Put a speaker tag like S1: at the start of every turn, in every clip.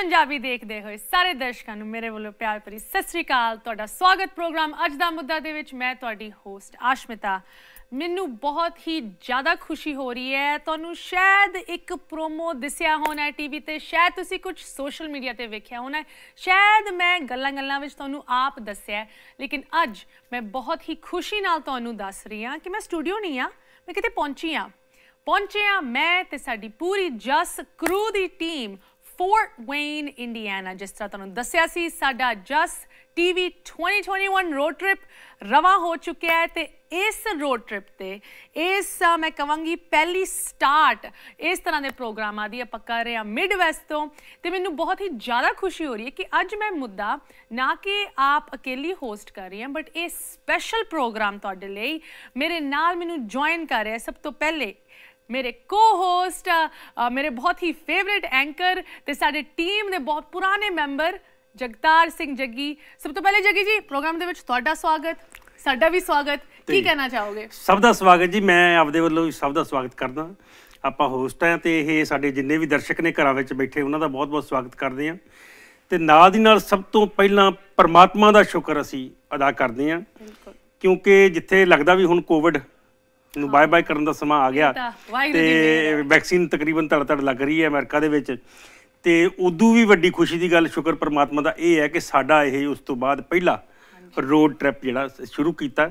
S1: ਪੰਜਾਬੀ ਦੇਖਦੇ ਹੋਏ ਸਾਰੇ ਦਰਸ਼ਕਾਂ ਨੂੰ ਮੇਰੇ ਵੱਲੋਂ ਪਿਆਰ ਭਰੀ ਸਤਿ ਸ੍ਰੀ ਅਕਾਲ ਤੁਹਾਡਾ ਸਵਾਗਤ ਪ੍ਰੋਗਰਾਮ ਅੱਜ ਦਾ ਮੁੱਦਾ ਦੇ ਵਿੱਚ ਮੈਂ ਤੁਹਾਡੀ ਹੋਸਟ ਆਸ਼ਮਿਤਾ ਮੈਨੂੰ ਬਹੁਤ ਹੀ ਜ਼ਿਆਦਾ ਖੁਸ਼ੀ ਹੋ ਰਹੀ ਹੈ ਤੁਹਾਨੂੰ ਸ਼ਾਇਦ ਇੱਕ ਪ੍ਰੋਮੋ ਦਿਸਿਆ ਹੋਣਾ ਹੈ ਟੀਵੀ ਤੇ ਸ਼ਾਇਦ ਤੁਸੀਂ ਕੁਝ ਸੋਸ਼ਲ ਮੀਡੀਆ ਤੇ ਵੇਖਿਆ ਹੋਣਾ ਸ਼ਾਇਦ ਮੈਂ ਗੱਲਾਂ-ਗੱਲਾਂ ਵਿੱਚ ਤੁਹਾਨੂੰ ਆਪ ਦੱਸਿਆ ਲੇਕਿਨ ਅੱਜ ਮੈਂ ਬਹੁਤ ਹੀ ਖੁਸ਼ੀ ਨਾਲ ਤੁਹਾਨੂੰ ਦੱਸ ਰਹੀ ਹਾਂ ਕਿ ਮੈਂ ਸਟੂਡੀਓ ਨਹੀਂ ਆ ਮੈਂ ਕਿਤੇ ਪਹੁੰਚੀ ਆ ਪਹੁੰਚੇ ਆ ਮੈਂ ਤੇ ਸਾਡੀ ਪੂਰੀ ਜਸ ਕਰੂ ਦੀ ਟੀਮ ਫੋਰਟ ਵੇਨ ਇੰਡੀਆਨਾ ਜਿਸ ਤਰ੍ਹਾਂ ਤੁਹਾਨੂੰ ਦੱਸਿਆ ਸੀ ਸਾਡਾ ਜਸ ਟੀਵੀ 2021 ਰੋਡ ਟ੍ਰਿਪ ਰਵਾ ਹੋ ਚੁੱਕਿਆ ਹੈ ਤੇ ਇਸ ਰੋਡ ਟ੍ਰਿਪ ਤੇ ਇਸ ਮੈਂ ਕਵਾਂਗੀ ਪਹਿਲੀ ਸਟਾਰਟ ਇਸ ਤਰ੍ਹਾਂ ਦੇ ਪ੍ਰੋਗਰਾਮਾਂ ਦੀ ਆਪਾਂ ਕਰ ਰਹੇ ਆ ਮਿਡ ਵੈਸਟ ਤੋਂ ਤੇ ਮੈਨੂੰ ਬਹੁਤ ਹੀ ਜ਼ਿਆਦਾ ਖੁਸ਼ੀ ਹੋ ਰਹੀ ਹੈ ਕਿ ਅੱਜ ਮੈਂ ਮੁੱਦਾ ਨਾ ਕਿ ਆਪ ਇਕੱਲੀ ਹੋਸਟ ਕਰ ਰਹੀ ਹਾਂ ਬਟ ਇਹ ਸਪੈਸ਼ਲ ਪ੍ਰੋਗਰਾਮ ਤੁਹਾਡੇ ਲਈ ਮੇਰੇ ਨਾਲ ਮੈਨੂੰ ਜੁਆਇਨ ਕਰ ਰਿਹਾ ਸਭ ਤੋਂ ਪਹਿਲੇ ਮੇਰੇ ਕੋ-ਹੋਸਟ ਮੇਰੇ ਬਹੁਤ ਹੀ ਫੇਵਰਿਟ ਐਂਕਰ ਤੇ ਸਾਡੇ ਟੀਮ ਦੇ ਬਹੁਤ ਪੁਰਾਣੇ ਮੈਂਬਰ ਜਗਤਾਰ ਸਿੰਘ ਜੱਗੀ ਸਭ ਤੋਂ ਪਹਿਲੇ ਜੱਗੀ ਜੀ ਪ੍ਰੋਗਰਾਮ ਦੇ ਵਿੱਚ ਤੁਹਾਡਾ ਸਵਾਗਤ ਸਾਡਾ ਵੀ ਸਵਾਗਤ ਕੀ ਕਹਿਣਾ ਚਾਹੋਗੇ ਸਭ
S2: ਦਾ ਸਵਾਗਤ ਜੀ ਮੈਂ ਆਪਦੇ ਵੱਲੋਂ ਸਭ ਦਾ ਸਵਾਗਤ ਕਰਦਾ ਆਪਾਂ ਹੋਸਟ ਆ ਤੇ ਇਹ ਸਾਡੇ ਜਿੰਨੇ ਵੀ ਦਰਸ਼ਕ ਨੇ ਘਰਾਂ ਵਿੱਚ ਬੈਠੇ ਉਹਨਾਂ ਦਾ ਬਹੁਤ-ਬਹੁਤ ਸਵਾਗਤ ਕਰਦੇ ਆ ਤੇ ਨਾਲ ਦੀ ਨਾਲ ਸਭ ਤੋਂ ਪਹਿਲਾਂ ਪਰਮਾਤਮਾ ਦਾ ਸ਼ੁਕਰ ਅਸੀਂ ਅਦਾ ਕਰਦੇ ਆ ਕਿਉਂਕਿ ਜਿੱਥੇ ਲੱਗਦਾ ਵੀ ਹੁਣ ਕੋਵਿਡ ਨੂੰ ਬਾਏ ਬਾਏ ਕਰਨ ਦਾ ਸਮਾਂ ਆ ਗਿਆ
S3: ਤੇ
S2: ਵੈਕਸੀਨ ਤਕਰੀਬਨ ਤੜ ਤੜ ਲੱਗ ਰਹੀ ਹੈ ਅਮਰੀਕਾ ਦੇ ਵਿੱਚ ਤੇ ਉਦੋਂ ਵੀ ਵੱਡੀ ਖੁਸ਼ੀ ਦੀ ਗੱਲ ਸ਼ੁਕਰ ਪਰਮਾਤਮਾ ਦਾ ਇਹ ਹੈ ਕਿ ਸਾਡਾ ਇਹ ਉਸ ਤੋਂ ਬਾਅਦ ਪਹਿਲਾ ਰੋਡ ਟ੍ਰਿਪ ਜਿਹੜਾ ਸ਼ੁਰੂ ਕੀਤਾ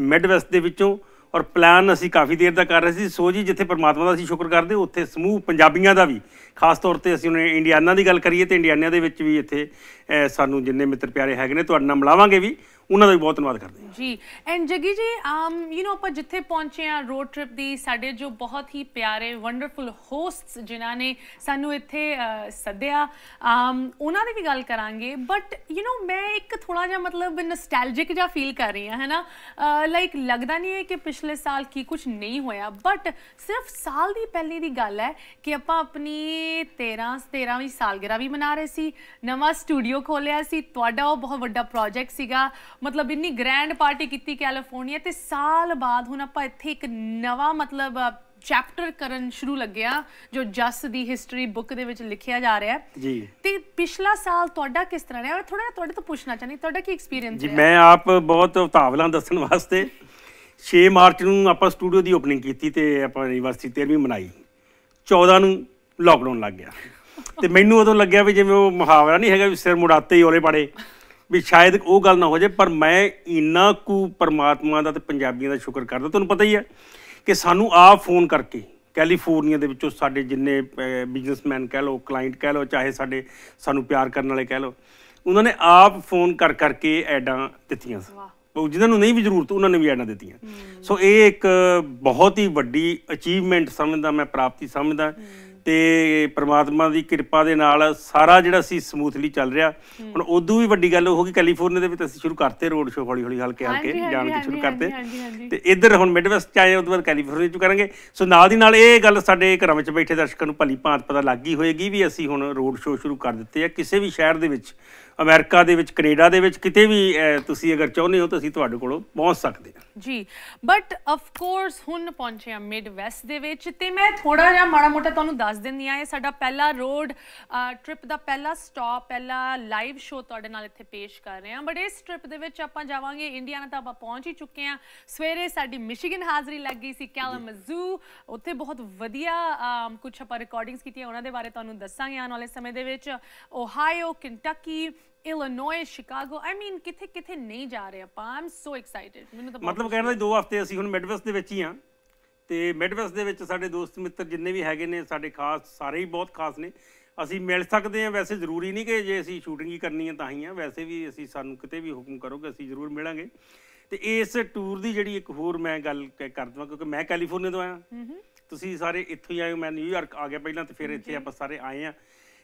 S2: ਮਿਡਵੈਸਟ ਦੇ ਵਿੱਚੋਂ ਔਰ ਪਲਾਨ ਅਸੀਂ ਕਾਫੀ ਦੇਰ ਦਾ ਕਰ ਰਹੇ ਸੀ ਸੋ ਜੀ ਜਿੱਥੇ ਪਰਮਾਤਮਾ ਦਾ ਅਸੀਂ ਸ਼ੁਕਰ ਕਰਦੇ ਉੱਥੇ ਸਮੂਹ ਪੰਜਾਬੀਆਂ ਦਾ ਵੀ ਖਾਸ ਤੌਰ ਤੇ ਅਸੀਂ ਉਹਨੇ ਇੰਡੀਆਨਾ ਦੀ ਗੱਲ ਕਰੀਏ ਤੇ ਇੰਡੀਆਨਿਆਂ ਦੇ ਵਿੱਚ ਵੀ ਇੱਥੇ ਸਾਨੂੰ ਜਿੰਨੇ ਮਿੱਤਰ ਪਿਆਰੇ ਹੈਗੇ ਨੇ ਤੁਹਾਡੇ ਨਾਲ ਮਿਲਾਵਾਂਗੇ ਵੀ ਉਹਨਾਂ ਦਾ ਵੀ ਬਹੁਤ ਧੰਨਵਾਦ ਕਰਦੇ
S1: ਹਾਂ ਜੀ ਐਂਡ ਜਗੀ ਜੀ ਆਮ ਯੂ نو ਆਪਾਂ ਜਿੱਥੇ ਪਹੁੰਚੇ ਆ ਰੋਡ ਟ੍ਰਿਪ ਦੀ ਸਾਡੇ ਜੋ ਬਹੁਤ ਹੀ ਪਿਆਰੇ ਵੰਡਰਫੁਲ ਹੋਸਟਸ ਜਿਨ੍ਹਾਂ ਨੇ ਸਾਨੂੰ ਇੱਥੇ ਸੱਦਿਆ ਆਮ um, ਉਹਨਾਂ ਦੀ ਵੀ ਗੱਲ ਕਰਾਂਗੇ ਬਟ ਯੂ نو ਮੈਂ ਇੱਕ ਥੋੜਾ ਜਿਹਾ ਮਤਲਬ ਨਸਟੈਲਜਿਕ ਜਿਹਾ ਫੀਲ ਕਰ ਰਹੀ ਹਾਂ ਹੈਨਾ ਲਾਈਕ ਲੱਗਦਾ ਨਹੀਂ ਹੈ ਕਿ ਪਿਛਲੇ ਸਾਲ ਕੀ ਕੁਝ ਨਹੀਂ ਹੋਇਆ ਬਟ ਸਿਰਫ ਸਾਲ ਦੀ ਪਹਿਲੀ ਦੀ ਗੱਲ ਹੈ ਕਿ ਆਪਾਂ ਆਪਣੀ 13 13ਵੀਂ ਸਾਲਗਿਰਾ ਵੀ ਮਨਾ ਰਹੇ ਸੀ ਨਵਾਂ ਸਟੂਡੀਓ ਖੋਲਿਆ ਸੀ ਤੁਹਾਡਾ ਉਹ ਬਹੁਤ ਵੱਡਾ ਪ੍ਰੋਜੈਕਟ ਸੀਗਾ ਮਤਲਬ ਇੰਨੀ ਗ੍ਰੈਂਡ ਪਾਰਟੀ ਕੀਤੀ ਕੈਲੀਫੋਰਨੀਆ ਤੇ ਸਾਲ ਬਾਅਦ ਹੁਣ ਆਪਾਂ ਇੱਥੇ ਇੱਕ ਨਵਾਂ ਮਤਲਬ ਚੈਪਟਰ ਕਰਨ ਸ਼ੁਰੂ ਲੱਗਿਆ ਜੋ ਜਸ ਦੀ ਹਿਸਟਰੀ ਬੁੱਕ ਦੇ ਵਿੱਚ ਲਿਖਿਆ ਜਾ ਰਿਹਾ ਹੈ ਜੀ ਤੇ ਪਿਛਲਾ ਸਾਲ ਤੁਹਾਡਾ ਕਿਸ ਤਰ੍ਹਾਂ ਰਿਹਾ ਥੋੜਾ ਤੁਹਾਡੇ ਤੋਂ ਪੁੱਛਣਾ ਚਾਹੁੰਦੀ ਤੁਹਾਡਾ ਕੀ ਐਕਸਪੀਰੀਅੰਸ ਹੈ ਜੀ
S2: ਮੈਂ ਆਪ ਬਹੁਤ ਉਤਾਵਲਾ ਦੱਸਣ ਵਾਸਤੇ 6 ਮਾਰਚ ਨੂੰ ਆਪਾਂ ਸਟੂਡੀਓ ਦੀ ਓਪਨਿੰਗ ਕੀਤੀ ਤੇ ਆਪਾਂ ਯੂਨੀਵਰਸਿਟੀ 13ਵੀਂ ਮਨਾਈ 14 ਨੂੰ ਲਾਕਡਾਊਨ ਲੱਗ ਗਿਆ ਤੇ ਮੈਨੂੰ ਉਦੋਂ ਲੱਗਿਆ ਵੀ ਜਿਵੇਂ ਉਹ ਮੁਹਾਵਰਾ ਨਹੀਂ ਹੈਗਾ ਵੀ ਸਿਰ ਮੁੜਾਤੇ ਹੀ ਔਲੇ ਪਾੜੇ ਵੀ ਸ਼ਾਇਦ ਉਹ ਗੱਲ ਨਾ ਹੋ ਜਾਏ ਪਰ ਮੈਂ ਇਨਾ ਕੁ ਪਰਮਾਤਮਾ ਦਾ ਤੇ ਪੰਜਾਬੀਆਂ ਦਾ ਸ਼ੁਕਰ ਕਰਦਾ ਤੁਹਾਨੂੰ ਪਤਾ ਹੀ ਹੈ ਕਿ ਸਾਨੂੰ ਆਪ ਫੋਨ ਕਰਕੇ ਕੈਲੀਫੋਰਨੀਆ ਦੇ ਵਿੱਚੋਂ ਸਾਡੇ ਜਿੰਨੇ ਬਿਜ਼ਨਸਮੈਨ ਕਹਿ ਲਓ ਕਲਾਇੰਟ ਕਹਿ ਲਓ ਚਾਹੇ ਸਾਡੇ ਸਾਨੂੰ ਪਿਆਰ ਕਰਨ ਵਾਲੇ ਕਹਿ ਲਓ ਉਹਨਾਂ ਨੇ ਆਪ ਫੋਨ ਕਰ ਕਰਕੇ ਐਡਾਂ ਦਿੱਤੀਆਂ ਸੀ ਉਹ ਜਿਨ੍ਹਾਂ ਨੂੰ ਨਹੀਂ ਵੀ ਜ਼ਰੂਰਤ ਉਹਨਾਂ ਨੇ ਵੀ ਐਡਾਂ ਦਿੱਤੀਆਂ ਸੋ ਇਹ ਇੱਕ ਬਹੁਤ ਹੀ ਵੱਡੀ ਅਚੀਵਮੈਂਟ ਸਮਝਦਾ ਮੈਂ ਪ੍ਰਾਪਤੀ ਸਮਝਦਾ ਤੇ ਪ੍ਰਮਾਤਮਾ ਦੀ ਕਿਰਪਾ ਦੇ ਨਾਲ ਸਾਰਾ ਜਿਹੜਾ ਸੀ ਸਮੂਥਲੀ ਚੱਲ ਰਿਹਾ ਹੁਣ ਉਦੋਂ ਵੀ ਵੱਡੀ ਗੱਲ ਹੋ ਗਈ ਕੈਲੀਫੋਰਨੀਆ ਦੇ ਵਿੱਚ ਅਸੀਂ ਸ਼ੁਰੂ ਕਰਤੇ ਰੋਡ ਸ਼ੋਅ ਹੌਲੀ ਹੌਲੀ ਹਲਕੇ ਹਲਕੇ ਜਾਣ ਕੇ ਸ਼ੁਰੂ ਕਰਤੇ ਤੇ ਇੱਧਰ ਹੁਣ ਮਿਡਵੈਸਟ ਚਾਏ ਉਦੋਂ ਬਾਅਦ ਕੈਲੀਫੋਰਨੀਆ ਚ ਕਰਾਂਗੇ ਸੋ ਨਾਲ ਦੀ ਨਾਲ ਇਹ ਗੱਲ ਸਾਡੇ ਘਰਾਂ ਵਿੱਚ ਬੈਠੇ ਦਰਸ਼ਕਾਂ ਨੂੰ ਭਲੀ ਭਾਂਤ ਪਤਾ ਲੱਗ ਗਈ ਹੋਏਗੀ ਵੀ ਅਸੀਂ ਹੁਣ ਰੋਡ ਸ਼ੋਅ ਸ਼ੁਰੂ ਕਰ ਦਿੱਤੇ ਆ ਕਿਸੇ ਵੀ ਸ਼ਹਿਰ ਦੇ ਵਿੱਚ ਅਮਰੀਕਾ ਦੇ ਵਿੱਚ ਕੈਨੇਡਾ ਦੇ ਵਿੱਚ ਕਿਤੇ ਵੀ ਤੁਸੀਂ ਅਗਰ ਚਾਹੁੰਦੇ ਹੋ ਤਾਂ ਅਸੀਂ ਤੁਹਾਡੇ ਕੋਲੋਂ ਪਹੁੰਚ ਸਕਦੇ
S1: ਹਾਂ ਜੀ ਬਟ ਆਫ ਕੋਰਸ ਹੁਣ ਪਹੁੰਚੇ ਆ ਮਿਡ ਵੈਸਟ ਦੇ ਵਿੱਚ ਤੇ ਮੈਂ ਥੋੜਾ ਜਿਹਾ ਮਾੜਾ ਮੋਟਾ ਤੁਹਾਨੂੰ ਦੱਸ ਦਿੰਦੀ ਆ ਇਹ ਸਾਡਾ ਪਹਿਲਾ ਰੋਡ ਟ੍ਰਿਪ ਦਾ ਪਹਿਲਾ ਸਟਾਪ ਪਹਿਲਾ ਲਾਈਵ ਸ਼ੋ ਤੁਹਾਡੇ ਨਾਲ ਇੱਥੇ ਪੇਸ਼ ਕਰ ਰਹੇ ਆ ਬਟ ਇਸ ਟ੍ਰਿਪ ਦੇ ਵਿੱਚ ਆਪਾਂ ਜਾਵਾਂਗੇ ਇੰਡੀਆਨਾ ਤਾਂ ਆਪਾਂ ਪਹੁੰਚ ਹੀ ਚੁੱਕੇ ਆ ਸਵੇਰੇ ਸਾਡੀ ਮਿਸ਼ੀਗਨ ਹਾਜ਼ਰੀ ਲੱਗ ਗਈ ਸੀ ਕੈਲਮਜ਼ੂ ਉੱਥੇ ਬਹੁਤ ਵਧੀਆ ਕੁਝ ਆਪਾਂ ਰਿਕਾਰਡਿੰਗਸ ਕੀਤੀਆਂ ਉਹਨਾਂ ਦੇ ਬਾਰੇ ਤੁਹਾਨੂੰ ਦੱਸਾਂਗੇ ਆਉਣ ਵਾਲੇ ਸਮੇਂ ਦੇ ਵਿੱਚ ਓਹਾਇਓ ਕਿੰਟਕੀ ਇਲੀਨੋਇਸ ਸ਼ਿਕਾਗੋ ਆਈ ਮੀਨ ਕਿੱਥੇ ਕਿੱਥੇ ਨਹੀਂ ਜਾ ਰਹੇ ਆਪਾਂ ਆਮ ਸੋ ਐਕਸਾਈਟਿਡ ਮੈਨੂੰ ਤਾਂ ਮਤਲਬ
S2: ਕਹਿਣ ਦੋ ਹਫ਼ਤੇ ਅਸੀਂ ਹੁਣ ਮਿਡਵੈਸਟ ਦੇ ਵਿੱਚ ਹੀ ਆ ਤੇ ਮਿਡਵੈਸਟ ਦੇ ਵਿੱਚ ਸਾਡੇ ਦੋਸਤ ਮਿੱਤਰ ਜਿੰਨੇ ਵੀ ਹੈਗੇ ਨੇ ਸਾਡੇ ਖਾਸ ਸਾਰੇ ਹੀ ਬਹੁਤ ਖਾਸ ਨੇ ਅਸੀਂ ਮਿਲ ਸਕਦੇ ਆ ਵੈਸੇ ਜ਼ਰੂਰੀ ਨਹੀਂ ਕਿ ਜੇ ਅਸੀਂ ਸ਼ੂਟਿੰਗ ਹੀ ਕਰਨੀ ਹੈ ਤਾਂ ਹੀ ਆ ਵੈਸੇ ਵੀ ਅਸੀਂ ਸਾਨੂੰ ਕਿਤੇ ਵੀ ਹੁਕਮ ਕਰੋਗੇ ਅਸੀਂ ਜ਼ਰੂਰ ਮਿਲਾਂਗੇ ਤੇ ਇਸ ਟੂਰ ਦੀ ਜਿਹੜੀ ਇੱਕ ਹੋਰ ਮੈਂ ਗੱਲ ਕਰ ਦਵਾਂ ਕਿਉਂਕਿ ਮੈਂ ਕੈਲੀਫੋਰਨੀਆ ਤੋਂ ਆਇਆ ਤੁਸੀਂ ਸਾਰੇ ਇੱਥੋਂ ਹੀ ਆਏ ਮੈਂ ਨਿਊਯਾਰਕ ਆ ਗਿਆ ਪਹਿਲਾਂ ਤੇ ਫਿਰ ਇੱਥੇ ਆਪਾਂ ਸਾਰੇ ਆਏ ਆ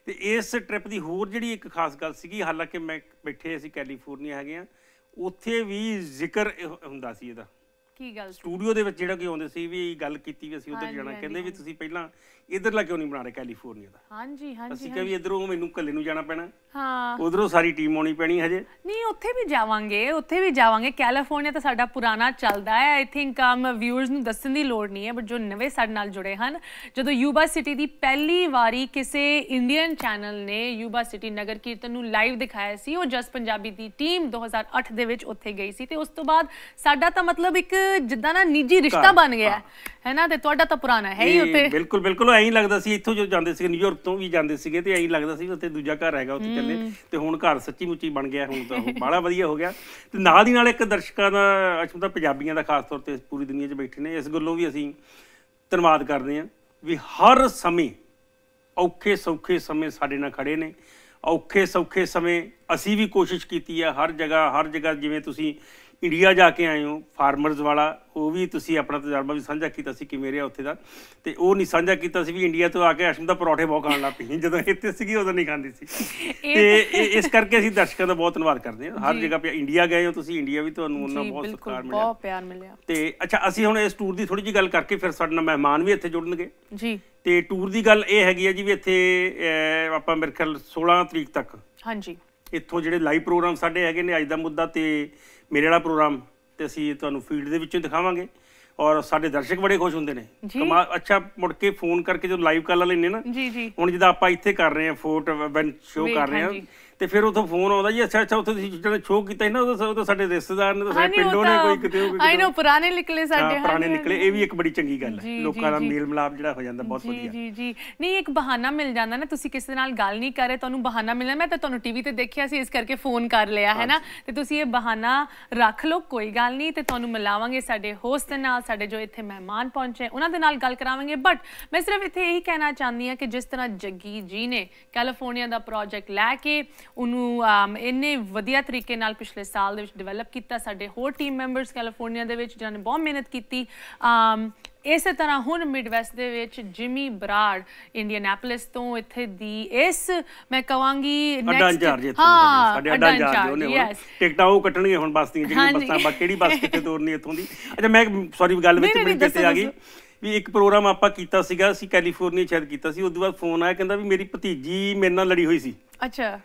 S2: ਤੇ ਇਸ ਟ੍ਰਿਪ ਦੀ ਹੋਰ ਜਿਹੜੀ ਇੱਕ ਖਾਸ ਗੱਲ ਸੀਗੀ ਹਾਲਾਂਕਿ ਮੈਂ ਬੈਠੇ ਅਸੀਂ ਕੈਲੀਫੋਰਨੀਆ ਹੈਗੇ ਆ ਉੱਥੇ ਵੀ ਜ਼ਿਕਰ ਹੁੰਦਾ ਸੀ ਇਹਦਾ
S1: ਕੀ ਗੱਲ ਸਟੂਡੀਓ
S2: ਦੇ ਵਿੱਚ ਜਿਹੜਾ ਕੋਈ ਆਉਂਦੇ ਸੀ ਵੀ ਗੱਲ ਕੀਤੀ ਵੀ ਅਸੀਂ ਉਧਰ ਜਾਣਾ ਕਹਿੰਦੇ ਵੀ ਤੁਸੀਂ ਪਹਿਲਾਂ ਇਧਰਲਾ ਕਿਉਂ ਨਹੀਂ ਬਣਾ ਰਹੇ ਕੈਲੀਫੋਰਨੀਆ ਦਾ
S1: ਹਾਂਜੀ ਹਾਂਜੀ ਅਸੀਂ ਕਹਿੰਦੇ ਇਧਰੋਂ
S2: ਮੈਨੂੰ ਕੱਲੇ ਨੂੰ ਜਾਣਾ ਪੈਣਾ
S1: ਹਾਂ ਉਧਰੋਂ
S2: ਸਾਰੀ ਟੀਮ ਆਉਣੀ ਪੈਣੀ ਹਜੇ ਨਹੀਂ
S1: ਉੱਥੇ ਵੀ ਜਾਵਾਂਗੇ ਉੱਥੇ ਵੀ ਜਾਵਾਂਗੇ ਕੈਲੀਫੋਰਨੀਆ ਤਾਂ ਸਾਡਾ ਪੁਰਾਣਾ ਚੱਲਦਾ ਹੈ ਆਈ ਥਿੰਕ ਆਮ ਵਿਊਅਰਸ ਨੂੰ ਦੱਸਣ ਦੀ ਲੋੜ ਨਹੀਂ ਹੈ ਬਟ ਜੋ ਨਵੇਂ ਸਾਡੇ ਨਾਲ ਜੁੜੇ ਹਨ ਜਦੋਂ ਯੂਬਾ ਸਿਟੀ ਦੀ ਪਹਿਲੀ ਵਾਰੀ ਕਿਸੇ ਇੰਡੀਅਨ ਚੈਨਲ ਨੇ ਯੂਬਾ ਸਿਟੀ ਨਗਰ ਕੀਰਤਨ ਨੂੰ ਲਾਈਵ ਦਿਖਾਇਆ ਸੀ ਉਹ ਜਸ ਪੰਜਾਬੀ ਦੀ ਟੀਮ 2008 ਦੇ ਵਿੱਚ ਉੱਥੇ ਗਈ ਸੀ ਤੇ ਉਸ ਤੋਂ ਬਾਅਦ ਸਾਡਾ ਤਾਂ ਮਤਲਬ ਇੱਕ ਜਿੱਦਾਂ ਨਾ ਨਿੱਜੀ ਰਿਸ਼ਤਾ ਬਣ ਗਿਆ ਹੈ ਨਾ ਤੇ ਤੁਹਾਡਾ ਤਾਂ ਪੁਰਾਣਾ ਹੈ ਹੀ ਉੱਥੇ
S2: ਬਿਲਕੁਲ ਬਿਲਕੁਲ ਐਂ ਲੱਗਦਾ ਸੀ ਇੱਥੋਂ ਜੋ ਜਾਂਦੇ ਸੀਗੇ ਨਿਊਯਾਰਕ ਤੋਂ ਵੀ ਜਾਂਦੇ ਸੀਗੇ ਤੇ ਐਂ ਲੱਗਦਾ ਸੀ ਉੱਥੇ ਦੂਜਾ ਘਰ ਹੈਗਾ ਉੱਥੇ ਚੱਲੇ ਤੇ ਹੁਣ ਘਰ ਸੱਚੀ ਮੁੱਚੀ ਬਣ ਗਿਆ ਹੁਣ ਤਾਂ ਬਾਲਾ ਵਧੀਆ ਹੋ ਗਿਆ ਤੇ ਨਾਲ ਦੀ ਨਾਲ ਇੱਕ ਦਰਸ਼ਕਾਂ ਦਾ ਦਾ ਪੰਜਾਬੀਆਂ ਦਾ ਖਾਸ ਤੌਰ ਤੇ ਪੂਰੀ ਦੁਨੀਆ 'ਚ ਬੈਠੇ ਨੇ ਇਸ ਗੱਲੋਂ ਵੀ ਅਸੀਂ ਧੰਨਵਾਦ ਕਰਦੇ ਹਾਂ ਵੀ ਹਰ ਸਮੇਂ ਔਖੇ ਸੌਖੇ ਸਮੇਂ ਸਾਡੇ ਨਾਲ ਖੜੇ ਨੇ ਔਖੇ ਸੌਖੇ ਸਮੇਂ ਅਸੀਂ ਵੀ ਕੋਸ਼ਿਸ਼ ਕੀਤੀ ਆ ਹਰ ਜਗ੍ਹਾ ਹਰ ਜਗ੍ਹਾ ਜਿਵੇਂ ਤੁਸੀਂ ਇੰਡੀਆ ਜਾ ਕੇ ਆਏ ਹੋ ਫਾਰਮਰਸ ਵਾਲਾ ਉਹ ਵੀ ਤੁਸੀਂ ਆਪਣਾ ਤਜਰਬਾ ਵੀ ਸਾਂਝਾ ਕੀਤਾ ਸੀ ਕਿ ਮੇਰੇ ਉੱਥੇ ਦਾ ਤੇ ਉਹ ਨਹੀਂ ਸਾਂਝਾ ਕੀਤਾ ਸੀ ਵੀ ਇੰਡੀਆ ਤੋਂ ਆ ਕੇ ਅਸ਼ਮ ਦਾ ਪਰੌਠੇ ਬਹੁਤ ਖਾਣ ਲੱਗ ਪਈ ਜਦੋਂ ਇੱਥੇ ਸੀਗੀ ਉਦੋਂ ਨਹੀਂ ਖਾਂਦੀ ਸੀ ਤੇ ਇਸ ਕਰਕੇ ਅਸੀਂ ਦਰਸ਼ਕਾਂ ਦਾ ਬਹੁਤ ਧੰਨਵਾਦ ਕਰਦੇ ਹਾਂ ਹਰ ਜਗ੍ਹਾ ਪਿਆ ਇੰਡੀਆ ਗਏ ਹੋ ਤੁਸੀਂ ਇੰਡੀਆ ਵੀ ਤੁਹਾਨੂੰ ਉਹਨਾਂ ਬਹੁਤ ਸਤਿਕਾਰ ਮਿਲਿਆ ਬਹੁਤ ਪਿਆਰ ਮਿਲਿਆ ਤੇ ਅੱਛਾ ਅਸੀਂ ਹੁਣ ਇਸ ਟੂਰ ਦੀ ਥੋੜੀ ਜੀ ਗੱਲ ਕਰਕੇ ਫਿਰ ਸਾਡੇ ਨਾਲ ਮਹਿਮਾਨ ਵੀ ਇੱਥੇ ਜੁੜਨਗੇ ਜੀ ਤੇ ਟੂਰ ਦੀ ਗੱਲ ਇਹ ਹੈਗੀ ਹੈ ਜੀ ਵੀ ਇੱਥੇ ਆਪਾਂ ਮੇਰੇ ਖਿਆਲ 16 ਤਰੀਕ ਤੱਕ ਹਾਂਜੀ ਇੱਥੋਂ ਜਿਹੜੇ ਲਾਈਵ ਪ੍ਰੋਗਰਾਮ ਸਾਡੇ ਹੈਗੇ ਨੇ ਅੱਜ ਦਾ ਮੁੱਦਾ ਤੇ ਮੇਰੇ ਵਾਲਾ ਪ੍ਰੋਗਰਾਮ ਤੇ ਅਸੀਂ ਤੁਹਾਨੂੰ ਫੀਲਡ ਦੇ ਵਿੱਚੋਂ ਦਿਖਾਵਾਂਗੇ ਔਰ ਸਾਡੇ ਦਰਸ਼ਕ ਬੜੇ ਖੁਸ਼ ਹੁੰਦੇ ਨੇ ਕਮਾ ਅੱਛਾ ਮੁੜ ਕੇ ਫੋਨ ਕਰਕੇ ਜਦੋਂ ਲਾਈਵ ਕਰ ਲੈਨੇ ਨਾ ਜੀ ਜੀ ਹੁਣ ਜਿੱਦਾਂ ਆਪਾਂ ਇੱਥੇ ਕਰ ਰਹੇ ਆ ਫੋਟ ਵੈਂਟ ਸ਼ੋਅ ਕਰ ਰਹੇ ਆ ਤੇ ਫਿਰ ਉਥੋਂ ਫੋਨ ਆਉਂਦਾ ਜੀ ਅੱਛਾ ਅੱਛਾ ਉਥੋਂ ਤੁਸੀਂ ਜਿਹੜਾ ਸ਼ੋਅ ਕੀਤਾ ਇਹਨਾਂ ਉਹ ਤਾਂ ਸਾਡੇ ਰਿਸ਼ਤੇਦਾਰ ਨੇ ਤਾਂ ਸਾਡੇ ਪਿੰਡੋਂ ਨੇ ਕੋਈ ਕਿਤੇ ਉਹ
S1: ਆਈ نو ਪੁਰਾਣੇ ਨਿਕਲੇ ਸਾਡੇ ਹਾਂ ਪੁਰਾਣੇ ਨਿਕਲੇ
S2: ਇਹ ਵੀ ਇੱਕ ਬੜੀ ਚੰਗੀ ਗੱਲ ਹੈ ਲੋਕਾਂ ਦਾ ਮੇਲ ਮਿਲਾਪ ਜਿਹੜਾ ਹੋ ਜਾਂਦਾ ਬਹੁਤ ਵਧੀਆ ਜੀ
S1: ਜੀ ਨਹੀਂ ਇੱਕ ਬਹਾਨਾ ਮਿਲ ਜਾਂਦਾ ਨਾ ਤੁਸੀਂ ਕਿਸੇ ਨਾਲ ਗੱਲ ਨਹੀਂ ਕਰੇ ਤੁਹਾਨੂੰ ਬਹਾਨਾ ਮਿਲਣਾ ਮੈਂ ਤਾਂ ਤੁਹਾਨੂੰ ਟੀਵੀ ਤੇ ਦੇਖਿਆ ਸੀ ਇਸ ਕਰਕੇ ਫੋਨ ਕਰ ਲਿਆ ਹੈ ਨਾ ਤੇ ਤੁਸੀਂ ਇਹ ਬਹਾਨਾ ਰੱਖ ਲਓ ਕੋਈ ਗੱਲ ਨਹੀਂ ਤੇ ਤੁਹਾਨੂੰ ਮਿਲਾਵਾਂਗੇ ਸਾਡੇ ਹੋਸਟ ਦੇ ਨਾਲ ਸਾਡੇ ਜੋ ਇੱਥੇ ਮਹਿਮਾਨ ਪਹੁੰਚੇ ਉਹਨਾਂ ਦੇ ਨਾਲ ਗੱਲ ਕਰਾਵਾਂਗੇ ਬਟ ਮੈਂ ਸਿਰਫ ਇੱਥੇ ਇਹੀ ਕਹਿਣਾ ਚਾਹੁੰਦੀ ਹਾਂ ਕਿ ਜਿਸ ਤਰ੍ਹਾਂ ਜੱਗੀ ਜੀ ਨੇ ਕੈਲੀਫੋਰਨੀਆ ਦਾ ਪ੍ਰੋਜੈਕਟ ਲੈ ਕੇ ਉਹਨੂੰ ਇੰਨੇ ਵਧੀਆ ਤਰੀਕੇ ਨਾਲ ਪਿਛਲੇ ਸਾਲ ਦੇ ਵਿੱਚ ਡਿਵੈਲਪ ਕੀਤਾ ਸਾਡੇ ਹੋਰ ਟੀਮ ਮੈਂਬਰਸ ਕੈਲੀਫੋਰਨੀਆ ਦੇ ਵਿੱਚ ਜਿਨ੍ਹਾਂ ਨੇ ਬਹੁਤ ਮਿਹਨਤ ਕੀਤੀ ਇਸੇ ਤਰ੍ਹਾਂ ਹੁਣ ਮਿਡਵੈਸਟ ਦੇ ਵਿੱਚ ਜਿਮੀ ਬਰਾੜ ਇੰਡੀਅਨਾਪੋਲਿਸ ਤੋਂ ਇੱਥੇ ਦੀ ਇਸ ਮੈਂ ਕਵਾਂਗੀ ਨੈਕਸਟ ਹਾਂ
S2: ਸਾਡੇ ਅੱਡਾ ਚਾਰਜ ਉਹਨੇ ਹੁਣ ਟਿਕਟਾਂ ਉਹ ਕੱਟਣਗੇ ਹੁਣ ਬਸ ਦੀਆਂ ਜਿਹੜੀਆਂ ਬੱਸਾਂ ਬਾ ਕਿਹੜੀ ਬੱਸ ਕਿੱਥੇ ਤੋਰਨੀ ਇੱਥੋਂ ਦੀ ਅੱਛਾ ਮੈਂ ਸੌਰੀ ਗੱਲ ਵਿੱਚ ਮਿਲ ਤੇ ਆ ਗਈ ਵੀ ਇੱਕ ਪ੍ਰੋਗਰਾਮ ਆਪਾਂ ਕੀਤਾ ਸੀਗਾ ਅਸੀਂ ਕੈਲੀਫੋਰਨੀਆ ਸ਼ਾਇਦ ਕੀਤਾ ਸੀ ਉਸ ਤੋਂ ਬਾਅਦ ਫੋਨ ਆਇਆ ਕਹਿੰਦਾ ਵੀ ਮੇਰੀ ਭਤੀਜੀ ਮੇਰੇ ਨਾਲ ਲੜੀ ਹੋਈ ਸੀ ਅੱਛਾ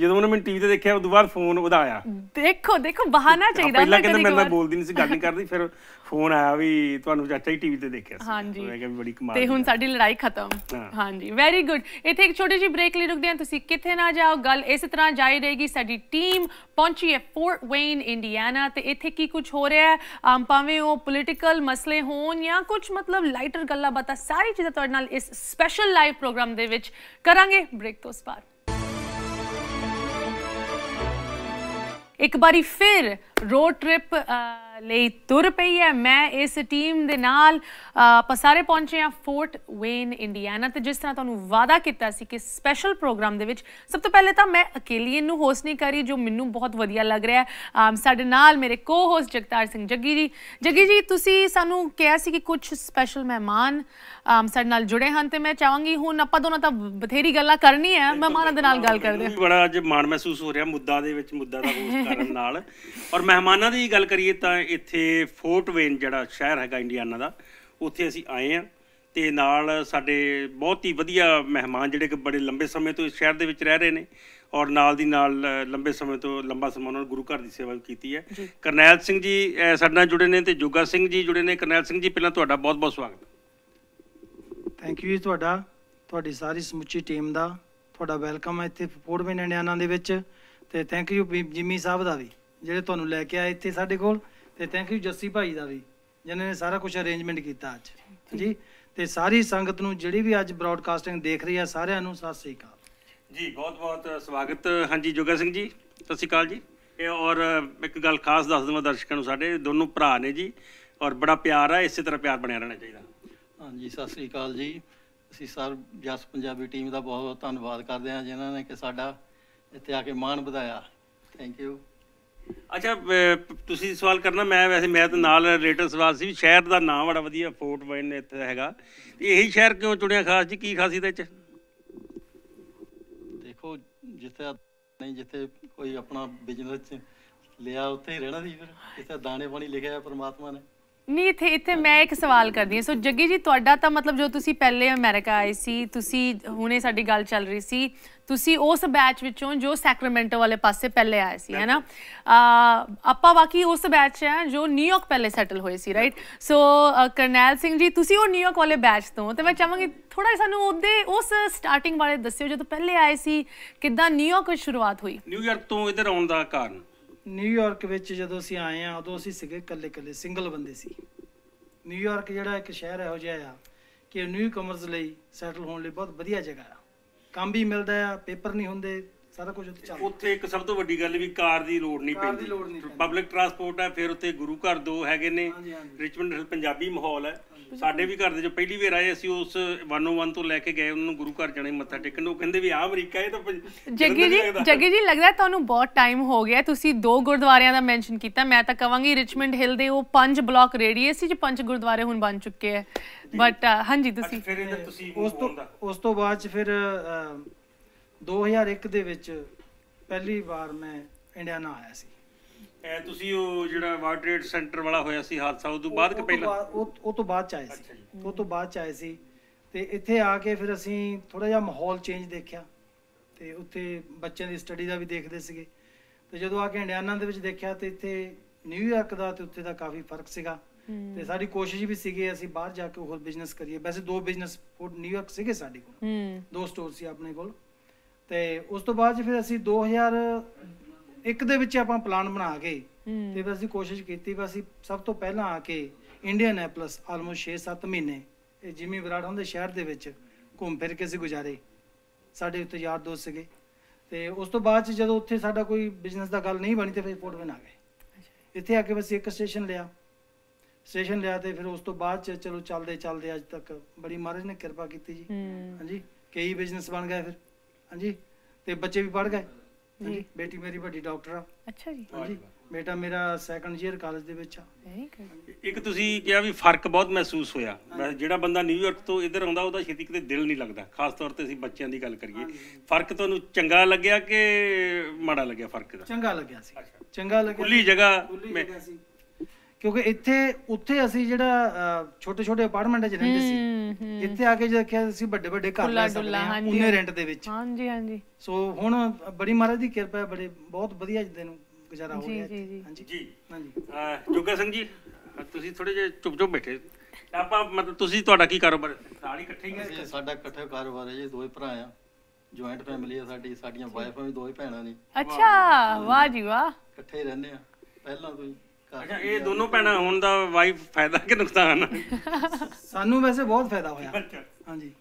S2: ਜਦੋਂ ਉਹਨੇ ਮੈਨੂੰ ਟੀਵੀ ਤੇ ਦੇਖਿਆ ਉਦੋਂ ਬਾਅਦ ਫੋਨ ਉਹਦਾ ਆਇਆ
S1: ਦੇਖੋ ਦੇਖੋ ਬਹਾਨਾ ਚਾਹੀਦਾ ਪਹਿਲਾਂ ਕਿਤੇ ਮੈਂ ਨਾ
S2: ਬੋਲਦੀ ਨਹੀਂ ਸੀ ਗੱਲ ਨਹੀਂ ਕਰਦੀ ਫਿਰ ਫੋਨ ਆਇਆ ਵੀ ਤੁਹਾਨੂੰ ਚਾਚਾ ਹੀ ਟੀਵੀ ਤੇ ਦੇਖਿਆ ਸੀ ਹਾਂਜੀ ਮੈਂ ਕਿਹਾ ਵੀ ਬੜੀ ਕਮਾਲ ਤੇ ਹੁਣ
S1: ਸਾਡੀ ਲੜਾਈ ਖਤਮ ਹਾਂਜੀ ਵੈਰੀ ਗੁੱਡ ਇੱਥੇ ਇੱਕ ਛੋਟੀ ਜੀ ਬ੍ਰੇਕ ਲਈ ਰੁਕਦੇ ਹਾਂ ਤੁਸੀਂ ਕਿੱਥੇ ਨਾ ਜਾਓ ਗੱਲ ਇਸੇ ਤਰ੍ਹਾਂ ਜਾਈ ਰਹੇਗੀ ਸਾਡੀ ਟੀਮ ਪਹੁੰਚੀ ਹੈ ਫੋਰਟ ਵੇਨ ਇੰਡੀਆਨਾ ਤੇ ਇੱਥੇ ਕੀ ਕੁਝ ਹੋ ਰਿਹਾ ਹੈ ਭਾਵੇਂ ਉਹ ਪੋਲਿਟੀਕਲ ਮਸਲੇ ਹੋਣ ਜਾਂ ਕੁਝ ਮਤਲਬ ਲਾਈਟਰ ਗੱਲਾਂ ਬਾਤਾਂ ਸਾਰੀ ਚੀਜ਼ਾਂ ਤੁਹਾਡੇ ਨਾਲ ਇਸ ਸਪੈਸ਼ਲ ਲਾਈਵ ਪ੍ਰੋਗਰਾਮ ਦੇ ਵਿੱਚ ਕਰਾਂਗੇ ਬ੍ਰੇਕ ਤੋਂ ਬਾਅਦ ਇੱਕ ਵਾਰੀ ਫਿਰ ਰੋਡ ਟ੍ਰਿਪ ਲਈ ਤੁਰ ਪਈ ਹੈ ਮੈਂ ਇਸ ਟੀਮ ਦੇ ਨਾਲ ਆਪਾਂ ਸਾਰੇ ਪਹੁੰਚੇ ਆ ਫੋਰਟ ਵੇਨ ਇੰਡੀਆਨਾ ਤੇ ਜਿਸ ਤਰ੍ਹਾਂ ਤੁਹਾਨੂੰ ਵਾਦਾ ਕੀਤਾ ਸੀ ਕਿ ਸਪੈਸ਼ਲ ਪ੍ਰੋਗਰਾਮ ਦੇ ਵਿੱਚ ਸਭ ਤੋਂ ਪਹਿਲੇ ਤਾਂ ਮੈਂ ਅਕੇਲੀ ਇਹਨੂੰ ਹੋਸਟ ਨਹੀਂ ਕਰੀ ਜੋ ਮੈਨੂੰ ਬਹੁਤ ਵਧੀਆ ਲੱਗ ਰਿਹਾ ਹੈ ਸਾਡੇ ਨਾਲ ਮੇਰੇ ਕੋ ਹੋਸਟ ਜਗਤਾਰ ਸਿੰਘ ਜੱਗੀ ਜੀ ਜੱਗੀ ਜੀ ਤੁਸੀਂ ਸਾਨੂੰ ਕਿਹਾ ਸੀ ਕਿ ਕੁਝ ਸਪੈਸ਼ਲ ਮਹਿਮਾਨ ਸਾਡੇ ਨਾਲ ਜੁੜੇ ਹਨ ਤੇ ਮੈਂ ਚਾਹਾਂਗੀ ਹੁਣ ਆਪਾਂ ਦੋਨਾਂ ਤਾਂ ਬਥੇਰੀ ਗੱਲਾਂ ਕਰਨੀ ਹੈ ਮਹਿਮਾਨਾਂ ਦੇ ਨਾਲ ਗੱਲ ਕਰਦੇ ਹਾਂ
S2: ਬੜਾ ਅੱਜ ਮਾਣ ਮਹਿਸੂਸ ਹੋ ਰਿਹਾ ਮੁੱਦਾ ਦੇ ਵਿੱਚ ਮੁੱਦਾ ਦਾ ਹੋਸਟ ਕਰਨ ਨਾਲ ਔਰ ਮਹਿਮਾਨਾਂ ਦੀ ਗੱਲ ਕਰੀਏ ਤਾਂ ਇੱਥੇ ਫੋਰਟ ਵੇਨ ਜਿਹੜਾ ਸ਼ਹਿਰ ਹੈਗਾ ਇੰਡੀਆਨਾ ਦਾ ਉੱਥੇ ਅਸੀਂ ਆਏ ਆ ਤੇ ਨਾਲ ਸਾਡੇ ਬਹੁਤ ਹੀ ਵਧੀਆ ਮਹਿਮਾਨ ਜਿਹੜੇ ਕਿ ਬੜੇ ਲੰਬੇ ਸਮੇਂ ਤੋਂ ਇਸ ਸ਼ਹਿਰ ਦੇ ਵਿੱਚ ਰਹਿ ਰਹੇ ਨੇ ਔਰ ਨਾਲ ਦੀ ਨਾਲ ਲੰਬੇ ਸਮੇਂ ਤੋਂ ਲੰਬਾ ਸਮਾਂ ਉਹਨਾਂ ਗੁਰੂ ਘਰ ਦੀ ਸੇਵਾ ਵੀ ਕੀਤੀ ਹੈ ਕਰਨੈਲ ਸਿੰਘ ਜੀ ਸਾਡੇ ਨਾਲ ਜੁੜੇ ਨੇ ਤੇ ਜੋਗਾ ਸਿੰਘ ਜੀ ਜੁੜੇ ਨੇ ਕਰਨੈਲ ਸਿੰਘ ਜੀ ਪਹਿਲਾਂ ਤੁਹਾਡਾ ਬਹੁਤ-ਬਹੁਤ ਸਵਾਗਤ
S4: ਥੈਂਕ ਯੂ ਜੀ ਤੁਹਾਡਾ ਤੁਹਾਡੀ ਸਾਰੀ ਸਮੁੱਚੀ ਟੀਮ ਦਾ ਤੁਹਾਡਾ ਵੈਲਕਮ ਹੈ ਇੱਥੇ ਵੇਨ ਇੰਡੀਆਨਾ ਦੇ ਵਿੱਚ ਤੇ ਥੈਂਕ ਯੂ ਜਿਮੀ ਸਾਹਿਬ ਦਾ ਵੀ ਜਿਹੜੇ ਤੁਹਾਨੂੰ ਲੈ ਕੇ ਆਏ ਇੱਥੇ ਸਾਡੇ ਕੋਲ ਤੇ ਥੈਂਕ ਯੂ ਜੱਸੀ ਭਾਈ ਦਾ ਵੀ ਜਿਨ੍ਹਾਂ ਨੇ ਸਾਰਾ ਕੁਝ ਅਰੇਂਜਮੈਂਟ ਕੀਤਾ ਅੱਜ ਜੀ ਤੇ ਸਾਰੀ ਸੰਗਤ ਨੂੰ ਜਿਹੜੀ ਵੀ ਅੱਜ ਬ੍ਰਾਡਕਾਸਟਿੰਗ ਦੇਖ ਰਹੀ ਹੈ ਸਾਰਿਆਂ ਨੂੰ ਸਤਿ ਸ੍ਰੀ
S2: ਅਕਾਲ ਜੀ ਬਹੁਤ-ਬਹੁਤ ਸਵਾਗਤ ਹਾਂਜੀ ਜੋਗਾ ਸਿੰਘ ਜੀ ਸਤਿ ਸ੍ਰੀ ਅਕਾਲ ਜੀ ਇਹ ਔਰ ਇੱਕ ਗੱਲ ਖਾਸ ਦੱਸ ਦਵਾਂ ਦਰਸ਼ਕਾਂ ਨੂੰ ਸਾਡੇ ਦੋਨੋਂ ਭਰਾ ਨੇ ਜੀ ਔਰ ਬੜਾ ਪਿਆਰ ਆ ਇਸੇ ਤਰ੍ਹਾਂ ਪਿਆਰ ਬਣਿਆ ਰਹਿਣਾ ਚਾਹੀਦਾ ਹਾਂਜੀ ਸਤਿ ਸ੍ਰੀ ਅਕਾਲ ਜੀ
S4: ਅਸੀਂ ਸਰ ਜਸ ਪੰਜਾਬੀ ਟੀਮ ਦਾ ਬਹੁਤ ਬਹੁਤ ਧੰਨਵਾਦ ਕਰਦੇ ਹਾਂ ਜਿਨ੍ਹਾਂ ਨੇ ਕਿ ਸਾਡਾ ਇੱਥੇ ਆ ਕੇ ਮਾਣ ਵਧਾਇਆ ਥੈਂਕ ਯੂ
S2: ਅੱਛਾ ਤੁਸੀਂ ਸਵਾਲ ਕਰਨਾ ਮੈਂ ਵੈਸੇ ਮੈਂ ਤਾਂ ਨਾਲ ਰਿਲੇਟਡ ਸਵਾਲ ਸੀ ਸ਼ਹਿਰ ਦਾ ਨਾਮ ਬੜਾ ਵਧੀਆ ਫੋਰਟ ਵਾਈਨ ਇੱਥੇ ਹੈਗਾ ਇਹੀ ਸ਼ਹਿਰ ਕਿਉਂ ਚੁਣਿਆ ਖਾਸ ਜੀ ਕੀ ਖਾਸੀਅਤ ਵਿੱਚ
S4: ਦੇਖੋ ਜਿੱਥੇ ਨਹੀਂ ਜਿੱਥੇ ਕੋਈ ਆਪਣਾ ਬਿਜ਼ਨਸ ਲਿਆ ਉੱਥੇ ਹੀ ਰਹਿਣਾ ਸੀ ਫਿਰ ਇੱਥੇ ਦਾਣੇ ਪਾਣੀ ਲਿਖਿਆ ਹੈ ਪ੍ਰਮਾਤਮਾ
S5: ਨੇ
S1: ਨਹੀਂ ਇੱਥੇ ਇੱਥੇ ਮੈਂ ਇੱਕ ਸਵਾਲ ਕਰਦੀ ਹਾਂ ਸੋ ਜੱਗੀ ਜੀ ਤੁਹਾਡਾ ਤਾਂ ਮਤਲਬ ਜੋ ਤੁਸੀਂ ਪਹਿਲੇ ਅਮਰੀਕਾ ਆਏ ਸੀ ਤੁਸੀਂ ਹੁਣੇ ਸਾਡੀ ਗੱਲ ਚੱਲ ਰਹੀ ਸੀ ਤੁਸੀਂ ਉਸ ਬੈਚ ਵਿੱਚੋਂ ਜੋ ਸੈਕਰਮੈਂਟੋ ਵਾਲੇ ਪਾਸੇ ਪਹਿਲੇ ਆਏ ਸੀ ਹੈਨਾ ਆਪਾਂ ਬਾਕੀ ਉਸ ਬੈਚ ਹੈ ਜੋ ਨਿਊਯਾਰਕ ਪਹਿਲੇ ਸੈਟਲ ਹੋਏ ਸੀ ਰਾਈਟ ਸੋ ਕਰਨੈਲ ਸਿੰਘ ਜੀ ਤੁਸੀਂ ਉਹ ਨਿਊਯਾਰਕ ਵਾਲੇ ਬੈਚ ਤੋਂ ਤੇ ਮੈਂ ਚਾਹਾਂਗੀ ਥੋੜਾ ਸਾਨੂੰ ਉਹਦੇ ਉਸ ਸਟਾਰਟਿੰਗ ਬਾਰੇ ਦੱਸਿਓ ਜਦੋਂ ਪਹਿਲੇ ਆਏ ਸੀ ਕਿੱਦਾਂ ਨਿਊਯਾਰਕ ਵਿੱਚ ਸ਼ੁਰੂਆਤ ਹੋਈ
S4: ਨਿਊਯਾਰਕ
S2: ਤੋਂ ਇੱਧਰ ਆਉਣ ਦਾ ਕਾਰਨ
S4: ਨਿਊਯਾਰਕ ਵਿੱਚ ਜਦੋਂ ਅਸੀਂ ਆਏ ਆ ਉਦੋਂ ਅਸੀਂ ਸੀਗੇ ਇਕੱਲੇ ਇਕੱਲੇ ਸਿੰਗਲ ਬੰਦੇ ਸੀ ਨਿਊਯਾਰਕ ਜਿਹੜਾ ਇੱਕ ਸ਼ਹਿਰ ਹੈ ਉਹ ਜਿਹਾ ਆ ਕਿ ਨਿਊ ਕਮਰਸ ਲਈ ਸੈਟਲ ਹੋਣ ਲਈ ਬਹੁਤ ਵਧੀਆ ਜਗ੍ਹਾ ਆ ਕੰਮ ਵੀ ਮਿਲਦਾ ਆ ਪੇਪਰ ਨਹੀਂ ਹੁੰਦੇ ਸਾਰਾ ਕੁਝ ਉੱਥੇ ਚੱਲਦਾ
S2: ਉੱਥੇ ਇੱਕ ਸਭ ਤੋਂ ਵੱਡੀ ਗੱਲ ਵੀ ਕਾਰ ਦੀ ਲੋੜ ਨਹੀਂ ਪੈਂਦੀ ਪਬਲਿਕ ਟਰਾਂਸਪੋਰਟ ਹੈ ਫਿਰ ਉੱਥੇ ਗੁਰੂ ਘਰ ਦੋ ਹੈਗੇ ਨੇ ਰਿਚਮੰਡ ਪੰਜਾਬੀ ਮਾਹੌਲ ਹੈ ਸਾਡੇ ਵੀ ਘਰ ਦੇ ਜੋ ਪਹਿਲੀ ਵਾਰ ਆਏ ਅਸੀਂ ਉਸ 101 ਤੋਂ ਲੈ ਕੇ ਗਏ ਉਹਨਾਂ ਨੂੰ ਗੁਰੂ ਘਰ ਜਾਣੇ ਮੱਥਾ ਟੇਕਣ ਉਹ ਕਹਿੰਦੇ ਵੀ ਆ ਅਮਰੀਕਾ ਇਹ ਤਾਂ ਜੱਗੀ ਜੀ ਜੱਗੀ ਜੀ
S1: ਲੱਗਦਾ ਤੁਹਾਨੂੰ ਬਹੁਤ ਟਾਈਮ ਹੋ ਗਿਆ ਤੁਸੀਂ ਦੋ ਗੁਰਦੁਆਰਿਆਂ ਦਾ ਮੈਂਸ਼ਨ ਕੀਤਾ ਮੈਂ ਤਾਂ ਕਵਾਂਗੀ ਰਿਚਮੰਡ ਹਿੱਲ ਦੇ ਉਹ ਪੰਜ ਬਲਾਕ ਰੇਡੀਅਸ ਵਿੱਚ ਪੰਜ ਗੁਰਦੁਆਰੇ ਹੁਣ ਬਣ ਚੁੱਕੇ ਆ ਬਟ ਹਾਂਜੀ ਤੁਸੀਂ ਫਿਰ
S4: ਤੁਸੀਂ ਉਸ ਤੋਂ ਉਸ ਤੋਂ ਬਾਅਦ ਚ ਫਿਰ 2001 ਦੇ ਵਿੱਚ ਪਹਿਲੀ ਵਾਰ ਮੈਂ ਇੰਡੀਆ ਨਾ ਆਇਆ ਸੀ
S2: ਇਹ ਤੁਸੀਂ ਉਹ ਜਿਹੜਾ ਵਾਟਰ ਟ੍ਰੇਡ ਸੈਂਟਰ ਵਾਲਾ ਹੋਇਆ ਸੀ ਹਾਦਸਾ ਉਸ ਤੋਂ ਬਾਅਦ ਕਿ ਪਹਿਲਾਂ
S4: ਉਹ ਤੋਂ ਬਾਅਦ ਚ ਆਏ ਸੀ ਉਹ ਤੋਂ ਬਾਅਦ ਚ ਆਏ ਸੀ ਤੇ ਇੱਥੇ ਆ ਕੇ ਫਿਰ ਅਸੀਂ ਥੋੜਾ ਜਿਹਾ ਮਾਹੌਲ ਚੇਂਜ ਦੇਖਿਆ ਤੇ ਉੱਥੇ ਬੱਚਿਆਂ ਦੀ ਸਟੱਡੀ ਦਾ ਵੀ ਦੇਖਦੇ ਸੀਗੇ ਤੇ ਜਦੋਂ ਆ ਕੇ ਇੰਡੀਆਨਾ ਦੇ ਵਿੱਚ ਦੇਖਿਆ ਤੇ ਇੱਥੇ ਨਿਊਯਾਰਕ ਦਾ ਤੇ ਉੱਥੇ ਦਾ ਕਾਫੀ ਫਰਕ ਸੀਗਾ ਤੇ ਸਾਡੀ ਕੋਸ਼ਿਸ਼ ਵੀ ਸੀਗੀ ਅਸੀਂ ਬਾਹਰ ਜਾ ਕੇ ਹੋਰ ਬਿਜ਼ਨਸ ਕਰੀਏ ਵੈਸੇ ਦੋ ਬਿਜ਼ਨਸ ਨਿਊਯਾਰਕ ਸੀਗੇ ਸਾਡੇ ਕੋਲ ਦੋ ਸਟੋਰ ਸੀ ਆਪਣੇ ਕੋਲ ਤੇ ਉਸ ਤੋਂ ਬਾਅਦ ਫਿਰ ਅਸੀਂ 2000 ਇੱਕ ਦੇ ਵਿੱਚ ਆਪਾਂ ਪਲਾਨ ਬਣਾ ਕੇ ਤੇ ਅਸੀਂ ਕੋਸ਼ਿਸ਼ ਕੀਤੀ ਵੀ ਅਸੀਂ ਸਭ ਤੋਂ ਪਹਿਲਾਂ ਆ ਕੇ ਇੰਡੀਅਨ ਐਪਲਸ ਆਲਮੋਸਟ 6-7 ਮਹੀਨੇ ਇਹ ਜਿਮੀ ਵਿਰਾਟ ਹੁੰਦੇ ਸ਼ਹਿਰ ਦੇ ਵਿੱਚ ਘੁੰਮ ਫਿਰ ਕੇ ਅਸੀਂ ਗੁਜ਼ਾਰੇ ਸਾਡੇ ਉੱਤੇ ਯਾਰ ਦੋਸਤ ਸੀਗੇ ਤੇ ਉਸ ਤੋਂ ਬਾਅਦ ਜਦੋਂ ਉੱਥੇ ਸਾਡਾ ਕੋਈ ਬਿਜ਼ਨਸ ਦਾ ਗੱਲ ਨਹੀਂ ਬਣੀ ਤੇ ਫਿਰ ਪੋਰਟਵਨ ਆ ਗਏ ਇੱਥੇ ਆ ਕੇ ਬਸ ਇੱਕ ਸਟੇਸ਼ਨ ਲਿਆ ਸਟੇਸ਼ਨ ਲਿਆ ਤੇ ਫਿਰ ਉਸ ਤੋਂ ਬਾਅਦ ਚ ਚਲੋ ਚੱਲਦੇ ਚੱਲਦੇ ਅੱਜ ਤੱਕ ਬੜੀ ਮਹਾਰਾਜ ਨੇ ਕਿਰਪਾ ਕੀਤੀ ਜੀ ਹਾਂਜੀ ਕਈ ਬਿਜ਼ਨਸ ਬਣ ਗਏ ਫਿਰ ਹਾਂਜੀ ਤੇ ਬੱਚੇ ਵੀ ਪੜ ਗਏ ਜੀ ਬੇਟੀ ਮੇਰੀ ਵੱਡੀ ਡਾਕਟਰ ਆ ਅੱਛਾ ਜੀ ਜੀ ਬੇਟਾ ਮੇਰਾ ਸੈਕੰਡ ਈਅਰ ਕਾਲਜ ਦੇ ਵਿੱਚ ਆ ਠੀਕ
S2: ਇੱਕ ਤੁਸੀਂ ਕਿਹਾ ਵੀ ਫਰਕ ਬਹੁਤ ਮਹਿਸੂਸ ਹੋਇਆ ਜਿਹੜਾ ਬੰਦਾ ਨਿਊਯਾਰਕ ਤੋਂ ਇੱਧਰ ਆਉਂਦਾ ਉਹਦਾ ਛੇਤੀ ਕਿਤੇ ਦਿਲ ਨਹੀਂ ਲੱਗਦਾ ਖਾਸ ਤੌਰ ਤੇ ਅਸੀਂ ਬੱਚਿਆਂ ਦੀ ਗੱਲ ਕਰੀਏ ਫਰਕ ਤੁਹਾਨੂੰ ਚੰਗਾ ਲੱਗਿਆ ਕਿ ਮਾੜਾ ਲੱਗਿਆ ਫਰਕ ਦਾ
S4: ਚੰਗਾ ਲੱਗਿਆ ਸੀ ਚੰਗਾ ਲੱਗਿਆ ਖੁੱਲੀ ਜਗ੍ਹਾ ਮੈਂ ਸੀ ਕਿਉਂਕਿ ਇੱਥੇ ਉੱਥੇ ਅਸੀਂ ਜਿਹੜਾ ਛੋਟੇ ਛੋਟੇ ਅਪਾਰਟਮੈਂਟ 'ਚ ਰਹਿੰਦੇ ਸੀ ਇੱਥੇ ਆ ਕੇ ਜਦ ਕਿ ਅਸੀਂ ਵੱਡੇ ਵੱਡੇ ਘਰ ਲੈ ਸਕਦੇ ਹਾਂ ਉਹਨੇ ਰੈਂਟ ਦੇ ਵਿੱਚ ਹਾਂਜੀ ਹਾਂਜੀ ਸੋ ਹੁਣ ਬੜੀ ਮਹਾਰਾਜ ਦੀ ਕਿਰਪਾ ਹੈ ਬੜੇ ਬਹੁਤ ਵਧੀਆ ਜਿੱਦੇ ਨੂੰ ਗੁਜ਼ਾਰਾ ਹੋ ਰਿਹਾ
S2: ਹਾਂਜੀ ਜੀ ਹਾਂਜੀ ਜੋਗਾ ਸਿੰਘ ਜੀ ਤੁਸੀਂ ਥੋੜੇ ਜਿਹਾ ਚੁੱਪ ਚੁੱਪ ਬੈਠੇ ਆਪਾਂ ਮਤਲਬ ਤੁਸੀਂ ਤੁਹਾਡਾ ਕੀ ਕਾਰੋਬਾਰ ਨਾਲ ਇਕੱਠੇ ਹੀ ਹੈ ਸਾਡਾ
S4: ਇਕੱਠਾ ਕਾਰੋਬਾਰ ਹੈ ਜੀ ਦੋਵੇਂ ਭਰਾ ਆ ਜੁਆਇੰਟ ਫੈਮਿਲੀ ਆ ਸਾਡੀ ਸਾਡੀਆਂ ਵਾਈਫਾਂ ਵੀ ਦੋਵੇਂ ਭੈਣਾਂ ਨੇ ਅੱਛਾ
S1: ਵਾਹ ਜੀ ਵਾਹ
S2: ਇਕੱਠੇ ਹੀ ਰਹਿੰਦੇ ਆ ਪਹਿਲਾਂ ਤੋਂ ਹੀ ਅੱਛਾ ਇਹ ਦੋਨੋਂ ਪੈਣਾ ਹੁਣ ਦਾ ਵਾਈਫ ਫਾਇਦਾ ਕਿ ਨੁਕਸਾਨ
S4: ਸਾਨੂੰ ਵੈਸੇ ਬਹੁਤ ਫਾਇਦਾ ਹੋਇਆ ਹਾਂਜੀ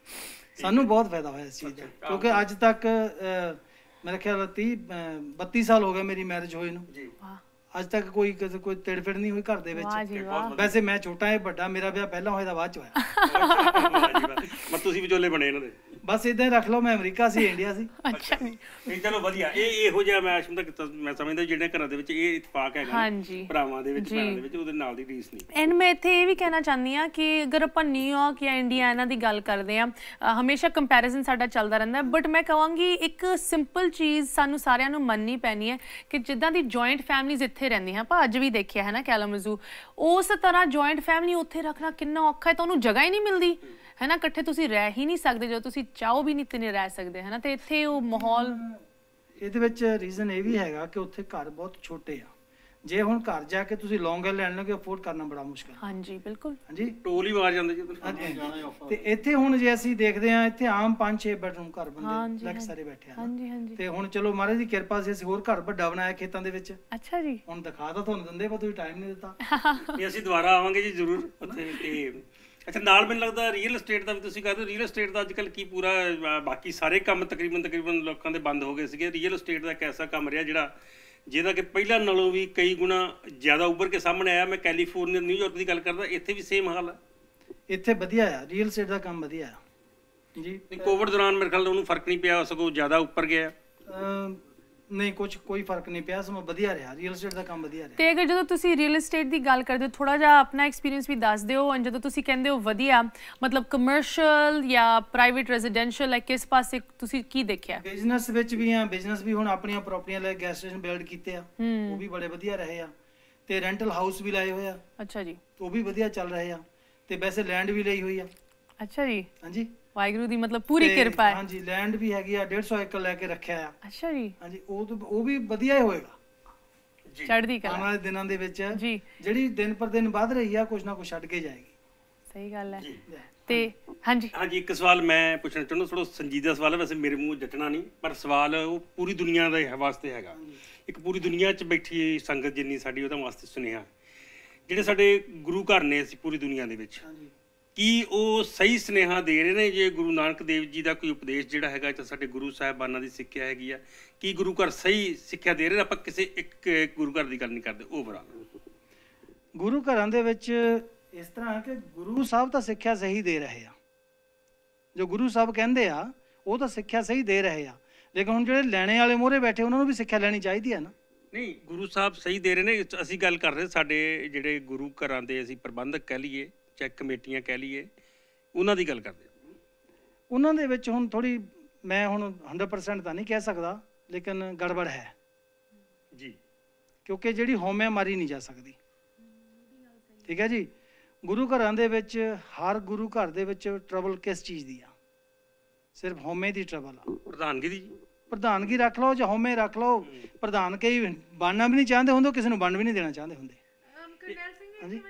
S4: ਸਾਨੂੰ ਬਹੁਤ ਫਾਇਦਾ ਹੋਇਆ ਇਸ ਚੀਜ਼ ਦਾ ਕਿਉਂਕਿ ਅੱਜ ਤੱਕ ਮੇਰੇ ਖਿਆਲ ਨਾਲ 30 32 ਸਾਲ ਹੋ ਗਏ ਮੇਰੀ ਮੈਰਿਜ ਹੋਏ ਨੂੰ ਜੀ ਅੱਜ ਤੱਕ ਕੋਈ ਕੋਈ ਤੇੜਫੜ ਨਹੀਂ ਹੋਈ ਘਰ ਦੇ ਵਿੱਚ ਵੈਸੇ ਮੈਂ ਛੋਟਾ ਹੈ ਵੱਡਾ ਮੇਰਾ ਵਿਆਹ ਪਹਿਲਾਂ ਹੋਇਆ ਦਾ ਬਾਅਦ ਚ ਹੋਇਆ ਮਤ ਤੁਸੀਂ ਵਿਚੋਲੇ ਬਣੇ ਇਹਨਾਂ ਦੇ ਬਸ ਇਦਾਂ ਹੀ ਰੱਖ ਲਓ ਮੈਂ ਅਮਰੀਕਾ ਸੀ ਇੰਡੀਆ ਸੀ ਅੱਛਾ ਨਹੀਂ
S2: ਚਲੋ ਵਧੀਆ ਇਹ ਇਹੋ ਜਿਹਾ ਮੈਂ ਆਸ਼ਮ ਮੈਂ ਸਮਝਦਾ ਜਿਹੜੇ ਘਰਾਂ ਦੇ ਵਿੱਚ ਇਹ ਇਤਫਾਕ ਹੈਗਾ ਹਾਂਜੀ ਭਰਾਵਾਂ ਦੇ ਵਿੱਚ ਭੈਣਾਂ ਦੇ ਵਿੱਚ ਉਹਦੇ ਨਾਲ ਦੀ ਰੀਸ ਨਹੀਂ
S1: ਐਂਡ ਮੈਂ ਇੱਥੇ ਇਹ ਵੀ ਕਹਿਣਾ ਚਾਹੁੰਦੀ ਆ ਕਿ ਅਗਰ ਆਪਾਂ ਨਿਊਯਾਰਕ ਜਾਂ ਇੰਡੀਆ ਇਹਨਾਂ ਦੀ ਗੱਲ ਕਰਦੇ ਆ ਹਮੇਸ਼ਾ ਕੰਪੈਰੀਜ਼ਨ ਸਾਡਾ ਚੱਲਦਾ ਰਹਿੰਦਾ ਬਟ ਮੈਂ ਕਹਾਂਗੀ ਇੱਕ ਸਿੰਪਲ ਚੀਜ਼ ਸਾਨੂੰ ਸਾਰਿਆਂ ਨੂੰ ਮੰਨਣੀ ਪੈਣੀ ਹੈ ਕਿ ਜਿੱਦਾਂ ਦੀ ਜੁਆਇੰਟ ਫੈਮਲੀਜ਼ ਇੱਥੇ ਰਹਿੰਦੀਆਂ ਆਪਾਂ ਅੱਜ ਵੀ ਦੇਖਿਆ ਹੈ ਨਾ ਕੈਲਮਜ਼ੂ ਉਸ ਤਰ੍ਹਾਂ ਜੁਆਇੰਟ ਫੈਮਲੀ ਉੱਥੇ ਰੱਖਣਾ ਕਿੰਨਾ ਔਖਾ ਹੈ ਤਾਂ ਉਹਨੂੰ ਜਗ੍ਹਾ ਹੀ ਨਹੀਂ ਮਿਲਦੀ ਹੈ ਨਾ ਇਕੱਠੇ ਤੁਸੀਂ ਰਹਿ ਹੀ ਨਹੀਂ ਸਕਦੇ ਜਦੋਂ ਤੁਸੀਂ ਚਾਹੋ ਵੀ ਨਹੀਂ ਤਨੇ ਰਹਿ ਸਕਦੇ ਹਨਾ ਤੇ ਇੱਥੇ ਉਹ ਮਾਹੌਲ
S4: ਇਹਦੇ ਵਿੱਚ ਰੀਜ਼ਨ ਇਹ ਵੀ ਹੈਗਾ ਕਿ ਉੱਥੇ ਘਰ ਬਹੁਤ ਛੋਟੇ ਆ ਜੇ ਹੁਣ ਘਰ ਜਾ ਕੇ ਤੁਸੀਂ ਲੌਂਗ ਲੈਣ ਲੱਗੇ ਅਫੋਰਡ ਕਰਨਾ ਬੜਾ ਮੁਸ਼ਕਲ ਹਾਂਜੀ ਬਿਲਕੁਲ ਹਾਂਜੀ ਟੋਲ ਹੀ ਮਾਰ ਜਾਂਦੇ ਜੇ ਤੁਸੀਂ ਜਾਣਾ ਤੇ ਇੱਥੇ ਹੁਣ ਜੇ ਅਸੀਂ ਦੇਖਦੇ ਆ ਇੱਥੇ ਆਮ 5-6 ਬੈਡਰੂਮ ਘਰ ਬੰਦੇ ਲੱਖ ਸਾਰੇ ਬੈਠੇ ਆ
S1: ਹਾਂਜੀ ਹਾਂਜੀ
S3: ਤੇ
S4: ਹੁਣ ਚਲੋ ਮਹਾਰਾਜ ਦੀ ਕਿਰਪਾ ਸੀ ਅਸੀਂ ਹੋਰ ਘਰ ਵੱਡਾ ਬਣਾਇਆ ਖੇਤਾਂ ਦੇ ਵਿੱਚ ਅੱਛਾ ਜੀ ਹੁਣ ਦਿਖਾਤਾ ਤੁਹਾਨੂੰ ਦਿੰਦੇ ਪਰ ਤੁਸੀਂ ਟਾਈਮ ਨਹੀਂ ਦਿੱਤਾ
S2: ਵੀ ਅਸੀਂ ਦੁਬਾਰਾ ਆਵਾਂਗੇ ਜੀ ਜ਼ਰੂਰ ਉੱਥੇ ਤੇ ਅੱਛਾ ਨਾਲ ਮੈਨੂੰ ਲੱਗਦਾ ਰੀਅਲ ਏਸਟੇਟ ਦਾ ਵੀ ਤੁਸੀਂ ਕਹਿੰਦੇ ਰੀਅਲ ਏਸਟੇਟ ਦਾ ਅੱਜਕੱਲ ਕੀ ਪੂਰਾ ਬਾਕੀ ਸਾਰੇ ਕੰਮ ਤਕਰੀਬਨ ਤਕਰੀਬਨ ਲੋਕਾਂ ਦੇ ਬੰਦ ਹੋ ਗਏ ਸੀਗੇ ਰੀਅਲ ਏਸਟੇਟ ਦਾ ਇੱਕ ਕੰਮ ਰਿਹਾ ਜਿਹੜਾ ਜਿਹਦਾ ਕਿ ਪਹਿਲਾਂ ਨਾਲੋਂ ਵੀ ਕਈ ਗੁਣਾ ਜ਼ਿਆਦਾ ਉੱਭਰ ਕੇ ਸਾਹਮਣੇ ਆਇਆ ਮੈਂ ਕੈਲੀਫੋਰਨੀਆ ਨਿਊਯਾਰਕ ਦੀ ਗੱਲ ਕਰਦਾ ਇੱਥੇ ਵੀ ਸੇਮ ਹਾਲ ਹੈ
S4: ਇੱਥੇ ਵਧੀਆ ਆ ਰੀਅਲ ਏਸਟੇਟ ਦਾ ਕੰਮ ਵਧੀਆ ਆ
S2: ਜੀ ਕੋਵਿਡ ਦੌਰਾਨ ਮੇਰੇ ਖਿਆਲ ਉਹਨੂੰ ਫਰਕ ਨਹੀਂ ਪਿਆ ਸਗੋਂ ਜ਼ਿਆਦਾ ਉੱਪਰ ਗਿਆ
S4: ਨਹੀਂ ਕੁਝ ਕੋਈ ਫਰਕ ਨਹੀਂ ਪਿਆ ਸਮਾਂ ਵਧੀਆ ਰਿਹਾ ਰੀਅਲ ਏਸਟੇਟ ਦਾ ਕੰਮ ਵਧੀਆ ਰਿਹਾ
S1: ਤੇ ਅਗਰ ਜਦੋਂ ਤੁਸੀਂ ਰੀਅਲ ਏਸਟੇਟ ਦੀ ਗੱਲ ਕਰਦੇ ਹੋ ਥੋੜਾ ਜਿਹਾ ਆਪਣਾ ਐਕਸਪੀਰੀਅੰਸ ਵੀ ਦੱਸ ਦਿਓ ਜਦੋਂ ਤੁਸੀਂ ਕਹਿੰਦੇ ਹੋ ਵਧੀਆ ਮਤਲਬ ਕਮਰਸ਼ੀਅਲ ਜਾਂ ਪ੍ਰਾਈਵੇਟ ਰੈਜ਼ੀਡੈਂਸ਼ੀਅਲ ਲਾਈਕ ਕਿਸ ਪਾਸੇ ਤੁਸੀਂ ਕੀ ਦੇਖਿਆ ਬਿਜ਼ਨਸ
S4: ਵਿੱਚ ਵੀ ਆ ਬਿਜ਼ਨਸ ਵੀ ਹੁਣ ਆਪਣੀਆਂ ਪ੍ਰਾਪਰਟੀਆਂ ਲੈ ਗੈਸ ਸਟੇਸ਼ਨ ਬਿਲਡ ਕੀਤੇ ਆ ਉਹ ਵੀ ਬੜੇ ਵਧੀਆ ਰਹੇ ਆ ਤੇ ਰੈਂਟਲ ਹਾਊਸ ਵੀ ਲਾਏ ਹੋਏ ਆ ਅੱਛਾ ਜੀ ਉਹ ਵੀ ਵਧੀਆ ਚੱਲ ਰਹੇ ਆ ਤੇ ਵੈਸੇ ਲੈਂਡ ਵੀ ਲਈ ਹੋਈ ਆ
S1: ਅੱਛਾ ਜੀ ਹਾਂਜੀ ਵਾਹਿਗੁਰੂ ਦੀ
S4: ਮਤਲਬ ਪੂਰੀ ਕਿਰਪਾ ਹੈ ਹਾਂਜੀ ਲੈਂਡ ਵੀ ਹੈਗੀ ਆ 150 ਏਕੜ ਲੈ ਕੇ ਰੱਖਿਆ ਆ ਅੱਛਾ ਜੀ ਹਾਂਜੀ ਉਹ ਉਹ ਵੀ ਵਧੀਆ ਹੀ ਹੋਏਗਾ ਜੀ ਚੜ੍ਹਦੀ ਕਲਾ ਆਉਣ ਵਾਲੇ ਦਿਨਾਂ ਦੇ ਵਿੱਚ ਜੀ ਜਿਹੜੀ ਦਿਨ ਪਰ ਦਿਨ ਵੱਧ ਰਹੀ ਆ ਕੁਝ ਨਾ ਕੁਝ ਛੱਡ ਕੇ ਜਾਏਗੀ ਸਹੀ ਗੱਲ ਹੈ ਤੇ
S2: ਹਾਂਜੀ ਹਾਂਜੀ ਇੱਕ ਸਵਾਲ ਮੈਂ ਪੁੱਛਣਾ ਚਾਹੁੰਦਾ ਥੋੜਾ ਸੰਜੀਦਾ ਸਵਾਲ ਹੈ ਵੈਸੇ ਮੇਰੇ ਮੂੰਹ ਜੱਟਣਾ ਨਹੀਂ ਪਰ ਸਵਾਲ ਉਹ ਪੂਰੀ ਦੁਨੀਆ ਦੇ ਵਾਸਤੇ ਹੈਗਾ ਇੱਕ ਪੂਰੀ ਦੁਨੀਆ 'ਚ ਬੈਠੀ ਸੰਗਤ ਜਿੰਨੀ ਸਾਡੀ ਉਹਦਾ ਵਾਸਤੇ ਸੁਨੇਹਾ ਜਿਹੜੇ ਸਾਡੇ ਗੁਰੂ ਘਰ ਨੇ ਅਸੀਂ ਪੂਰੀ ਦੁਨੀਆ ਦੇ ਵਿੱਚ ਕੀ ਉਹ ਸਹੀ ਸਨੇਹਾ ਦੇ ਰਹੇ ਨੇ ਜੇ ਗੁਰੂ ਨਾਨਕ ਦੇਵ ਜੀ ਦਾ ਕੋਈ ਉਪਦੇਸ਼ ਜਿਹੜਾ ਹੈਗਾ ਜਾਂ ਸਾਡੇ ਗੁਰੂ ਸਾਹਿਬਾਨਾਂ ਦੀ ਸਿੱਖਿਆ ਹੈਗੀ ਆ ਕੀ ਗੁਰੂ ਘਰ ਸਹੀ ਸਿੱਖਿਆ ਦੇ ਰਹੇ ਨੇ ਆਪਾਂ ਕਿਸੇ ਇੱਕ ਗੁਰੂ ਘਰ ਦੀ ਗੱਲ ਨਹੀਂ ਕਰਦੇ ਓਵਰਆਲ
S4: ਗੁਰੂ ਘਰਾਂ ਦੇ ਵਿੱਚ ਇਸ ਤਰ੍ਹਾਂ ਹੈ ਕਿ ਗੁਰੂ ਸਾਹਿਬ ਤਾਂ ਸਿੱਖਿਆ ਸਹੀ ਦੇ ਰਹੇ ਆ ਜੋ ਗੁਰੂ ਸਾਹਿਬ ਕਹਿੰਦੇ ਆ ਉਹ ਤਾਂ ਸਿੱਖਿਆ ਸਹੀ ਦੇ ਰਹੇ ਆ ਲੇਕਿਨ ਹੁਣ ਜਿਹੜੇ ਲੈਣੇ ਵਾਲੇ ਮੋਹਰੇ ਬੈਠੇ ਉਹਨਾਂ ਨੂੰ ਵੀ ਸਿੱਖਿਆ ਲੈਣੀ ਚਾਹੀਦੀ ਹੈ ਨਾ
S2: ਨਹੀਂ ਗੁਰੂ ਸਾਹਿਬ ਸਹੀ ਦੇ ਰਹੇ ਨੇ ਅਸੀਂ ਗੱਲ ਕਰ ਰਹੇ ਸਾਡੇ ਜਿਹੜੇ ਗੁਰੂ ਘਰਾਂ ਦੇ ਅਸੀਂ ਪ੍ਰਬੰਧਕ ਕਹ ਲਈਏ ਚੈੱਕ ਕਮੇਟੀਆਂ ਕਹਿ ਲਈਏ ਉਹਨਾਂ ਦੀ ਗੱਲ ਕਰਦੇ
S4: ਉਹਨਾਂ ਦੇ ਵਿੱਚ ਹੁਣ ਥੋੜੀ ਮੈਂ ਹੁਣ 100% ਤਾਂ ਨਹੀਂ ਕਹਿ ਸਕਦਾ ਲੇਕਿਨ ਗੜਬੜ ਹੈ ਜੀ ਕਿਉਂਕਿ ਜਿਹੜੀ ਹੋਮੇ ਮਾਰੀ ਨਹੀਂ ਜਾ ਸਕਦੀ ਠੀਕ ਹੈ ਜੀ ਗੁਰੂ ਘਰਾਂ ਦੇ ਵਿੱਚ ਹਰ ਗੁਰੂ ਘਰ ਦੇ ਵਿੱਚ ਟਰਬਲ ਕਿਸ ਚੀਜ਼ ਦੀ ਆ ਸਿਰਫ ਹੋਮੇ ਦੀ ਟਰਬਲ ਆ ਪ੍ਰਧਾਨਗੀ ਦੀ ਪ੍ਰਧਾਨਗੀ ਰੱਖ ਲਓ ਜਾਂ ਹੋਮੇ ਰੱਖ ਲਓ ਪ੍ਰਧਾਨ ਕਈ ਬਣਨਾ ਵੀ ਨਹੀਂ ਚਾਹੁੰਦੇ ਹੁੰਦੇ ਕਿਸੇ ਨੂੰ ਬਣ ਵੀ ਨਹੀਂ ਦੇਣਾ ਚਾਹੁੰਦੇ ਹੁੰਦੇ ਹਾਂਜੀ ਸਿੰਘ ਜੀ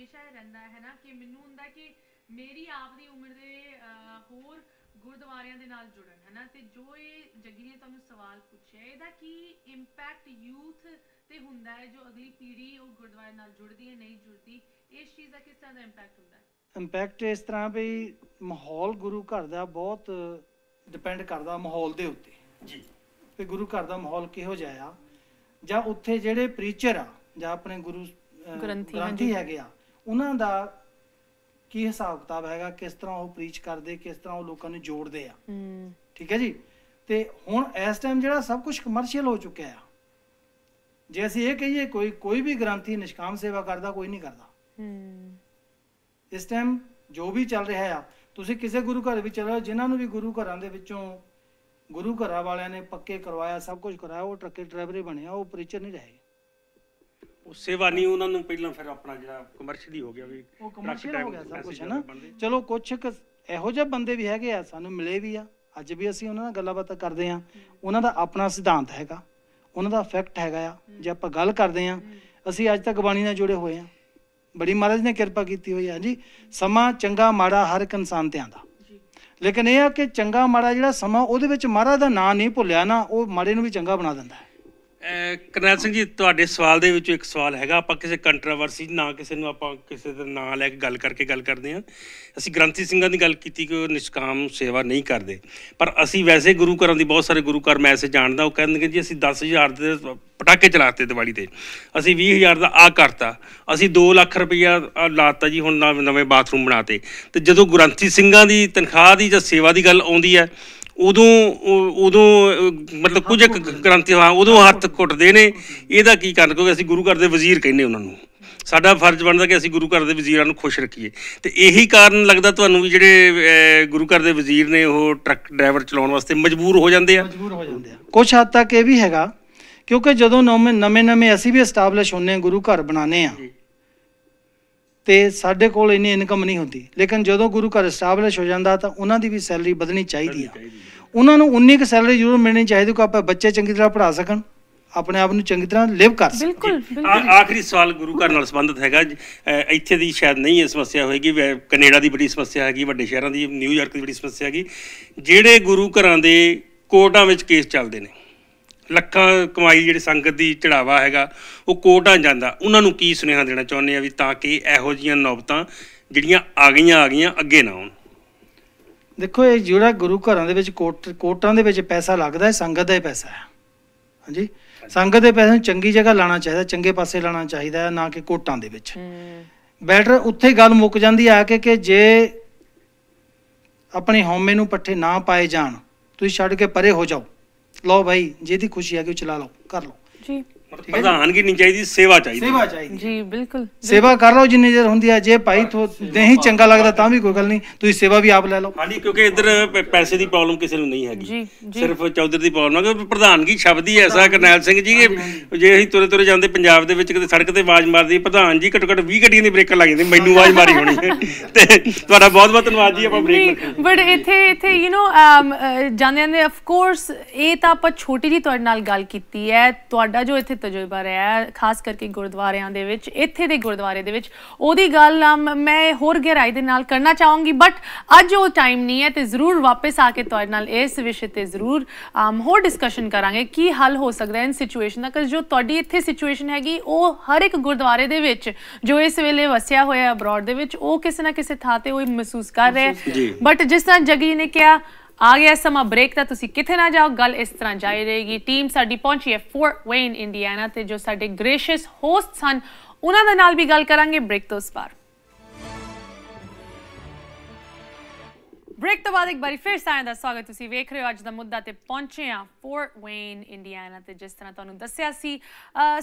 S4: ਹਮੇਸ਼ਾ ਇਹ ਰਹਿੰਦਾ ਹੈ
S1: ਨਾ ਕਿ ਮੈਨੂੰ ਹੁੰਦਾ ਕਿ ਮੇਰੀ ਆਪ ਦੀ ਉਮਰ ਦੇ ਹੋਰ ਗੁਰਦੁਆਰਿਆਂ ਦੇ ਨਾਲ ਜੁੜਨ ਹੈ ਨਾ ਤੇ ਜੋ ਇਹ ਜੱਗੀ ਨੇ ਤੁਹਾਨੂੰ ਸਵਾਲ ਪੁੱਛਿਆ ਇਹਦਾ ਕੀ ਇੰਪੈਕਟ ਯੂਥ ਤੇ ਹੁੰਦਾ ਹੈ ਜੋ ਅਗਲੀ ਪੀੜ੍ਹੀ ਉਹ ਗੁਰਦੁਆਰੇ ਨਾਲ ਜੁੜਦੀ ਹੈ ਨਹੀਂ ਜੁੜਦੀ ਇਸ ਚੀਜ਼ ਦਾ ਕਿਸ ਤਰ੍ਹਾਂ ਦਾ ਇੰਪੈਕਟ ਹੁੰਦਾ ਹੈ
S4: ਇੰਪੈਕਟ ਇਸ ਤਰ੍ਹਾਂ ਵੀ ਮਾਹੌਲ ਗੁਰੂ ਘਰ ਦਾ ਬਹੁਤ ਡਿਪੈਂਡ ਕਰਦਾ ਮਾਹੌਲ ਦੇ ਉੱਤੇ ਜੀ ਤੇ ਗੁਰੂ ਘਰ ਦਾ ਮਾਹੌਲ ਕਿਹੋ ਜਿਹਾ ਆ ਜਾਂ ਉੱਥੇ ਜਿਹੜੇ ਪ੍ਰੀਚਰ ਆ ਜਾਂ ਆਪਣੇ ਗੁਰੂ ਗ੍ਰੰਥੀ ਹੈਗੇ ਆ ਉਹਨਾਂ ਦਾ ਕੀ ਹਿਸਾਬ ਕਿਤਾਬ ਹੈਗਾ ਕਿਸ ਤਰ੍ਹਾਂ ਉਹ ਪ੍ਰੀਚ ਕਰਦੇ ਕਿਸ ਤਰ੍ਹਾਂ ਉਹ ਲੋਕਾਂ ਨੂੰ ਜੋੜਦੇ ਆ ਠੀਕ ਹੈ ਜੀ ਤੇ ਹੁਣ ਇਸ ਟਾਈਮ ਜਿਹੜਾ ਸਭ ਕੁਝ ਕਮਰਸ਼ੀਅਲ ਹੋ ਚੁੱਕਿਆ ਆ ਜੇ ਅਸੀਂ ਇਹ ਕਹੀਏ ਕੋਈ ਕੋਈ ਵੀ ਗ੍ਰੰਥੀ ਨਿਸ਼ਕਾਮ ਸੇਵਾ ਕਰਦਾ ਕੋਈ ਨਹੀਂ ਕਰਦਾ ਹੂੰ ਇਸ ਟਾਈਮ ਜੋ ਵੀ ਚੱਲ ਰਿਹਾ ਆ ਤੁਸੀਂ ਕਿਸੇ ਗੁਰੂ ਘਰ ਵਿੱਚ ਚਲੋ ਜਿਨ੍ਹਾਂ ਨੂੰ ਵੀ ਗੁਰੂ ਘਰਾਂ ਦੇ ਵਿੱਚੋਂ ਗੁਰੂ ਘਰਾਂ ਵਾਲਿਆਂ ਨੇ ਪੱਕੇ ਕਰਵਾਇਆ ਸਭ ਕੁਝ ਕਰਾਇਆ ਉਹ ਟਰੱਕੇ ਡਰਾਈਵਰ ਹੀ ਬਣਿਆ ਉਹ ਪ੍ਰੀਚਰ ਨਹੀਂ ਰਹੇ
S2: ਉਹ ਸੇਵਾ ਨਹੀਂ ਉਹਨਾਂ ਨੂੰ ਪਹਿਲਾਂ ਫਿਰ ਆਪਣਾ ਜਿਹੜਾ ਕਮਰਸ਼ੀਅਲ ਹੋ ਗਿਆ ਵੀ ਉਹ ਕਮਰਸ਼ੀਅਲ ਹੋ ਗਿਆ ਸਭ ਕੁਝ ਹੈ ਨਾ
S4: ਚਲੋ ਕੁਝ ਇਹੋ ਜਿਹੇ ਬੰਦੇ ਵੀ ਹੈਗੇ ਆ ਸਾਨੂੰ ਮਿਲੇ ਵੀ ਆ ਅੱਜ ਵੀ ਅਸੀਂ ਉਹਨਾਂ ਨਾਲ ਗੱਲਬਾਤ ਕਰਦੇ ਆ ਉਹਨਾਂ ਦਾ ਆਪਣਾ ਸਿਧਾਂਤ ਹੈਗਾ ਉਹਨਾਂ ਦਾ ਫੈਕਟ ਹੈਗਾ ਆ ਜੇ ਆਪਾਂ ਗੱਲ ਕਰਦੇ ਆ ਅਸੀਂ ਅੱਜ ਤੱਕ ਬਾਣੀ ਨਾਲ ਜੁੜੇ ਹੋਏ ਆ ਬੜੀ ਮਹਾਰਾਜ ਨੇ ਕਿਰਪਾ ਕੀਤੀ ਹੋਈ ਆ ਜੀ ਸਮਾਂ ਚੰਗਾ ਮਾੜਾ ਹਰ ਇੱਕ ਇਨਸਾਨ ਤੇ ਆਂਦਾ ਲੇਕਿਨ ਇਹ ਆ ਕਿ ਚੰਗਾ ਮਾੜਾ ਜਿਹੜਾ ਸਮਾਂ ਉਹਦੇ ਵਿੱਚ ਮਹਾਰਾਜ ਦਾ ਨਾਂ ਨਹੀਂ ਭੁੱਲਿਆ ਨਾ ਉਹ ਮਾੜੇ ਨੂੰ ਵੀ ਚੰਗਾ ਬਣਾ ਦਿੰਦਾ ਹੈ
S2: ਕਰਨੈਲ ਸਿੰਘ ਜੀ ਤੁਹਾਡੇ ਸਵਾਲ ਦੇ ਵਿੱਚੋਂ ਇੱਕ ਸਵਾਲ ਹੈਗਾ ਆਪਾਂ ਕਿਸੇ ਕੰਟਰੋਵਰਸੀ ਨਾ ਕਿਸੇ ਨੂੰ ਆਪਾਂ ਕਿਸੇ ਦਾ ਨਾਂ ਲੈ ਕੇ ਗੱਲ ਕਰਕੇ ਗੱਲ ਕਰਦੇ ਆ ਅਸੀਂ ਗ੍ਰੰਥੀ ਸਿੰਘਾਂ ਦੀ ਗੱਲ ਕੀਤੀ ਕਿ ਉਹ ਨਿਸ਼ਕਾਮ ਸੇਵਾ ਨਹੀਂ ਕਰਦੇ ਪਰ ਅਸੀਂ ਵੈਸੇ ਗੁਰੂ ਘਰਾਂ ਦੀ ਬਹੁਤ ਸਾਰੇ ਗੁਰੂ ਘਰ ਮੈਂ ਐਸੇ ਜਾਣਦਾ ਉਹ ਕਹਿੰਦੇ ਜੀ ਅਸੀਂ 10000 ਦੇ ਪਟਾਕੇ ਚਲਾਤੇ ਦਿਵਾਲੀ ਤੇ ਅਸੀਂ 20000 ਦਾ ਆ ਕਰਤਾ ਅਸੀਂ 2 ਲੱਖ ਰੁਪਇਆ ਲਾਤਾ ਜੀ ਹੁਣ ਨਵੇਂ ਬਾਥਰੂਮ ਬਣਾਤੇ ਤੇ ਜਦੋਂ ਗ੍ਰੰਥੀ ਸਿੰਘਾਂ ਦੀ ਤਨਖਾਹ ਦੀ ਜਾਂ ਸੇਵਾ ਦੀ ਗੱਲ ਆਉਂਦੀ ਹੈ ਉਦੋਂ ਉਦੋਂ ਮਤਲਬ ਕੁਝ ਕ੍ਰਾਂਤੀ ਹਾਂ ਉਦੋਂ ਹੱਥ ਕੁੱਟਦੇ ਨੇ ਇਹਦਾ ਕੀ ਕਾਰਨ ਕਿਉਂਕਿ ਅਸੀਂ ਗੁਰੂ ਘਰ ਦੇ ਵਜ਼ੀਰ ਕਹਿੰਦੇ ਉਹਨਾਂ ਨੂੰ ਸਾਡਾ ਫਰਜ਼ ਬਣਦਾ ਕਿ ਅਸੀਂ ਗੁਰੂ ਘਰ ਦੇ ਵਜ਼ੀਰਾਂ ਨੂੰ ਖੁਸ਼ ਰੱਖੀਏ ਤੇ ਇਹੀ ਕਾਰਨ ਲੱਗਦਾ ਤੁਹਾਨੂੰ ਵੀ ਜਿਹੜੇ ਗੁਰੂ ਘਰ ਦੇ ਵਜ਼ੀਰ ਨੇ ਉਹ ਟਰੱਕ ਡਰਾਈਵਰ ਚਲਾਉਣ ਵਾਸਤੇ ਮਜਬੂਰ ਹੋ ਜਾਂਦੇ ਆ ਮਜਬੂਰ ਹੋ
S4: ਜਾਂਦੇ ਆ ਕੁਝ ਹੱਦ ਤੱਕ ਇਹ ਵੀ ਹੈਗਾ ਕਿਉਂਕਿ ਜਦੋਂ ਨਵੇਂ ਨਵੇਂ ਅਸੀਂ ਵੀ ਐਸਟੈਬਲਿਸ਼ ਹੁੰਨੇ ਆ ਗੁਰੂ ਘਰ ਬਣਾਉਨੇ ਆ ਤੇ ਸਾਡੇ ਕੋਲ ਇੰਨੀ ਇਨਕਮ ਨਹੀਂ ਹੁੰਦੀ ਲੇਕਿਨ ਜਦੋਂ ਗੁਰੂ ਘਰ ਸਟੈਬਲਿਸ਼ ਹੋ ਜਾਂਦਾ ਤਾਂ ਉਹਨਾਂ ਦੀ ਵੀ ਸੈਲਰੀ ਵਧਣੀ ਚਾਹੀਦੀ ਆ ਉਹਨਾਂ ਨੂੰ ਉਨੀ ਕੁ ਸੈਲਰੀ ਜ਼ਰੂਰ ਮਿਲਣੀ ਚਾਹੀਦੀ ਕਿ ਆਪਾਂ ਬੱਚੇ ਚੰਗੀ ਤਰ੍ਹਾਂ ਪੜ੍ਹਾ ਸਕਣ ਆਪਣੇ ਆਪ ਨੂੰ ਚੰਗੀ ਤਰ੍ਹਾਂ ਲਿਵ ਕਰ ਸਕਣ
S2: ਬਿਲਕੁਲ ਆਖਰੀ ਸਵਾਲ ਗੁਰੂ ਘਰ ਨਾਲ ਸੰਬੰਧਿਤ ਹੈਗਾ ਇੱਥੇ ਦੀ ਸ਼ਾਇਦ ਨਹੀਂ ਇਹ ਸਮੱਸਿਆ ਹੋਏਗੀ ਕੈਨੇਡਾ ਦੀ ਬੜੀ ਸਮੱਸਿਆ ਹੈਗੀ ਵੱਡੇ ਸ਼ਹਿਰਾਂ ਦੀ ਨਿਊਯਾਰਕ ਦੀ ਬੜੀ ਸਮੱਸਿਆ ਹੈਗੀ ਜਿਹੜੇ ਗੁਰੂ ਘਰਾਂ ਦੇ ਕੋਰਟਾਂ ਵਿੱਚ ਕੇਸ ਚੱਲਦੇ ਨੇ ਲੱਖਾਂ ਕਮਾਈ ਜਿਹੜੇ ਸੰਗਤ ਦੀ ਚੜਾਵਾ ਹੈਗਾ ਉਹ ਕੋਟਾਂ ਜਾਂਦਾ ਉਹਨਾਂ ਨੂੰ ਕੀ ਸੁਨੇਹਾ ਦੇਣਾ ਚਾਹੁੰਦੇ ਆ ਵੀ ਤਾਂ ਕਿ ਇਹੋ ਜੀਆਂ ਨੌਬਤਾਂ ਜਿਹੜੀਆਂ ਆ ਗਈਆਂ ਆ ਗਈਆਂ ਅੱਗੇ ਨਾ ਆਉਣ
S4: ਦੇਖੋ ਇਹ ਜਿਹੜਾ ਗੁਰੂ ਘਰਾਂ ਦੇ ਵਿੱਚ ਕੋਟ ਕੋਟਾਂ ਦੇ ਵਿੱਚ ਪੈਸਾ ਲੱਗਦਾ ਹੈ ਸੰਗਤ ਦਾ ਹੀ ਪੈਸਾ ਹੈ ਹਾਂਜੀ ਸੰਗਤ ਦੇ ਪੈਸੇ ਨੂੰ ਚੰਗੀ ਜਗ੍ਹਾ ਲਾਣਾ ਚਾਹੀਦਾ ਚੰਗੇ ਪਾਸੇ ਲਾਣਾ ਚਾਹੀਦਾ ਨਾ ਕਿ ਕੋਟਾਂ ਦੇ ਵਿੱਚ ਬੈਟਰ ਉੱਥੇ ਗੱਲ ਮੁੱਕ ਜਾਂਦੀ ਆ ਕੇ ਕਿ ਜੇ ਆਪਣੇ ਹਉਮੈ ਨੂੰ ਪੱਠੇ ਨਾ ਪਾਏ ਜਾਣ ਤੁਸੀਂ ਛੱਡ ਕੇ ਪਰੇ ਹੋ ਜਾਓ ਲਓ ਭਾਈ ਜਿਹਦੀ ਖੁਸ਼ੀ ਆ ਕਿ ਉਹ ਚਲਾ ਲਓ ਕਰ ਲਓ
S2: ਜੀ ਪ੍ਰਧਾਨਗੀ ਨਹੀਂ ਚਾਹੀਦੀ ਸੇਵਾ ਚਾਹੀਦੀ ਸੇਵਾ ਚਾਹੀਦੀ ਜੀ ਬਿਲਕੁਲ ਸੇਵਾ ਕਰ
S4: ਲਓ ਜਿੰਨੀ ਜਰ ਹੁੰਦੀ ਹੈ ਜੇ ਭਾਈ ਨਹੀਂ ਚੰਗਾ ਲੱਗਦਾ ਤਾਂ ਵੀ ਕੋਈ ਗੱਲ ਨਹੀਂ ਤੁਸੀਂ ਸੇਵਾ ਵੀ ਆਪ ਲੈ
S2: ਲਓ ਹਾਂਜੀ ਕਿਉਂਕਿ ਇੱਧਰ ਪੈਸੇ ਦੀ ਪ੍ਰੋਬਲਮ ਕਿਸੇ ਨੂੰ ਨਹੀਂ ਹੈਗੀ ਸਿਰਫ ਚੌਧਰੀ ਦੀ ਪ੍ਰੋਬਲਮ ਹੈ ਕਿ ਪ੍ਰਧਾਨਗੀ ਸ਼ਬਦ ਹੀ ਐਸਾ ਕਰਨੈਲ ਸਿੰਘ ਜੀ ਜੇ ਅਸੀਂ ਤੁਰੇ ਤੁਰੇ ਜਾਂਦੇ ਪੰਜਾਬ ਦੇ ਵਿੱਚ ਕਿਤੇ ਸੜਕ ਤੇ ਆਵਾਜ਼ ਮਾਰਦੀ ਪ੍ਰਧਾਨ ਜੀ ਘਟ ਘਟ 20 ਗੱਡੀਆਂ ਦੀ ਬ੍ਰੇਕ ਲੱਗ ਜਾਂਦੀ ਮੈਨੂੰ ਆਵਾਜ਼ ਮਾਰੀ ਹੋਣੀ ਤੇ ਤੁਹਾਡਾ ਬਹੁਤ ਬਹੁਤ ਧੰਨਵਾਦ ਜੀ ਆਪਾਂ ਬ੍ਰੇਕ
S1: ਬਟ ਇੱਥੇ ਇੱਥੇ ਯੂ نو ਜਾਂਦੇ ਜਾਂਦੇ ਆਫ ਕੋਰਸ ਇਹ ਤਾਂ ਆਪਾਂ ਛੋਟੀ ਜੀ ਤੁਹਾਡੇ ਨਾਲ ਗੱਲ ਕੀਤੀ ਹੈ ਤੁਹਾਡਾ ਜੋ ਇੱਥੇ ਤਜਰਬਾ ਰਿਹਾ ਖਾਸ ਕਰਕੇ ਗੁਰਦੁਆਰਿਆਂ ਦੇ ਵਿੱਚ ਇੱਥੇ ਦੇ ਗੁਰਦੁਆਰੇ ਦੇ ਵਿੱਚ ਉਹਦੀ ਗੱਲ ਮੈਂ ਹੋਰ ਗਹਿਰਾਈ ਦੇ ਨਾਲ ਕਰਨਾ ਚਾਹਾਂਗੀ ਬਟ ਅੱਜ ਉਹ ਟਾਈਮ ਨਹੀਂ ਹੈ ਤੇ ਜ਼ਰੂਰ ਵਾਪਸ ਆ ਕੇ ਤੁਹਾਡੇ ਨਾਲ ਇਸ ਵਿਸ਼ੇ ਤੇ ਜ਼ਰੂਰ ਹੋਰ ਡਿਸਕਸ਼ਨ ਕਰਾਂਗੇ ਕੀ ਹੱਲ ਹੋ ਸਕਦਾ ਹੈ ਇਨ ਸਿਚੁਏਸ਼ਨ ਦਾ ਕਿ ਜੋ ਤੁਹਾਡੀ ਇੱਥੇ ਸਿਚੁਏਸ਼ਨ ਹੈਗੀ ਉਹ ਹਰ ਇੱਕ ਗੁਰਦੁਆਰੇ ਦੇ ਵਿੱਚ ਜੋ ਇਸ ਵੇਲੇ ਵਸਿਆ ਹੋਇਆ ਅਬਰਾਡ ਦੇ ਵਿੱਚ ਉਹ ਕਿਸੇ ਨਾ ਕਿਸੇ ਥਾਂ ਤੇ ਉਹ ਮਹਿਸੂਸ ਕਰ ਰਿਹਾ ਬਟ ਜਿਸ ਤਰ੍ਹਾਂ ਜਗੀ ਨੇ ਕਿਹਾ ਆ ਗਿਆ ਸਮਾਂ ਬ੍ਰੇਕ ਦਾ ਤੁਸੀਂ ਕਿੱਥੇ ਨਾ ਜਾਓ ਗੱਲ ਇਸ ਤਰ੍ਹਾਂ ਜਾਈ ਰਹੇਗੀ ਟੀਮ ਸਾਡੀ ਪਹੁੰਚੀ ਹੈ ਫੋਰਟ ਵੇਨ ਇੰਡੀਆਨਾ ਤੇ ਜੋ ਸਾਡੇ ਗ੍ਰੇਸ਼ੀਅਸ ਹੋਸਟ ਹਨ ਉਹਨਾਂ ਦੇ ਨਾਲ ਵੀ ਗੱਲ ਕਰਾਂਗੇ ਬ੍ਰੇਕ ਤੋਂ ਉਸ ਬਾਅਦ ਬ੍ਰੇਕ ਤੋਂ ਬਾਅਦ ਇੱਕ ਵਾਰੀ ਫਿਰ ਸਾਰਿਆਂ ਦਾ ਸਵਾਗਤ ਤੁਸੀਂ ਵੇਖ ਰਹੇ ਹੋ ਅੱਜ ਦਾ ਮੁੱਦਾ ਤੇ ਪਹੁੰਚੇ ਆ ਫੋਰਟ ਵੇਨ ਇੰਡੀਆਨਾ ਤੇ ਜਿਸ ਤਰ੍ਹਾਂ ਤੁਹਾਨੂੰ ਦੱਸਿਆ ਸੀ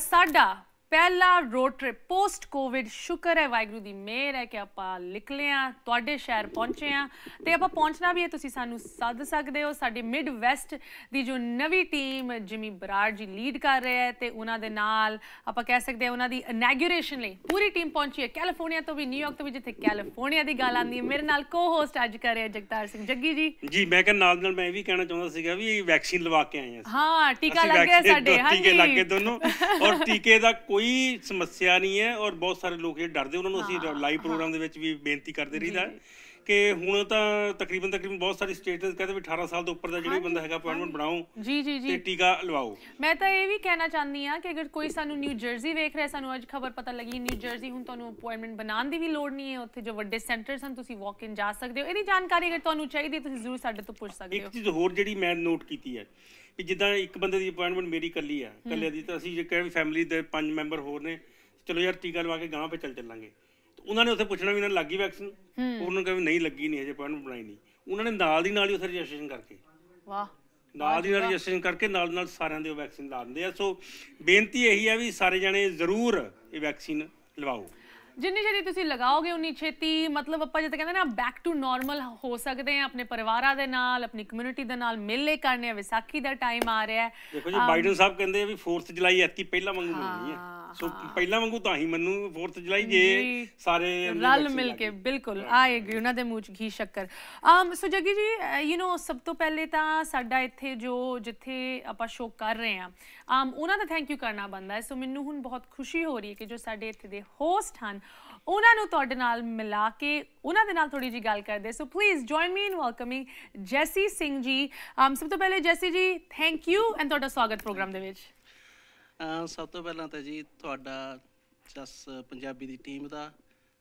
S1: ਸਾਡਾ ਪਹਿਲਾ ਰੋਡ ਟ੍ਰਿਪ ਪੋਸਟ ਕੋਵਿਡ ਸ਼ੁਕਰ ਹੈ ਵਾਹਿਗੁਰੂ ਦੀ ਮਿਹਰ ਹੈ ਕਿ ਆਪਾਂ ਨਿਕਲੇ ਆ ਤੁਹਾਡੇ ਸ਼ਹਿਰ ਪਹੁੰਚੇ ਆ ਤੇ ਆਪਾਂ ਪਹੁੰਚਣਾ ਵੀ ਹੈ ਤੁਸੀਂ ਸਾਨੂੰ ਸੱਦ ਸਕਦੇ ਹੋ ਸਾਡੀ ਮਿਡ ਵੈਸਟ ਦੀ ਜੋ ਨਵੀਂ ਟੀਮ ਜਿਮੀ ਬਰਾੜ ਜੀ ਲੀਡ ਕਰ ਰਿਹਾ ਹੈ ਤੇ ਉਹਨਾਂ ਦੇ ਨਾਲ ਆਪਾਂ ਕਹਿ ਸਕਦੇ ਹਾਂ ਉਹਨਾਂ ਦੀ ਇਨੈਗੂਰੇਸ਼ਨ ਲਈ ਪੂਰੀ ਟੀਮ ਪਹੁੰਚੀ ਹੈ ਕੈਲੀਫੋਰਨੀਆ ਤੋਂ ਵੀ ਨਿਊਯਾਰਕ ਤੋਂ ਵੀ ਜਿੱਥੇ ਕੈਲੀਫੋਰਨੀਆ ਦੀ ਗੱਲ ਆਉਂਦੀ ਹੈ ਮੇਰੇ ਨਾਲ ਕੋ ਹੋਸਟ ਅੱਜ ਕਰ ਰਿਹਾ ਜਗਤਾਰ ਸਿੰਘ ਜੱਗੀ ਜੀ
S2: ਜੀ ਮੈਂ ਕਹਿੰਦਾ ਨਾਲ ਨਾਲ ਮੈਂ ਇਹ ਵੀ ਕਹਿਣਾ ਚਾਹੁੰਦਾ ਸੀਗਾ ਵੀ ਵੈਕਸੀਨ ਲਵਾ ਕੇ ਆਏ
S1: ਹਾਂ ਹਾਂ ਟੀਕਾ ਲੱਗ ਗਿਆ ਸਾਡੇ ਹਾਂ ਟੀਕੇ ਲੱਗ ਗਏ
S2: ਦੋਨੋਂ ਔਰ ਟੀਕੇ ਦਾ ਕੋਈ ਸਮੱਸਿਆ ਨਹੀਂ ਹੈ ਔਰ ਬਹੁਤ ਸਾਰੇ ਲੋਕ ਇਹ ਡਰਦੇ ਉਹਨਾਂ ਨੂੰ ਅਸੀਂ ਲਾਈਵ ਪ੍ਰੋਗਰਾਮ ਦੇ ਵਿੱਚ ਵੀ ਬੇਨਤੀ ਕਰਦੇ ਰਹੀਦਾ ਕਿ ਹੁਣ ਤਾਂ ਤਕਰੀਬਨ ਤਕਰੀਬਨ ਬਹੁਤ ਸਾਰੇ ਸਟੇਟਸ ਕਹਿੰਦੇ ਵੀ 18 ਸਾਲ ਤੋਂ ਉੱਪਰ ਦਾ ਜਿਹੜਾ ਬੰਦਾ ਹੈਗਾ ਅਪਾਇੰਟਮੈਂਟ ਬਣਾਓ ਜੀ ਜੀ ਜੀ ਤੇ ਟੀਕਾ ਲਵਾਓ
S1: ਮੈਂ ਤਾਂ ਇਹ ਵੀ ਕਹਿਣਾ ਚਾਹੁੰਦੀ ਆ ਕਿ ਅਗਰ ਕੋਈ ਸਾਨੂੰ ਨਿਊ ਜਰਸੀ ਵੇਖ ਰਿਹਾ ਸਾਨੂੰ ਅੱਜ ਖਬਰ ਪਤਾ ਲੱਗੀ ਨਿਊ ਜਰਸੀ ਹੁਣ ਤੁਹਾਨੂੰ ਅਪਾਇੰਟਮੈਂਟ ਬਣਾਉਣ ਦੀ ਵੀ ਲੋੜ ਨਹੀਂ ਹੈ ਉੱਥੇ ਜੋ ਵੱਡੇ ਸੈਂਟਰਸ ਹਨ ਤੁਸੀਂ ਵਾਕ ਇਨ ਜਾ ਸਕਦੇ ਹੋ ਇਹਦੀ ਜਾਣਕਾਰੀ ਅਗਰ ਤੁਹਾਨੂੰ ਚਾਹੀਦੀ ਤੁਸੀਂ ਜ਼ਰੂਰ ਸਾਡੇ ਤੋਂ ਪੁੱਛ ਸਕਦੇ ਹੋ ਇੱਕ ਚੀਜ਼
S2: ਹੋਰ ਜਿਹੜੀ ਮੈਂ ਨੋਟ ਕੀਤੀ ਹੈ ਕਿ ਜਿੱਦਾਂ ਇੱਕ ਬੰਦੇ ਦੀ ਅਪਾਇੰਟਮੈਂਟ ਮੇਰੀ ਕੱਲੀ ਆ ਕੱਲੇ ਦੀ ਤਾਂ ਅਸੀਂ ਜੇ ਕਹੇ ਫੈਮਿਲੀ ਦੇ ਪੰਜ ਮੈਂਬਰ ਹੋਰ ਨੇ ਚਲੋ ਯਾਰ ਟੀਕਾ ਲਵਾ ਕੇ ਗਾਂ ਪੇ ਚੱਲ ਚੱਲਾਂਗੇ ਉਹਨਾਂ ਨੇ ਉੱਥੇ ਪੁੱਛਣਾ ਵੀ ਇਹਨਾਂ ਲੱਗੀ ਵੈਕਸੀਨ ਉਹਨਾਂ ਕਹਿੰਦੇ ਨਹੀਂ ਲੱਗੀ ਨਹੀਂ ਅਜੇ ਅਪਾਇੰਟਮੈਂਟ ਬਣਾਈ ਨਹੀਂ ਉਹਨਾਂ ਨੇ ਨਾਲ ਦੀ ਨਾਲ ਹੀ ਉੱਥੇ ਰਜਿਸਟ੍ਰੇਸ਼ਨ ਕਰਕੇ ਵਾਹ ਨਾਲ ਦੀ ਨਾਲ ਰਜਿਸਟ੍ਰੇਸ਼ਨ ਕਰਕੇ ਨਾਲ ਨਾਲ ਸਾਰਿਆਂ ਦੇ ਵੈਕਸੀਨ ਲਾ ਦਿੰਦੇ ਆ ਸੋ ਬੇਨਤੀ ਇਹੀ ਆ ਵੀ ਸਾਰੇ ਜਣੇ ਜ਼ਰੂਰ ਇਹ ਵੈਕਸੀਨ ਲਵਾਓ
S1: ਜਿੰਨੀ ਛੇਤੀ ਤੁਸੀਂ ਲਗਾਓਗੇ ਉਨੀ ਛੇਤੀ ਮਤਲਬ ਆਪਾਂ ਜਿੱਦ ਕਹਿੰਦੇ ਨਾ ਬੈਕ ਟੂ ਨਾਰਮਲ ਹੋ ਸਕਦੇ ਆ ਆਪਣੇ ਪਰਿਵਾਰਾਂ ਦੇ ਨਾਲ ਆਪਣੀ ਕਮਿਊਨਿਟੀ ਦੇ ਨਾਲ ਮਿਲ ਲੈ ਕਰਨੇ ਆ ਵਿਸਾਖੀ ਦਾ ਟਾਈਮ ਆ ਰਿਹਾ ਹੈ
S3: ਦੇਖੋ ਜੀ
S2: ਬਾਈਡਨ ਸਾਹਿਬ ਕਹਿੰਦੇ ਆ ਵੀ 4th ਜੁਲਾਈ ਐਤਕੀ ਪਹਿਲਾਂ ਵਾਂਗੂ ਨਹੀਂ ਹੈ ਸੋ ਪਹਿਲਾਂ ਵਾਂਗੂ ਤਾਂ ਹੀ ਮੰਨੂ 4th ਜੁਲਾਈ ਜੇ ਸਾਰੇ ਰਲ ਮਿਲ ਕੇ
S1: ਬਿਲਕੁਲ ਆਏਗੀ ਉਹਨਾਂ ਦੇ ਮੂੰਹ ਘੀ ਸ਼ੱਕਰ ਆਮ ਸੋ ਜੱਗੀ ਜੀ ਯੂ نو ਸਭ ਤੋਂ ਪਹਿਲੇ ਤਾਂ ਸਾਡਾ ਇੱਥੇ ਜੋ ਜਿੱਥੇ ਆਪਾਂ ਸ਼ੋਅ ਕਰ ਰਹੇ ਆ ਆਮ ਉਹਨਾਂ ਦਾ ਥੈਂਕ ਯੂ ਕਰਨਾ ਬੰਦਾ ਹੈ ਸੋ ਮੈਨੂੰ ਹੁਣ ਬਹੁਤ ਖੁਸ਼ੀ ਹੋ ਰਹੀ ਹੈ ਕਿ ਜੋ ਸਾਡੇ ਇੱਥੇ ਦੇ ਹੋਸਟ ਹਨ ਉਹਨਾਂ ਨੂੰ ਤੁਹਾਡੇ ਨਾਲ ਮਿਲਾ ਕੇ ਉਹਨਾਂ ਦੇ ਨਾਲ ਥੋੜੀ ਜੀ ਗੱਲ ਕਰਦੇ so please join me in welcoming Jassi Singh ਜੀ um, ਸਭ ਤੋਂ ਪਹਿਲੇ ਜੈਸੀ ਜੀ ਥੈਂਕ ਯੂ ਐਂਡ ਤੁਹਾਡਾ ਸਵਾਗਤ
S6: ਪ੍ਰੋਗਰਾਮ ਦੇ ਵਿੱਚ ਸਭ ਤੋਂ ਪਹਿਲਾਂ ਤਾਂ ਜੀ ਤੁਹਾਡਾ ਜਸ ਪੰਜਾਬੀ ਦੀ ਟੀਮ ਦਾ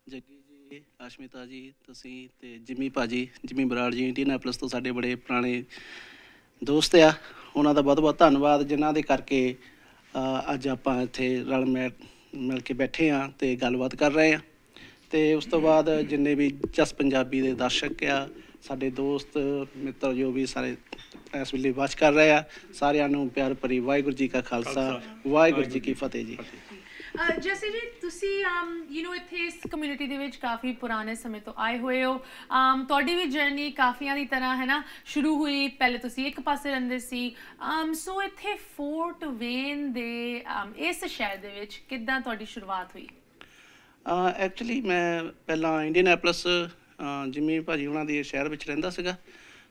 S6: ਜੱਗੀ ਜੀ ਅਸ਼ਮਿਤਾ ਜੀ ਤੁਸੀਂ ਤੇ ਜਿਮੀ ਭਾਜੀ ਜਿਮੀ ਬਰਾੜ ਜੀ ਨਾਲ ਪਲਸ ਤੋਂ ਸਾਡੇ ਬੜੇ ਪੁਰਾਣੇ ਦੋਸਤ ਆ ਉਹਨਾਂ ਦਾ ਬਹੁਤ-ਬਹੁਤ ਧੰਨਵਾਦ ਜਿਨ੍ਹਾਂ ਦੇ ਕਰਕੇ ਅੱਜ ਆਪਾਂ ਇੱਥੇ ਰਲ ਮਿਲ ਕੇ ਬੈਠੇ ਆ ਤੇ ਗੱਲਬਾਤ ਕਰ ਰਹੇ ਆ ਤੇ ਉਸ ਤੋਂ ਬਾਅਦ ਜਿੰਨੇ ਵੀ ਚਸ ਪੰਜਾਬੀ ਦੇ ਦਰਸ਼ਕ ਆ ਸਾਡੇ ਦੋਸਤ ਮਿੱਤਰ ਜੋ ਵੀ ਸਾਰੇ ਇਸ ਵੇਲੇ ਵਾਚ ਕਰ ਰਹੇ ਆ ਸਾਰਿਆਂ ਨੂੰ ਪਿਆਰ ਭਰੀ ਵਾਹਿਗੁਰੂ ਜੀ ਕਾ ਖਾਲਸਾ ਵਾਹਿਗੁਰੂ ਜੀ ਕੀ ਫਤਿਹ ਜੀ
S1: ਜੈਸੇ ਜੀ ਤੁਸੀਂ ਆਮ ਯੂ نو ਇਥੇ ਇਸ ਕਮਿਊਨਿਟੀ ਦੇ ਵਿੱਚ ਕਾਫੀ ਪੁਰਾਣੇ ਸਮੇਂ ਤੋਂ ਆਏ ਹੋਏ ਹੋ ਆਮ ਤੁਹਾਡੀ ਵੀ ਜਰਨੀ ਕਾਫੀਆਂ ਦੀ ਤਰ੍ਹਾਂ ਹੈ ਨਾ ਸ਼ੁਰੂ ਹੋਈ ਪਹਿਲੇ ਤੁਸੀਂ ਇੱਕ ਪਾਸੇ ਰਹਿੰਦੇ ਸੀ ਆਮ ਸੋ ਇਥੇ ਫੋਰਟ ਵੇਨ ਦੇ ਇਸ ਸ਼ਹਿਰ ਦੇ ਵਿੱਚ ਕਿੱਦਾਂ ਤੁਹਾਡੀ ਸ਼ੁਰੂਆਤ ਹੋਈ
S6: ਐਕਚੁਅਲੀ ਮੈਂ ਪਹਿਲਾਂ ਇੰਡੀਅਨ ਐਪਲਸ ਜਿਵੇਂ ਭਾਜੀ ਉਹਨਾਂ ਦੇ ਸ਼ਹਿਰ ਵਿੱਚ ਰਹਿੰਦਾ ਸੀਗਾ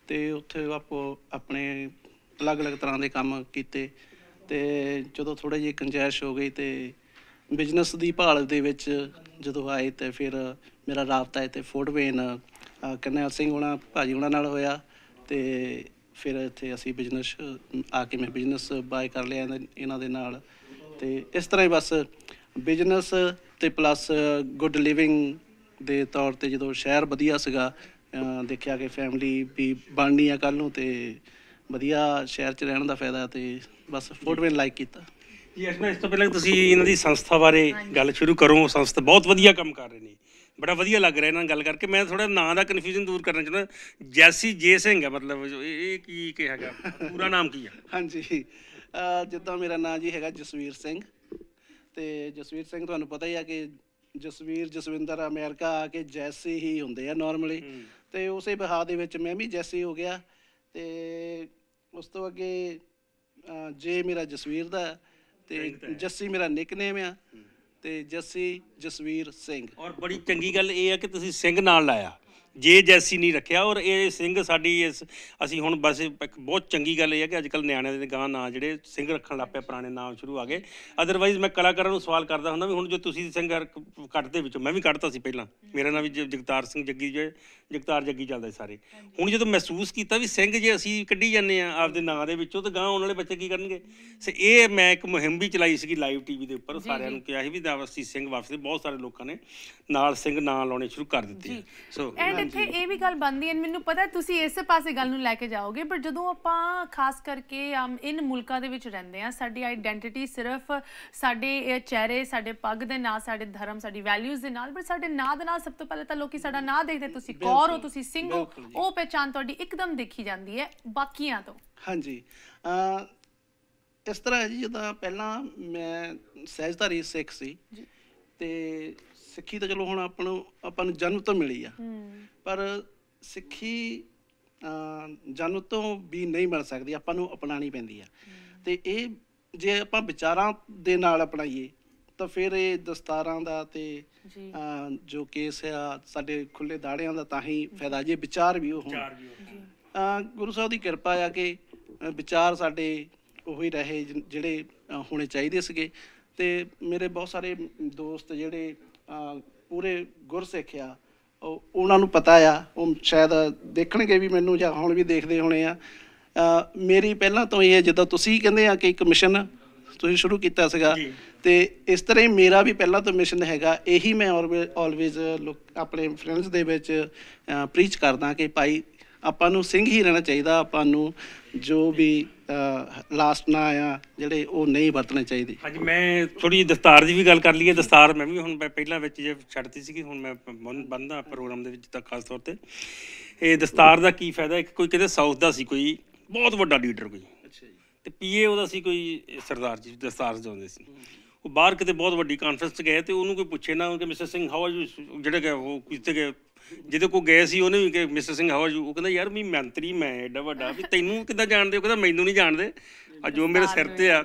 S6: ਤੇ ਉੱਥੇ ਆਪੋ ਆਪਣੇ ਅਲੱਗ-ਅਲੱਗ ਤਰ੍ਹਾਂ ਦੇ ਕੰਮ ਕੀਤੇ ਤੇ ਜਦੋਂ ਥੋੜੇ ਜਿਹੇ ਕੰਜੈਸ਼ ਹੋ ਗਈ ਤੇ ਬਿਜ਼ਨਸ ਦੀ ਭਾਲ ਦੇ ਵਿੱਚ ਜਦੋਂ ਆਏ ਤੇ ਫਿਰ ਮੇਰਾ ਰਾਬਤਾ ਹੈ ਤੇ ਫੋਰਡਵੇਨ ਕਰਨੈਲ ਸਿੰਘ ਉਹਨਾਂ ਭਾਜੀ ਉਹਨਾਂ ਨਾਲ ਹੋਇਆ ਤੇ ਫਿਰ ਇੱਥੇ ਅਸੀਂ ਬਿਜ਼ਨਸ ਆ ਕੇ ਮੈਂ ਬਿਜ਼ਨਸ ਬਾਏ ਕਰ ਲਿਆ ਇਹਨਾਂ ਦੇ ਨਾਲ ਤੇ ਇਸ ਤਰ੍ਹਾਂ ਹੀ ਬਸ ਬਿਜ਼ਨਸ ਤੇ ਪਲੱਸ ਗੁੱਡ ਲਿਵਿੰਗ ਦੇ ਤੌਰ ਤੇ ਜਦੋਂ ਸ਼ਹਿਰ ਵਧੀਆ ਸੀਗਾ ਦੇਖਿਆ ਕਿ ਫੈਮਿਲੀ ਵੀ ਬਣਨੀ ਆ ਕੱਲ ਨੂੰ ਤੇ ਵਧੀਆ ਸ਼ਹਿਰ 'ਚ ਰਹਿਣ ਦਾ ਫਾਇਦਾ ਤੇ ਬਸ
S2: ਵੀ ਲਾਈਕ ਕੀਤਾ ਜੀ ਅਸ਼ਮਾ ਇਸ ਤੋਂ ਪਹਿਲਾਂ ਤੁਸੀਂ ਇਹਨਾਂ ਦੀ ਸੰਸਥਾ ਬਾਰੇ ਗੱਲ ਸ਼ੁਰੂ ਕਰੋ ਸੰਸਥਾ ਬਹੁਤ ਵਧੀਆ ਕੰਮ ਕਰ ਰਹੇ ਨੇ ਬੜਾ ਵਧੀਆ ਲੱਗ ਰਿਹਾ ਇਹਨਾਂ ਨਾਲ ਗੱਲ ਕਰਕੇ ਮੈਂ ਥੋੜਾ ਨਾਂ ਦਾ ਕਨਫਿਊਜ਼ਨ ਦੂਰ ਕਰਨਾ ਚਾਹੁੰਦਾ ਜੈਸੀ ਜੇ ਸਿੰਘ ਹੈ ਮਤਲਬ ਇਹ ਕੀ ਕਿਹਾਗਾ ਪੂਰਾ ਨਾਮ ਕੀ ਹੈ ਹਾਂਜੀ
S6: ਜਿੱਦਾਂ ਮੇਰਾ ਨਾਮ ਜੀ ਹੈਗਾ ਜਸਵੀਰ ਸਿੰਘ ਤੇ ਜਸਵੀਰ ਸਿੰਘ ਤੁਹਾਨੂੰ ਪਤਾ ਹੀ ਆ ਕਿ ਜਸਵੀਰ ਜਸਵਿੰਦਰ ਅਮਰੀਕਾ ਆ ਕੇ ਜੈਸੀ ਹੀ ਹੁੰਦੇ ਆ ਨਾਰਮਲੀ ਤੇ ਉਸੇ ਬਹਾ ਦੇ ਵਿੱਚ ਮੈਂ ਵੀ ਜੈਸੀ ਹੋ ਗਿਆ ਤੇ ਉਸ ਤੋਂ ਅੱਗੇ ਜੇ ਮੇਰਾ ਜਸਵੀਰ ਦਾ ਤੇ ਜੱਸੀ ਮੇਰਾ ਨਿਕਨੇਮ ਆ ਤੇ ਜੱਸੀ
S2: ਜਸਵੀਰ ਸਿੰਘ ਔਰ ਬੜੀ ਚੰਗੀ ਗੱਲ ਇਹ ਆ ਕਿ ਤੁਸੀਂ ਸਿੰਘ ਨਾਲ ਲਾਇਆ ਜੇ ਜੈਸੀ ਨਹੀਂ ਰੱਖਿਆ ਔਰ ਇਹ ਸਿੰਘ ਸਾਡੀ ਇਸ ਅਸੀਂ ਹੁਣ ਬਸ ਇੱਕ ਬਹੁਤ ਚੰਗੀ ਗੱਲ ਇਹ ਹੈ ਕਿ ਅੱਜ ਕੱਲ ਨਿਆਣਿਆਂ ਦੇ ਗਾਂ ਨਾਂ ਜਿਹੜੇ ਸਿੰਘ ਰੱਖਣ ਲੱਗ ਪਏ ਪੁਰਾਣੇ ਨਾਮ ਸ਼ੁਰੂ ਆ ਗਏ ਅਦਰਵਾਈਜ਼ ਮੈਂ ਕਲਾਕਾਰਾਂ ਨੂੰ ਸਵਾਲ ਕਰਦਾ ਹੁੰਦਾ ਵੀ ਹੁਣ ਜੋ ਤੁਸੀਂ ਸਿੰਘ ਕੱਟਦੇ ਵਿੱਚੋਂ ਮੈਂ ਵੀ ਕੱਟਦਾ ਸੀ ਪਹਿਲਾਂ ਮੇਰਾ ਨਾਮ ਵੀ ਜਗਤਾਰ ਸਿੰਘ ਜੱਗੀ ਜੇ ਜਗਤਾਰ ਜੱਗੀ ਚੱਲਦੇ ਸਾਰੇ ਹੁਣ ਜਦੋਂ ਮਹਿਸੂਸ ਕੀਤਾ ਵੀ ਸਿੰਘ ਜੇ ਅਸੀਂ ਕੱਢੀ ਜਾਂਦੇ ਆ ਆਪਦੇ ਨਾਂ ਦੇ ਵਿੱਚੋਂ ਤਾਂ ਗਾਂ ਆਉਣ ਵਾਲੇ ਬੱਚੇ ਕੀ ਕਰਨਗੇ ਸੋ ਇਹ ਮੈਂ ਇੱਕ ਮੁਹਿੰਮ ਵੀ ਚਲਾਈ ਸੀਗੀ ਲਾਈਵ ਟੀਵੀ ਦੇ ਉੱਪਰ ਸਾਰਿਆਂ ਨੂੰ ਕਿਹਾ ਸੀ ਵੀ ਦਾਵਸੀ ਸਿੰਘ ਦੇ ਬਹੁਤ ਸਾਰੇ ਲੋਕਾਂ ਨੇ ਨਾਲ ਸਿੰਘ ਨਾਂ ਲਾਉਣੇ ਸ਼ੁਰੂ ਕਰ ਦਿੱਤੇ ਸੋ ਐਂਡ ਇੱਥੇ ਇਹ
S1: ਵੀ ਗੱਲ ਬੰਦੀ ਐ ਮੈਨੂੰ ਪਤਾ ਤੁਸੀਂ ਇਸੇ ਪਾਸੇ ਗੱਲ ਨੂੰ ਲੈ ਕੇ ਜਾਓਗੇ ਪਰ ਜਦੋਂ ਆਪਾਂ ਖਾਸ ਕਰਕੇ ਆਮ ਇਨ ਮੁਲਕਾਂ ਦੇ ਵਿੱਚ ਰਹਿੰਦੇ ਆ ਸਾਡੀ ਆਈਡੈਂਟੀਟੀ ਸਿਰਫ ਸਾਡੇ ਚਿਹਰੇ ਸਾਡੇ ਪੱਗ ਦੇ ਨਾਲ ਸਾਡੇ ਧਰਮ ਸਾਡੀ ਵੈਲਿਊਜ਼ ਦੇ ਨਾਲ ਪਰ ਸਾਡੇ ਨਾਂ ਦੇ ਨਾਲ ਸਭ ਤੋਂ ਪਹਿਲਾਂ ਤਾਂ ਲੋਕੀ ਸਾਡਾ ਨਾਂ ਦੇਖਦੇ ਤੁਸੀਂ ਕੌਣ ਔਰ ਉਹ ਤੁਸੀਂ ਸਿੰਘ ਹੋ ਉਹ ਪਛਾਣ ਤੁਹਾਡੀ ਇੱਕਦਮ ਦੇਖੀ ਜਾਂਦੀ ਹੈ ਬਾਕੀਆਂ ਤੋਂ
S6: ਹਾਂਜੀ ਅ ਇਸ ਤਰ੍ਹਾਂ ਹੈ ਜੀ ਜਦੋਂ ਪਹਿਲਾਂ ਮੈਂ ਸਹਿਜਧਾਰੀ ਸਿੱਖ ਸੀ ਜੀ ਤੇ ਸਿੱਖੀ ਤਾਂ ਚਲੋ ਹੁਣ ਆਪਾਂ ਨੂੰ ਆਪਾਂ ਨੂੰ ਜਨਮ ਤੋਂ ਮਿਲੀ ਆ ਪਰ ਸਿੱਖੀ ਜਨਮ ਤੋਂ ਵੀ ਨਹੀਂ ਮਿਲ ਸਕਦੀ ਆਪਾਂ ਨੂੰ ਅਪਣਾਣੀ ਪੈਂਦੀ ਆ ਤੇ ਇਹ ਜੇ ਆਪਾਂ ਵਿਚਾਰਾਂ ਦੇ ਨਾਲ ਅਪਣਾਈਏ ਤਾਂ ਫਿਰ ਇਹ ਦਸਤਾਰਾਂ ਦਾ ਤੇ ਜੋ ਕੇਸ ਆ ਸਾਡੇ ਖੁੱਲੇ ਦਾੜਿਆਂ ਦਾ ਤਾਂ ਹੀ ਫਾਇਦਾ ਜੇ ਵਿਚਾਰ ਵੀ ਉਹ
S3: ਹੋਣ
S6: ਗੁਰੂ ਸਾਹਿਬ ਦੀ ਕਿਰਪਾ ਆ ਕਿ ਵਿਚਾਰ ਸਾਡੇ ਉਹੀ ਰਹੇ ਜਿਹੜੇ ਹੋਣੇ ਚਾਹੀਦੇ ਸੀਗੇ ਤੇ ਮੇਰੇ ਬਹੁਤ ਸਾਰੇ ਦੋਸਤ ਜਿਹੜੇ ਪੂਰੇ ਗੁਰਸਿੱਖ ਆ ਉਹ- ਉਹਨਾਂ ਨੂੰ ਪਤਾ ਆ ਉਹ ਸ਼ਾਇਦ ਦੇਖਣਗੇ ਵੀ ਮੈਨੂੰ ਜਾਂ ਹੁਣ ਵੀ ਦੇਖਦੇ ਹੋਣੇ ਆ ਮੇਰੀ ਪਹਿਲਾਂ ਤੋਂ ਇਹ ਜਿੱਦਾਂ ਤੁਸੀਂ ਕਹਿੰਦੇ ਆ ਕਿ ਕਮਿਸ਼ਨ ਤੁਸੀਂ ਸ਼ੁਰੂ ਕੀਤਾ ਸੀਗਾ ਤੇ ਇਸ ਤਰ੍ਹਾਂ ਹੀ ਮੇਰਾ ਵੀ ਪਹਿਲਾ ਤੋਂ ਮਿਸ਼ਨ ਹੈਗਾ ਇਹੀ ਮੈਂ ਆਲਵੇਜ਼ ਆਪਣੇ ਫਰੈਂਡਸ ਦੇ ਵਿੱਚ ਪ੍ਰੀਚ ਕਰਦਾ ਕਿ ਭਾਈ ਆਪਾਂ ਨੂੰ ਸਿੰਘ ਹੀ ਰਹਿਣਾ ਚਾਹੀਦਾ ਆਪਾਂ ਨੂੰ ਜੋ ਵੀ ਲਾਸਟ ਨਾ ਆ
S2: ਜਿਹੜੇ ਉਹ ਨਹੀਂ ਵਰਤਣੇ ਚਾਹੀਦੇ ਹਾਂਜੀ ਮੈਂ ਥੋੜੀ ਦਸਤਾਰ ਦੀ ਵੀ ਗੱਲ ਕਰ ਲਈਏ ਦਸਤਾਰ ਮੈਂ ਵੀ ਹੁਣ ਪਹਿਲਾਂ ਵਿੱਚ ਜੇ ਛੱਡਤੀ ਸੀ ਕਿ ਹੁਣ ਮੈਂ ਬੰਦਾ ਪ੍ਰੋਗਰਾਮ ਦੇ ਵਿੱਚ ਤਾਂ ਖਾਸ ਤੌਰ ਤੇ ਇਹ ਦਸਤਾਰ ਦਾ ਕੀ ਫਾਇਦਾ ਇੱਕ ਕੋਈ ਕਿਤੇ ਸਾਊਥ ਦਾ ਸੀ ਕੋਈ ਬਹੁਤ ਵੱਡਾ ਲੀਡਰ ਕੋਈ ਤੇ ਪੀਏ ਉਹਦਾ ਸੀ ਕੋਈ ਸਰਦਾਰ ਜੀ ਦਸਤਾਰ ਜਾਂਦੇ ਸੀ ਉਹ ਬਾਹਰ ਕਿਤੇ ਬਹੁਤ ਵੱਡੀ ਕਾਨਫਰੰਸ ਤੇ ਗਏ ਤੇ ਉਹਨੂੰ ਕੋਈ ਪੁੱਛੇ ਨਾ ਕਿ ਮਿਸਟਰ ਸਿੰਘ ਹਾਊ ਯੂ ਜਿਹੜੇ ਕਿ ਉਹ ਕਿਤੇ ਗਏ ਜਿਹਦੇ ਕੋ ਗਏ ਸੀ ਉਹਨੇ ਵੀ ਕਿ ਮਿਸਟਰ ਸਿੰਘ ਹਾਊ ਯੂ ਉਹ ਕਹਿੰਦਾ ਯਾਰ ਮੈਂ ਮੰਤਰੀ ਮੈਂ ਐਡਾ ਵੱਡਾ ਵੀ ਤੈਨੂੰ ਕਿੱਦਾਂ ਜਾਣਦੇ ਉਹ ਕਹਿੰਦਾ ਮੈਨੂੰ ਨਹੀਂ ਜਾਣਦੇ ਆ ਜੋ ਮੇਰੇ ਸਿਰ ਤੇ ਆ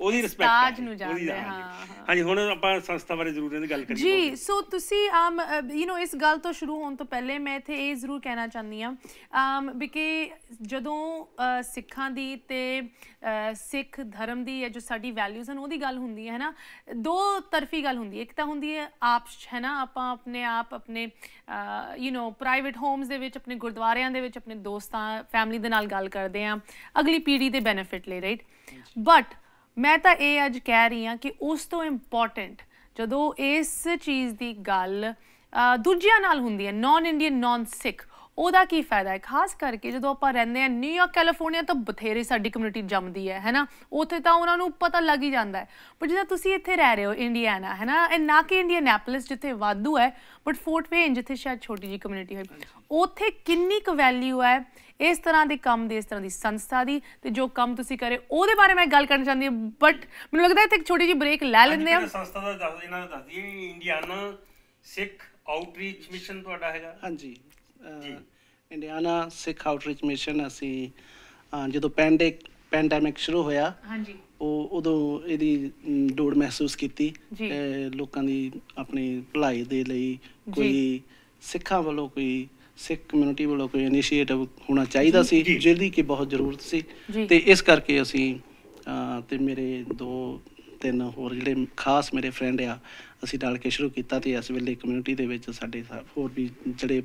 S2: ਉਹਦੀ ਰਿਸਪੈਕਟ ਤਾਜ ਨੂੰ ਜਾਣਦੇ ਹਾਂ ਹਾਂਜੀ ਹੁਣ ਆਪਾਂ ਸੰਸਥਾ ਬਾਰੇ ਜ਼ਰੂਰ ਇਹਦੀ ਗੱਲ ਕਰੀਏ ਜੀ
S1: ਸੋ ਤੁਸੀਂ ਆਮ ਯੂ نو ਇਸ ਗੱਲ ਤੋਂ ਸ਼ੁਰੂ ਹੋਣ ਤੋਂ ਪਹਿਲੇ ਮੈਂ ਇਥੇ ਇਹ ਜ਼ਰੂਰ ਕਹਿਣਾ ਚਾਹੁੰਦੀ ਆ ਆਮ ਕਿ ਜਦੋਂ ਸਿੱਖਾਂ ਦੀ ਤੇ ਸਿੱਖ ਧਰਮ ਦੀ ਜਾਂ ਜੋ ਸਾਡੀ ਵੈਲਿਊਜ਼ ਹਨ ਉਹਦੀ ਗੱਲ ਹੁੰਦੀ ਹੈ ਨਾ ਦੋ ਤਰਫੀ ਗੱਲ ਹੁੰਦੀ ਹੈ ਇੱਕ ਤਾਂ ਹੁੰਦੀ ਹੈ ਆਪ ਹੈ ਨਾ ਆਪਾਂ ਆਪਣੇ ਆਪ ਆਪਣੇ ਯੂ نو ਪ੍ਰਾਈਵੇਟ ਹੋਮਸ ਦੇ ਵਿੱਚ ਆਪਣੇ ਗੁਰਦੁਆਰਿਆਂ ਦੇ ਵਿੱਚ ਆਪਣੇ ਦੋਸਤਾਂ ਫੈਮਿਲੀ ਦੇ ਨਾਲ ਗੱਲ ਕਰਦੇ ਆ ਅਗਲੀ ਪੀੜ੍ਹੀ ਦੇ ਬੈਨੀਫਿਟ ਲਈ ਰਾਈਟ ਬਟ ਮੈਂ ਤਾਂ ਇਹ ਅੱਜ ਕਹਿ ਰਹੀ ਹਾਂ ਕਿ ਉਸ ਤੋਂ ਇੰਪੋਰਟੈਂਟ ਜਦੋਂ ਇਸ ਚੀਜ਼ ਦੀ ਗੱਲ ਦੂਜਿਆਂ ਨਾਲ ਹੁੰਦੀ ਹੈ ਨਾਨ ਇੰਡੀਅਨ ਨਾਨ ਸਿੱਖ ਉਹਦਾ ਕੀ ਫਾਇਦਾ ਹੈ ਖਾਸ ਕਰਕੇ ਜਦੋਂ ਆਪਾਂ ਰਹਿੰਦੇ ਆ ਨਿਊਯਾਰਕ ਕੈਲੀਫੋਰਨੀਆ ਤਾਂ ਬਥੇਰੇ ਸਾਡੀ ਕਮਿਊਨਿਟੀ ਜੰਮਦੀ ਹੈ ਹੈਨਾ ਉੱਥੇ ਤਾਂ ਉਹਨਾਂ ਨੂੰ ਪਤਾ ਲੱਗ ਹੀ ਜਾਂਦਾ ਹੈ ਪਰ ਜਦੋਂ ਤੁਸੀਂ ਇੱਥੇ ਰਹਿ ਰਹੇ ਹੋ ਇੰਡੀਆਨਾ ਹੈਨਾ ਇਹ ਨਾ ਕਿ ਇੰਡੀਆਨਾਪੋਲਿਸ ਜਿੱਥੇ ਵਾਧੂ ਹੈ ਬਟ ਫੋਰਟ ਵੇਨ ਜਿੱਥੇ ਸ਼ਾਇਦ ਛੋਟੀ ਜੀ ਕਮਿਊਨਿਟੀ ਹੋਈ ਉੱਥੇ ਕਿੰਨੀ ਕੁ ਵੈਲਿਊ ਹੈ ਇਸ ਤਰ੍ਹਾਂ ਦੇ ਕੰਮ ਦੀ ਇਸ ਤਰ੍ਹਾਂ ਦੀ ਸੰਸਥਾ ਦੀ ਤੇ ਜੋ ਕੰਮ ਤੁਸੀਂ ਕਰੇ ਉਹਦੇ ਬਾਰੇ ਮੈਂ ਗੱਲ ਕਰਨਾ ਚਾਹੁੰਦੀ ਹਾਂ ਬਟ ਮੈਨੂੰ ਲੱਗਦਾ ਇੱਥੇ ਇੱਕ ਛੋਟੀ ਜੀ ਬ੍ਰੇਕ ਲੈ ਲੈਂਦੇ ਹਾਂ
S2: ਸੰਸਥਾ ਦਾ ਦੱਸ ਦੇਣਾ ਦਾ ਦੱਸ ਦਈਏ ਇੰਡੀਆਨਾ ਸਿੱਖ ਆਊਟਰੀਚ ਮਿਸ਼ਨ ਤੁਹਾਡਾ ਹੈਗਾ ਹਾਂਜੀ ਇੰਡੀਆਨਾ
S6: ਸਿੱਖ ਆਊਟਰੀਚ ਮਿਸ਼ਨ ਅਸੀਂ ਜਦੋਂ ਪੈਂਡਿਕ ਪੈਂਡੈਮਿਕ ਸ਼ੁਰੂ ਹੋਇਆ ਹਾਂਜੀ ਉਹ ਉਦੋਂ ਇਹਦੀ ਡੋੜ ਮਹਿਸੂਸ ਕੀਤੀ ਲੋਕਾਂ ਦੀ ਆਪਣੀ ਭਲਾਈ ਦੇ ਲਈ ਕੋਈ ਸਿੱਖਾਂ ਵੱਲੋਂ ਕੋਈ ਸਿੱਖ ਕਮਿਊਨਿਟੀ ਵੱਲੋਂ ਕੋਈ ਇਨੀਸ਼ੀਏਟਿਵ ਹੋਣਾ ਚਾਹੀਦਾ ਸੀ ਜਿਹਦੀ ਕਿ ਬਹੁਤ ਜ਼ਰੂਰਤ ਸੀ ਤੇ ਇਸ ਕਰਕੇ ਅਸੀਂ ਤੇ ਮੇਰੇ ਦੋ ਤਿੰਨ ਹੋਰ ਜਿਹੜੇ ਖਾਸ ਮੇਰੇ ਫਰੈਂਡ ਆ ਅਸੀਂ ਡਾਲ ਕੇ ਸ਼ੁਰੂ ਕੀਤਾ ਤੇ ਇਸ ਵੇਲੇ ਕਮਿਊਨਿਟੀ ਦੇ ਵਿੱਚ ਸਾਡੇ ਹੋਰ ਵੀ ਜਿਹੜੇ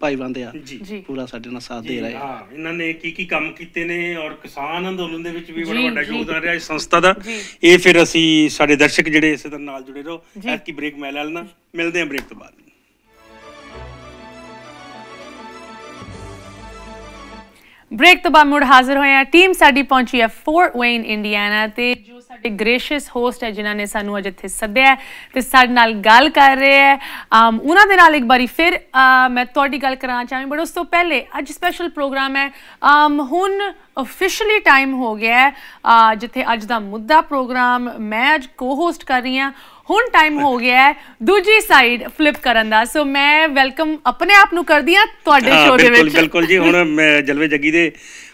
S6: ਭਾਈ ਬੰਦੇ ਆ ਜੀ ਪੂਰਾ ਸਾਡੇ ਨਾਲ
S2: ਸਾਥ ਦੇ ਰਹੇ ਆ ਹਾਂ ਇਹਨਾਂ ਨੇ ਕੀ ਕੀ ਕੰਮ ਕੀਤੇ ਨੇ ਔਰ ਕਿਸਾਨ ਅੰਦੋਲਨ ਦੇ ਵਿੱਚ ਵੀ ਬੜਾ ਵੱਡਾ ਯੋਗਦਾਨ ਰਿਹਾ ਇਸ ਸੰਸਥਾ ਦਾ ਇਹ ਫਿਰ ਅਸੀਂ ਸਾਡੇ ਦਰਸ਼ਕ ਜਿਹੜੇ ਇਸੇ ਤਰ੍ਹਾਂ ਨਾਲ ਜੁੜੇ ਰਹੋ ਐਤ ਕੀ ਬ੍ਰੇਕ ਮੈਂ ਲੈ ਲੈਣਾ ਮਿਲਦੇ ਹਾਂ ਬ੍ਰੇਕ ਤੋਂ ਬਾਅਦ
S1: ਬ੍ਰੇਕ ਤੋਂ ਬਾਅਦ ਮੁੜ ਹਾਜ਼ਰ ਹੋਇਆ ਟੀਮ ਸਾਡੀ ਪਹੁੰਚੀ ਹੈ ਫੋਰਟ ਵੇਨ ਇੰਡੀਆਨਾ ਤੇ ਸਾਡੇ ਗ੍ਰੇਸ਼ੀਅਸ ਹੋਸਟ ਹੈ ਜਿਨ੍ਹਾਂ ਨੇ ਸਾਨੂੰ ਅੱਜ ਇੱਥੇ ਸੱਦਿਆ ਤੇ ਸਾਡੇ ਨਾਲ ਗੱਲ ਕਰ ਰਹੇ ਹੈ ਆਮ ਉਹਨਾਂ ਦੇ ਨਾਲ ਇੱਕ ਵਾਰੀ ਫਿਰ ਮੈਂ ਤੁਹਾਡੀ ਗੱਲ ਕਰਾਂ ਚਾਹਾਂ ਬਟ ਉਸ ਤੋਂ ਪਹਿਲੇ ਅੱਜ ਸਪੈਸ਼ਲ ਪ੍ਰੋਗਰਾਮ ਹੈ ਆਮ ਹੁਣ ਅਫੀਸ਼ੀਅਲੀ ਟਾਈਮ ਹੋ ਗਿਆ ਹੈ ਜਿੱਥੇ ਅੱਜ ਦਾ ਮੁੱਦਾ ਪ੍ਰੋਗਰਾਮ ਮੈਂ ਅੱਜ ਕੋ-ਹੋਸਟ ਕਰ ਰਹੀ ਹਾਂ ਹੁਣ ਟਾਈਮ ਹੋ ਗਿਆ ਹੈ ਦੂਜੀ ਸਾਈਡ ਫਲਿਪ ਕਰਨ ਦਾ ਸੋ ਮੈਂ ਵੈਲਕਮ ਆਪਣੇ ਆਪ ਨੂੰ ਕਰਦੀ ਹਾਂ ਤੁਹਾਡੇ ਸ਼ੋਅ ਦੇ ਵਿੱਚ ਬਿਲਕੁਲ
S2: ਬਿਲਕੁਲ ਜੀ ਹੁਣ ਮੈਂ ਜਲਵੇ ਜੱਗੀ ਦੇ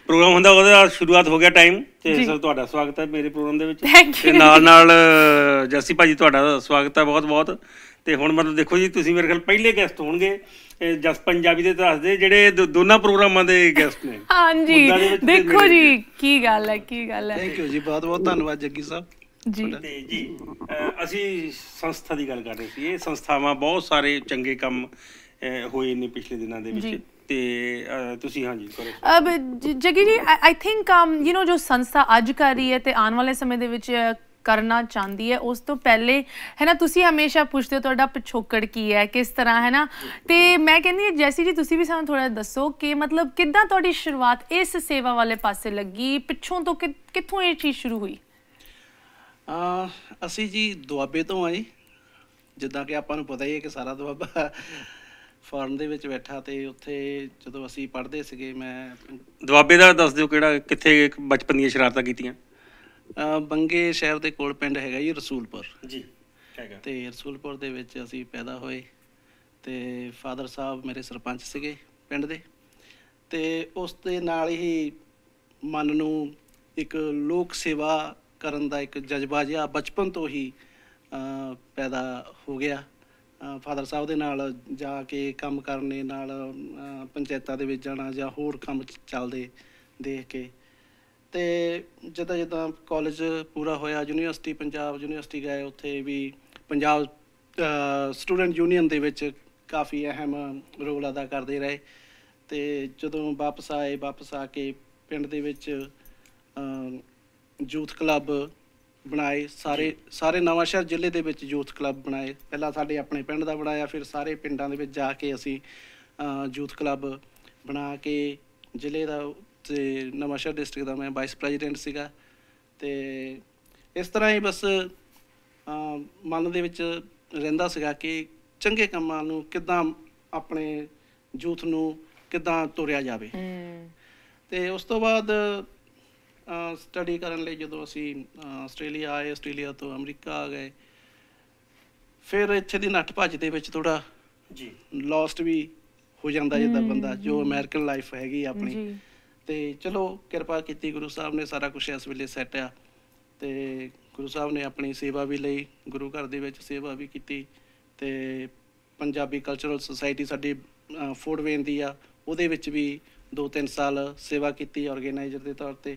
S2: ਪ੍ਰੋਗਰਾਮ ਹੁੰਦਾ ਉਹਦਾ ਸ਼ੁਰੂਆਤ ਹੋ ਗਿਆ ਟਾਈਮ ਤੇ ਸਰ ਤੁਹਾਡਾ ਸਵਾਗਤ ਹੈ ਮੇਰੇ ਪ੍ਰੋਗਰਾਮ ਦੇ ਵਿੱਚ ਤੇ ਨਾਲ ਨਾਲ ਜੱਸੀ ਭਾਜੀ ਤੁਹਾਡਾ ਸਵਾਗਤ ਹੈ ਬਹੁਤ ਬਹੁਤ ਤੇ ਹੁਣ ਮਤਲਬ ਦੇਖੋ ਜੀ ਤੁਸੀਂ ਮੇਰੇ ਖਿਆਲ ਪਹਿਲੇ ਗੈਸਟ ਹੋਣਗੇ ਜਸ ਪੰਜਾਬੀ ਦੇ ਦੱਸਦੇ ਜਿਹੜੇ ਦੋਨਾਂ ਪ੍ਰੋਗਰਾਮਾਂ ਦੇ ਗੈਸਟ ਨੇ
S1: ਹਾਂਜੀ ਦੇਖੋ ਜੀ ਕੀ ਗੱਲ ਹੈ ਕੀ ਗੱਲ ਹੈ ਥੈਂਕ
S2: ਯੂ ਜੀ ਬਹੁਤ ਬਹੁਤ ਧੰਨਵਾਦ ਜੱਗੀ ਸਾਹਿਬ ਜੀ ਤੇ ਜੀ ਅਸੀਂ ਸੰਸਥਾ ਦੀ ਗੱਲ ਕਰ ਰਹੇ ਸੀ ਇਹ ਸੰਸਥਾਵਾਂ ਬਹੁਤ ਸਾਰੇ ਚੰਗੇ ਕੰਮ ਹੋਏ ਨੇ ਪਿਛਲੇ ਦਿਨਾਂ ਦੇ ਵਿੱਚ ਤੇ ਤੁਸੀਂ ਹਾਂਜੀ ਕਰੋ
S1: ਅਬ ਜਗੀ ਜੀ ਆਈ ਥਿੰਕ ਯੂ نو ਜੋ ਸੰਸਥਾ ਅੱਜ ਕਰ ਰਹੀ ਹੈ ਤੇ ਆਉਣ ਵਾਲੇ ਸਮੇਂ ਦੇ ਵਿੱਚ ਕਰਨਾ ਚਾਹੁੰਦੀ ਹੈ ਉਸ ਤੋਂ ਪਹਿਲੇ ਹੈ ਨਾ ਤੁਸੀਂ ਹਮੇਸ਼ਾ ਪੁੱਛਦੇ ਹੋ ਤੁਹਾਡਾ ਪਿਛੋਕੜ ਕੀ ਹੈ ਕਿਸ ਤਰ੍ਹਾਂ ਹੈ ਨਾ ਤੇ ਮੈਂ ਕਹਿੰਦੀ ਹਾਂ ਜੈਸੀ ਜੀ ਤੁਸੀਂ ਵੀ ਸਾਨੂੰ ਥੋੜਾ ਦੱਸੋ ਕਿ ਮਤਲਬ ਕਿੱਦਾਂ ਤੁਹਾਡੀ ਸ਼ੁਰੂਆਤ ਇਸ ਸੇਵਾ ਵਾਲੇ ਪਾਸੇ ਲੱਗੀ ਪਿੱਛੋਂ ਤੋਂ ਕਿੱਥੋਂ ਇਹ ਚੀਜ਼ ਸ਼ੁਰੂ ਹੋਈ
S6: ਅਸੀਂ ਜੀ ਦੁਆਬੇ ਤੋਂ ਆਏ ਜਿੱਦਾਂ ਕਿ ਆਪਾਂ ਨੂੰ ਪਤਾ ਹੀ ਹੈ ਕਿ ਸਾਰਾ ਦੁਆਬਾ ਫਾਰਮ ਦੇ ਵਿੱਚ ਬੈਠਾ ਤੇ ਉੱਥੇ ਜਦੋਂ ਅਸੀਂ ਪੜ੍ਹਦੇ ਸੀਗੇ ਮੈਂ
S2: ਦੁਆਬੇ ਦਾ ਦੱਸ ਦਿਓ ਕਿਹੜਾ ਕਿੱਥੇ ਬਚਪਨ ਦੀਆਂ ਸ਼ਰਾਰਤਾਂ ਕੀਤੀਆਂ
S6: ਬੰਗੇ ਸ਼ਹਿਰ ਦੇ ਕੋਲ ਪਿੰਡ ਹੈਗਾ ਜੀ ਰਸੂਲਪੁਰ ਜੀ ਹੈਗਾ ਤੇ ਰਸੂਲਪੁਰ ਦੇ ਵਿੱਚ ਅਸੀਂ ਪੈਦਾ ਹੋਏ ਤੇ ਫਾਦਰ ਸਾਹਿਬ ਮੇਰੇ ਸਰਪੰਚ ਸੀਗੇ ਪਿੰਡ ਦੇ ਤੇ ਉਸ ਦੇ ਨਾਲ ਹੀ ਮਨ ਨੂੰ ਇੱਕ ਲੋਕ ਸੇਵਾ ਕਰਨ ਦਾ ਇੱਕ ਜਜ਼ਬਾ ਜਿਹਾ ਬਚਪਨ ਤੋਂ ਹੀ ਪੈਦਾ ਹੋ ਗਿਆ ਫਾਦਰ ਸਾਹਿਬ ਦੇ ਨਾਲ ਜਾ ਕੇ ਕੰਮ ਕਰਨੇ ਨਾਲ ਪੰਚਾਇਤਾਂ ਦੇ ਵਿੱਚ ਜਾਣਾ ਜਾਂ ਹੋਰ ਕੰਮ ਚੱਲਦੇ ਦੇਖ ਕੇ ਤੇ ਜਦੋਂ ਜਦੋਂ ਕਾਲਜ ਪੂਰਾ ਹੋਇਆ ਯੂਨੀਵਰਸਿਟੀ ਪੰਜਾਬ ਯੂਨੀਵਰਸਿਟੀ ਗਏ ਉੱਥੇ ਵੀ ਪੰਜਾਬ ਸਟੂਡੈਂਟ ਯੂਨੀਅਨ ਦੇ ਵਿੱਚ ਕਾਫੀ ਅਹਿਮ ਰੋਲ ਅਦਾ ਕਰਦੇ ਰਹੇ ਤੇ ਜਦੋਂ ਵਾਪਸ ਆਏ ਵਾਪਸ ਆ ਕੇ ਪਿੰਡ ਦੇ ਵਿੱਚ ਯੂਥ ਕਲੱਬ ਬਣਾਏ ਸਾਰੇ ਸਾਰੇ ਨਵਾਂਸ਼ਹਿਰ ਜ਼ਿਲ੍ਹੇ ਦੇ ਵਿੱਚ ਯੂਥ ਕਲੱਬ ਬਣਾਏ ਪਹਿਲਾਂ ਸਾਡੇ ਆਪਣੇ ਪਿੰਡ ਦਾ ਬਣਾਇਆ ਫਿਰ ਸਾਰੇ ਪਿੰਡਾਂ ਦੇ ਵਿੱਚ ਜਾ ਕੇ ਅਸੀਂ ਯੂਥ ਕਲੱਬ ਬਣਾ ਕੇ ਜ਼ਿਲ੍ਹੇ ਦਾ ਤੇ ਨਵਾਂਸ਼ਹਿਰ ਡਿਸਟ੍ਰਿਕਟ ਦਾ ਮੈਂ ਵਾਈਸ ਪ੍ਰੈਜ਼ੀਡੈਂਟ ਸੀਗਾ ਤੇ ਇਸ ਤਰ੍ਹਾਂ ਹੀ ਬਸ ਮਨ ਦੇ ਵਿੱਚ ਰਹਿੰਦਾ ਸੀਗਾ ਕਿ ਚੰਗੇ ਕੰਮਾਂ ਨੂੰ ਕਿਦਾਂ ਆਪਣੇ ਯੂਥ ਨੂੰ ਕਿਦਾਂ ਤੋਰਿਆ ਜਾਵੇ ਤੇ ਉਸ ਤੋਂ ਬਾਅਦ ਸਟੱਡੀ ਕਰਨ ਲਈ ਜਦੋਂ ਅਸੀਂ ਆਸਟ੍ਰੇਲੀਆ ਆਏ ਆਸਟ੍ਰੇਲੀਆ ਤੋਂ ਅਮਰੀਕਾ ਆ ਗਏ ਫਿਰ ਇੱਥੇ ਦੀ ਨੱਠ ਭੱਜ ਦੇ ਵਿੱਚ ਥੋੜਾ ਜੀ ਲੌਸਟ ਵੀ ਹੋ ਜਾਂਦਾ ਜਿੱਦਾਂ ਬੰਦਾ ਜੋ ਅਮਰੀਕਨ ਲਾਈਫ ਹੈਗੀ ਆਪਣੀ ਤੇ ਚਲੋ ਕਿਰਪਾ ਕੀਤੀ ਗੁਰੂ ਸਾਹਿਬ ਨੇ ਸਾਰਾ ਕੁਝ ਇਸ ਵੇਲੇ ਸੈੱਟ ਆ ਤੇ ਗੁਰੂ ਸਾਹਿਬ ਨੇ ਆਪਣੀ ਸੇਵਾ ਵੀ ਲਈ ਗੁਰੂ ਘਰ ਦੇ ਵਿੱਚ ਸੇਵਾ ਵੀ ਕੀਤੀ ਤੇ ਪੰਜਾਬੀ ਕਲਚਰਲ ਸੁਸਾਇਟੀ ਸਾਡੀ ਫੋਰਡ ਵੇਨ ਦੀ ਆ ਉਹਦੇ ਵਿੱਚ ਵੀ 2-3 ਸਾਲ ਸੇਵਾ ਕੀਤੀ ਆਰਗੇਨਾਈਜ਼ਰ ਦੇ ਤੌਰ ਤੇ